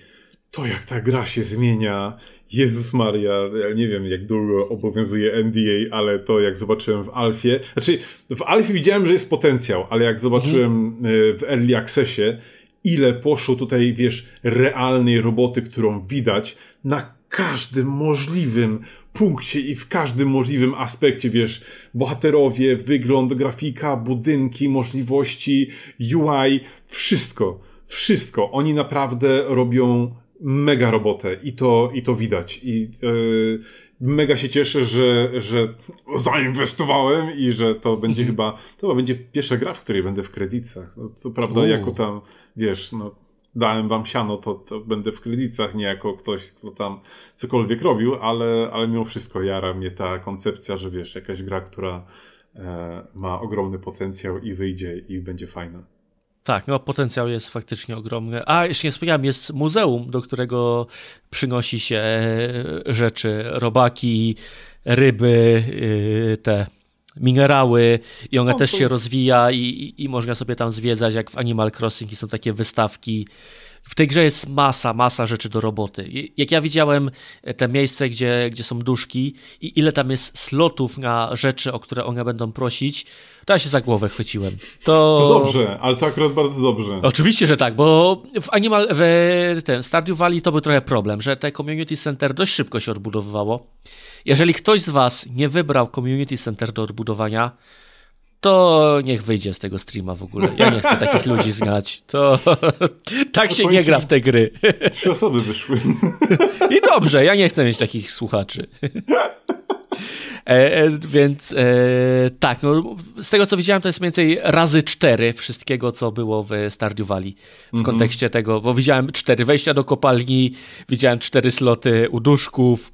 to jak ta gra się zmienia, Jezus Maria, ja nie wiem jak długo obowiązuje NDA, ale to jak zobaczyłem w Alfie, znaczy w Alfie widziałem, że jest potencjał, ale jak zobaczyłem mhm. E, w Early Accessie, ile poszło tutaj, wiesz, realnej roboty, którą widać na każdym możliwym punkcie i w każdym możliwym aspekcie, wiesz, bohaterowie, wygląd, grafika, budynki, możliwości, UI, wszystko, wszystko. Oni naprawdę robią mega robotę i to, i to widać. I, yy, mega się cieszę, że, że zainwestowałem i że to będzie mhm. chyba, to chyba będzie pierwsza gra, w której będę w kredytach. No, co prawda, U. jako tam, wiesz, no, dałem wam siano, to, to będę w kredytach, nie jako ktoś, kto tam cokolwiek robił, ale, ale mimo wszystko jara mnie ta koncepcja, że wiesz, jakaś gra, która e, ma ogromny potencjał i wyjdzie i będzie fajna. Tak, no potencjał jest faktycznie ogromny. A, jeszcze nie wspomniałem, jest muzeum, do którego przynosi się e, rzeczy, robaki, ryby, e, te minerały i ona o, też się rozwija i, i, i można sobie tam zwiedzać, jak w Animal Crossing i są takie wystawki w tej grze jest masa, masa rzeczy do roboty. Jak ja widziałem e, te miejsce, gdzie, gdzie są duszki i ile tam jest slotów na rzeczy, o które one będą prosić, to ja się za głowę chwyciłem. To... to dobrze, ale to akurat bardzo dobrze. Oczywiście, że tak, bo w Animal, w tym Stardew Valley to był trochę problem, że te Community Center dość szybko się odbudowywało. Jeżeli ktoś z was nie wybrał Community Center do odbudowania, to niech wyjdzie z tego streama w ogóle. Ja nie chcę takich ludzi znać. To tak się nie gra w te gry. Trzy osoby wyszły. I dobrze, ja nie chcę mieć takich słuchaczy. E, e, więc e, tak, no, z tego co widziałem, to jest mniej więcej razy cztery wszystkiego, co było w Stardew Valley. W mm -hmm. kontekście tego, bo widziałem cztery wejścia do kopalni, widziałem cztery sloty uduszków,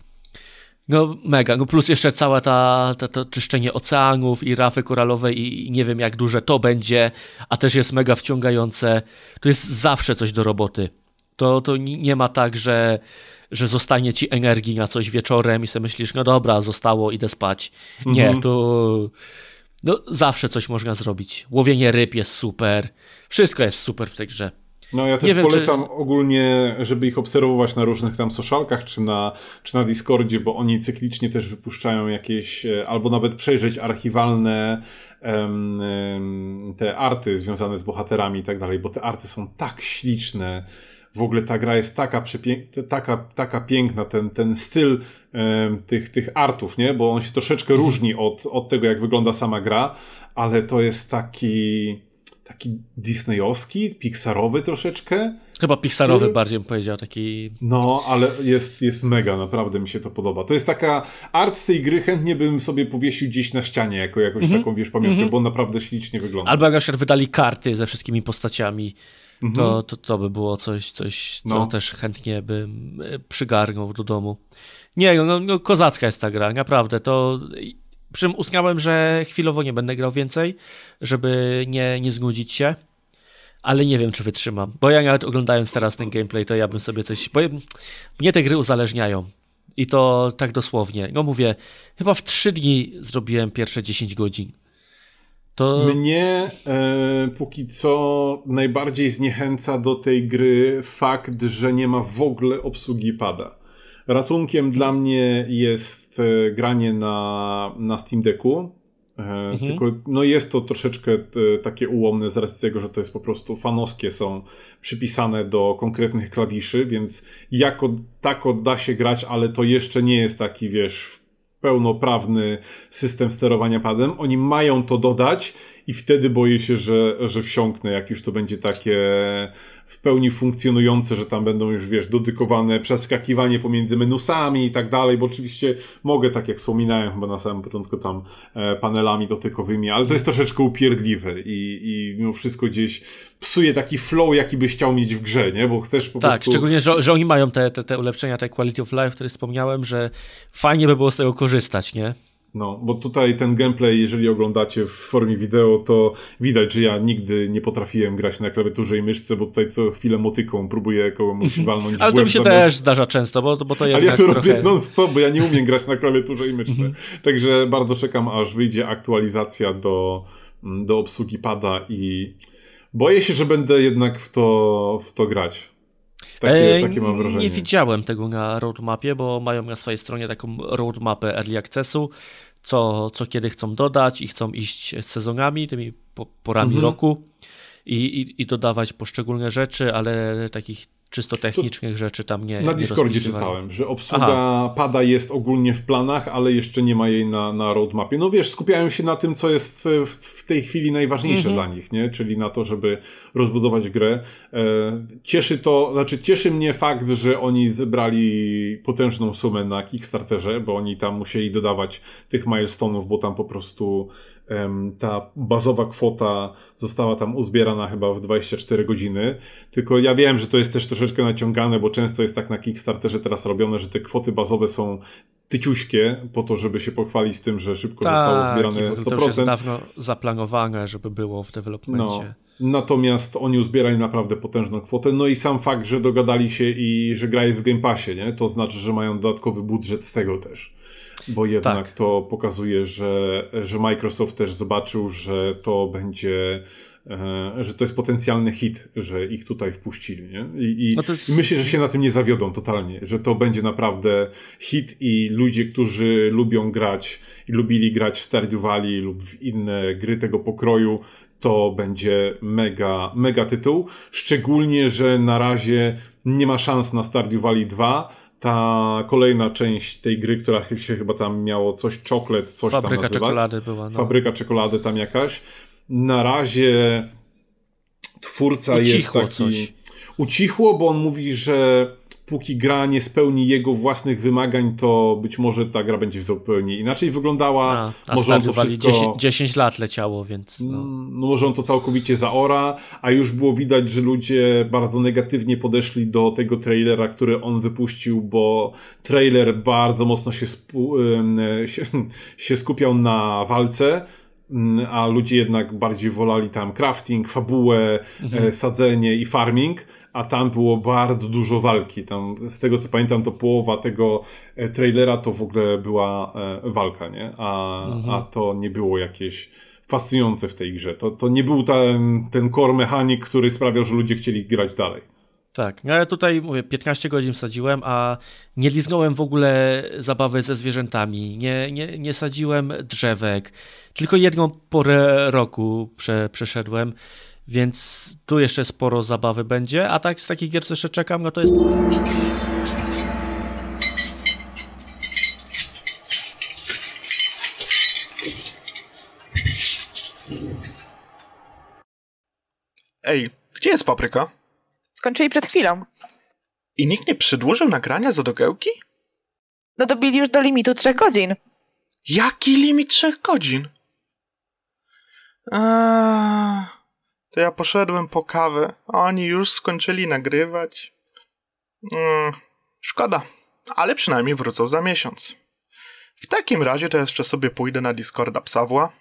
no mega, no plus jeszcze całe ta, ta, to czyszczenie oceanów i rafy koralowe i, i nie wiem jak duże to będzie, a też jest mega wciągające. To jest zawsze coś do roboty. To, to nie ma tak, że, że zostanie ci energii na coś wieczorem i sobie myślisz, no dobra, zostało, idę spać. Nie, mhm. to no, zawsze coś można zrobić. Łowienie ryb jest super. Wszystko jest super w tej grze. No ja też nie polecam wiem, czy... ogólnie, żeby ich obserwować na różnych tam socialkach czy na, czy na Discordzie, bo oni cyklicznie też wypuszczają jakieś, e, albo nawet przejrzeć archiwalne um, te arty związane z bohaterami i tak dalej, bo te arty są tak śliczne. W ogóle ta gra jest taka, przepięk- taka, taka piękna, ten, ten styl um, tych, tych artów, nie? bo on się troszeczkę mhm. różni od, od tego, jak wygląda sama gra, ale to jest taki taki disneyowski, pixarowy troszeczkę. Chyba pixarowy który... bardziej bym powiedział, taki... No, ale jest, jest mega, naprawdę mi się to podoba. To jest taka art z tej gry, chętnie bym sobie powiesił gdzieś na ścianie jako jakąś mm -hmm. taką, wiesz, pamiątkę, mm -hmm. bo naprawdę ślicznie wygląda. Albo jak wydali karty ze wszystkimi postaciami, mm -hmm. to, mhm. to, to by było coś, coś co no. też chętnie bym e, przygarnął do domu. Nie, no, no kozacka jest ta gra, naprawdę, to przy czym uznałem, że chwilowo nie będę grał więcej, żeby nie, nie znudzić się. Ale nie wiem, czy wytrzymam. Bo ja nawet oglądając teraz ten gameplay, to ja bym sobie coś. Bo mnie te gry uzależniają. I to tak dosłownie. No mówię, chyba w 3 dni zrobiłem pierwsze 10 godzin. To... Mnie e, póki co najbardziej zniechęca do tej gry fakt, że nie ma w ogóle obsługi pada. Ratunkiem dla mnie jest e, granie na, na Steam Decku. E, mhm. Tylko no jest to troszeczkę e, takie ułomne z racji tego, że to jest po prostu fanowskie są przypisane do konkretnych klawiszy, więc jako tako da się grać, ale to jeszcze nie jest taki, wiesz, pełnoprawny system sterowania padem. Oni mają to dodać, i wtedy boję się, że, że wsiąknę, jak już to będzie takie w pełni funkcjonujące, że tam będą już, wiesz, dodykowane przeskakiwanie pomiędzy menusami i tak dalej, bo oczywiście mogę, tak jak wspominałem chyba na samym początku, tam e, panelami dotykowymi, ale to jest troszeczkę upierdliwe i, i mimo wszystko gdzieś psuje taki flow, jaki byś chciał mieć w grze, nie? Bo chcesz po tak, prostu... Tak, szczególnie, że, że oni mają te, te, te ulepszenia, te quality of life, które wspomniałem, że fajnie by było z tego korzystać, nie? No, bo tutaj ten gameplay, jeżeli oglądacie w formie wideo, to widać, że ja nigdy nie potrafiłem grać na klawiaturze i myszce, bo tutaj co chwilę motyką próbuję komuś walnąć Ale to mi się zamiast... też zdarza często, bo, bo to jednak Ale ja to trochę... robię non-stop, bo ja nie umiem grać na klawiaturze i myszce. Mhm. Także bardzo czekam, aż wyjdzie aktualizacja do, mm, do obsługi pada i boję się, że będę jednak w to, w to grać. Takie, takie mam wrażenie. Nie widziałem tego na roadmapie, bo mają na swojej stronie taką roadmapę early accessu, co, co kiedy chcą dodać i chcą iść z sezonami, tymi porami mhm. roku i, i, i dodawać poszczególne rzeczy, ale takich czysto technicznych to rzeczy tam nie. Na Discordzie nie czytałem, że obsługa Aha. pada jest ogólnie w planach, ale jeszcze nie ma jej na, na roadmapie. No wiesz, skupiają się na tym, co jest e, w, w tej chwili najważniejsze mhm. dla nich, nie? czyli na to, żeby rozbudować grę. E, cieszy to, znaczy cieszy mnie fakt, że oni zebrali potężną sumę na Kickstarterze, bo oni tam musieli dodawać tych milestone'ów, bo tam po prostu ta bazowa kwota została tam uzbierana chyba w 24 godziny. Tylko ja wiem, że to jest też troszeczkę naciągane, bo często jest tak na Kickstarterze teraz robione, że te kwoty bazowe są tyciuśkie po to, żeby się pochwalić tym, że szybko tak, zostało zbierane 100%. To już jest dawno zaplanowane, żeby było w developmencie. No. Natomiast oni uzbierali naprawdę potężną kwotę. No i sam fakt, że dogadali się i że gra jest w Game Passie, nie? to znaczy, że mają dodatkowy budżet z tego też. Bo jednak tak. to pokazuje, że, że Microsoft też zobaczył, że to będzie e, że to jest potencjalny hit, że ich tutaj wpuścili. Nie? I, i, no jest... i, myślę, że się na tym nie zawiodą totalnie, że to będzie naprawdę hit i ludzie, którzy lubią grać i lubili grać w Stardew Valley lub w inne gry tego pokroju, to będzie mega, mega tytuł. Szczególnie, że na razie nie ma szans na Stardew Valley 2, ta kolejna część tej gry, która się chyba tam miało coś czoklet, coś Fabryka tam nazywać. czekolady była. No. Fabryka czekolady tam jakaś. Na razie twórca Ucichło jest taki... Coś. Ucichło, bo on mówi, że póki gra nie spełni jego własnych wymagań, to być może ta gra będzie zupełnie inaczej wyglądała. A, a może on to wszystko... 10, 10, lat leciało, więc... No. Mm, no. może on to całkowicie zaora, a już było widać, że ludzie bardzo negatywnie podeszli do tego trailera, który on wypuścił, bo trailer bardzo mocno się, spu... się, się skupiał na walce, mm, a ludzie jednak bardziej wolali tam crafting, fabułę, mhm. E, sadzenie i farming a tam było bardzo dużo walki. Tam, z tego co pamiętam, to połowa tego e, trailera to w ogóle była e, walka, nie? A, mhm. a to nie było jakieś fascynujące w tej grze. To, to nie był ten, ten core mechanik, który sprawiał, że ludzie chcieli grać dalej. Tak, no ja tutaj mówię, 15 godzin sadziłem, a nie liznąłem w ogóle zabawy ze zwierzętami, nie, nie, nie sadziłem drzewek, tylko jedną porę roku prze, przeszedłem. Więc tu jeszcze sporo zabawy będzie. A tak z takich gier, co jeszcze czekam, no to jest... Ej, gdzie jest papryka? Skończyli przed chwilą. I nikt nie przedłużył nagrania za dogełki? No dobili już do limitu trzech godzin. Jaki limit trzech godzin? Eee... To ja poszedłem po kawę, a oni już skończyli nagrywać. Mm, szkoda, ale przynajmniej wrócą za miesiąc. W takim razie to jeszcze sobie pójdę na Discorda Psawła.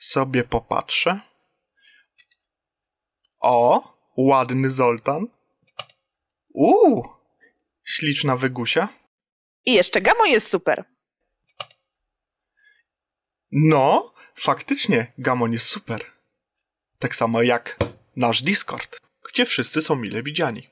Sobie popatrzę. O, ładny Zoltan. Uuu, śliczna wygusia. I jeszcze Gamon jest super. No, faktycznie, Gamon jest super. Tak samo jak nasz Discord, gdzie wszyscy są mile widziani.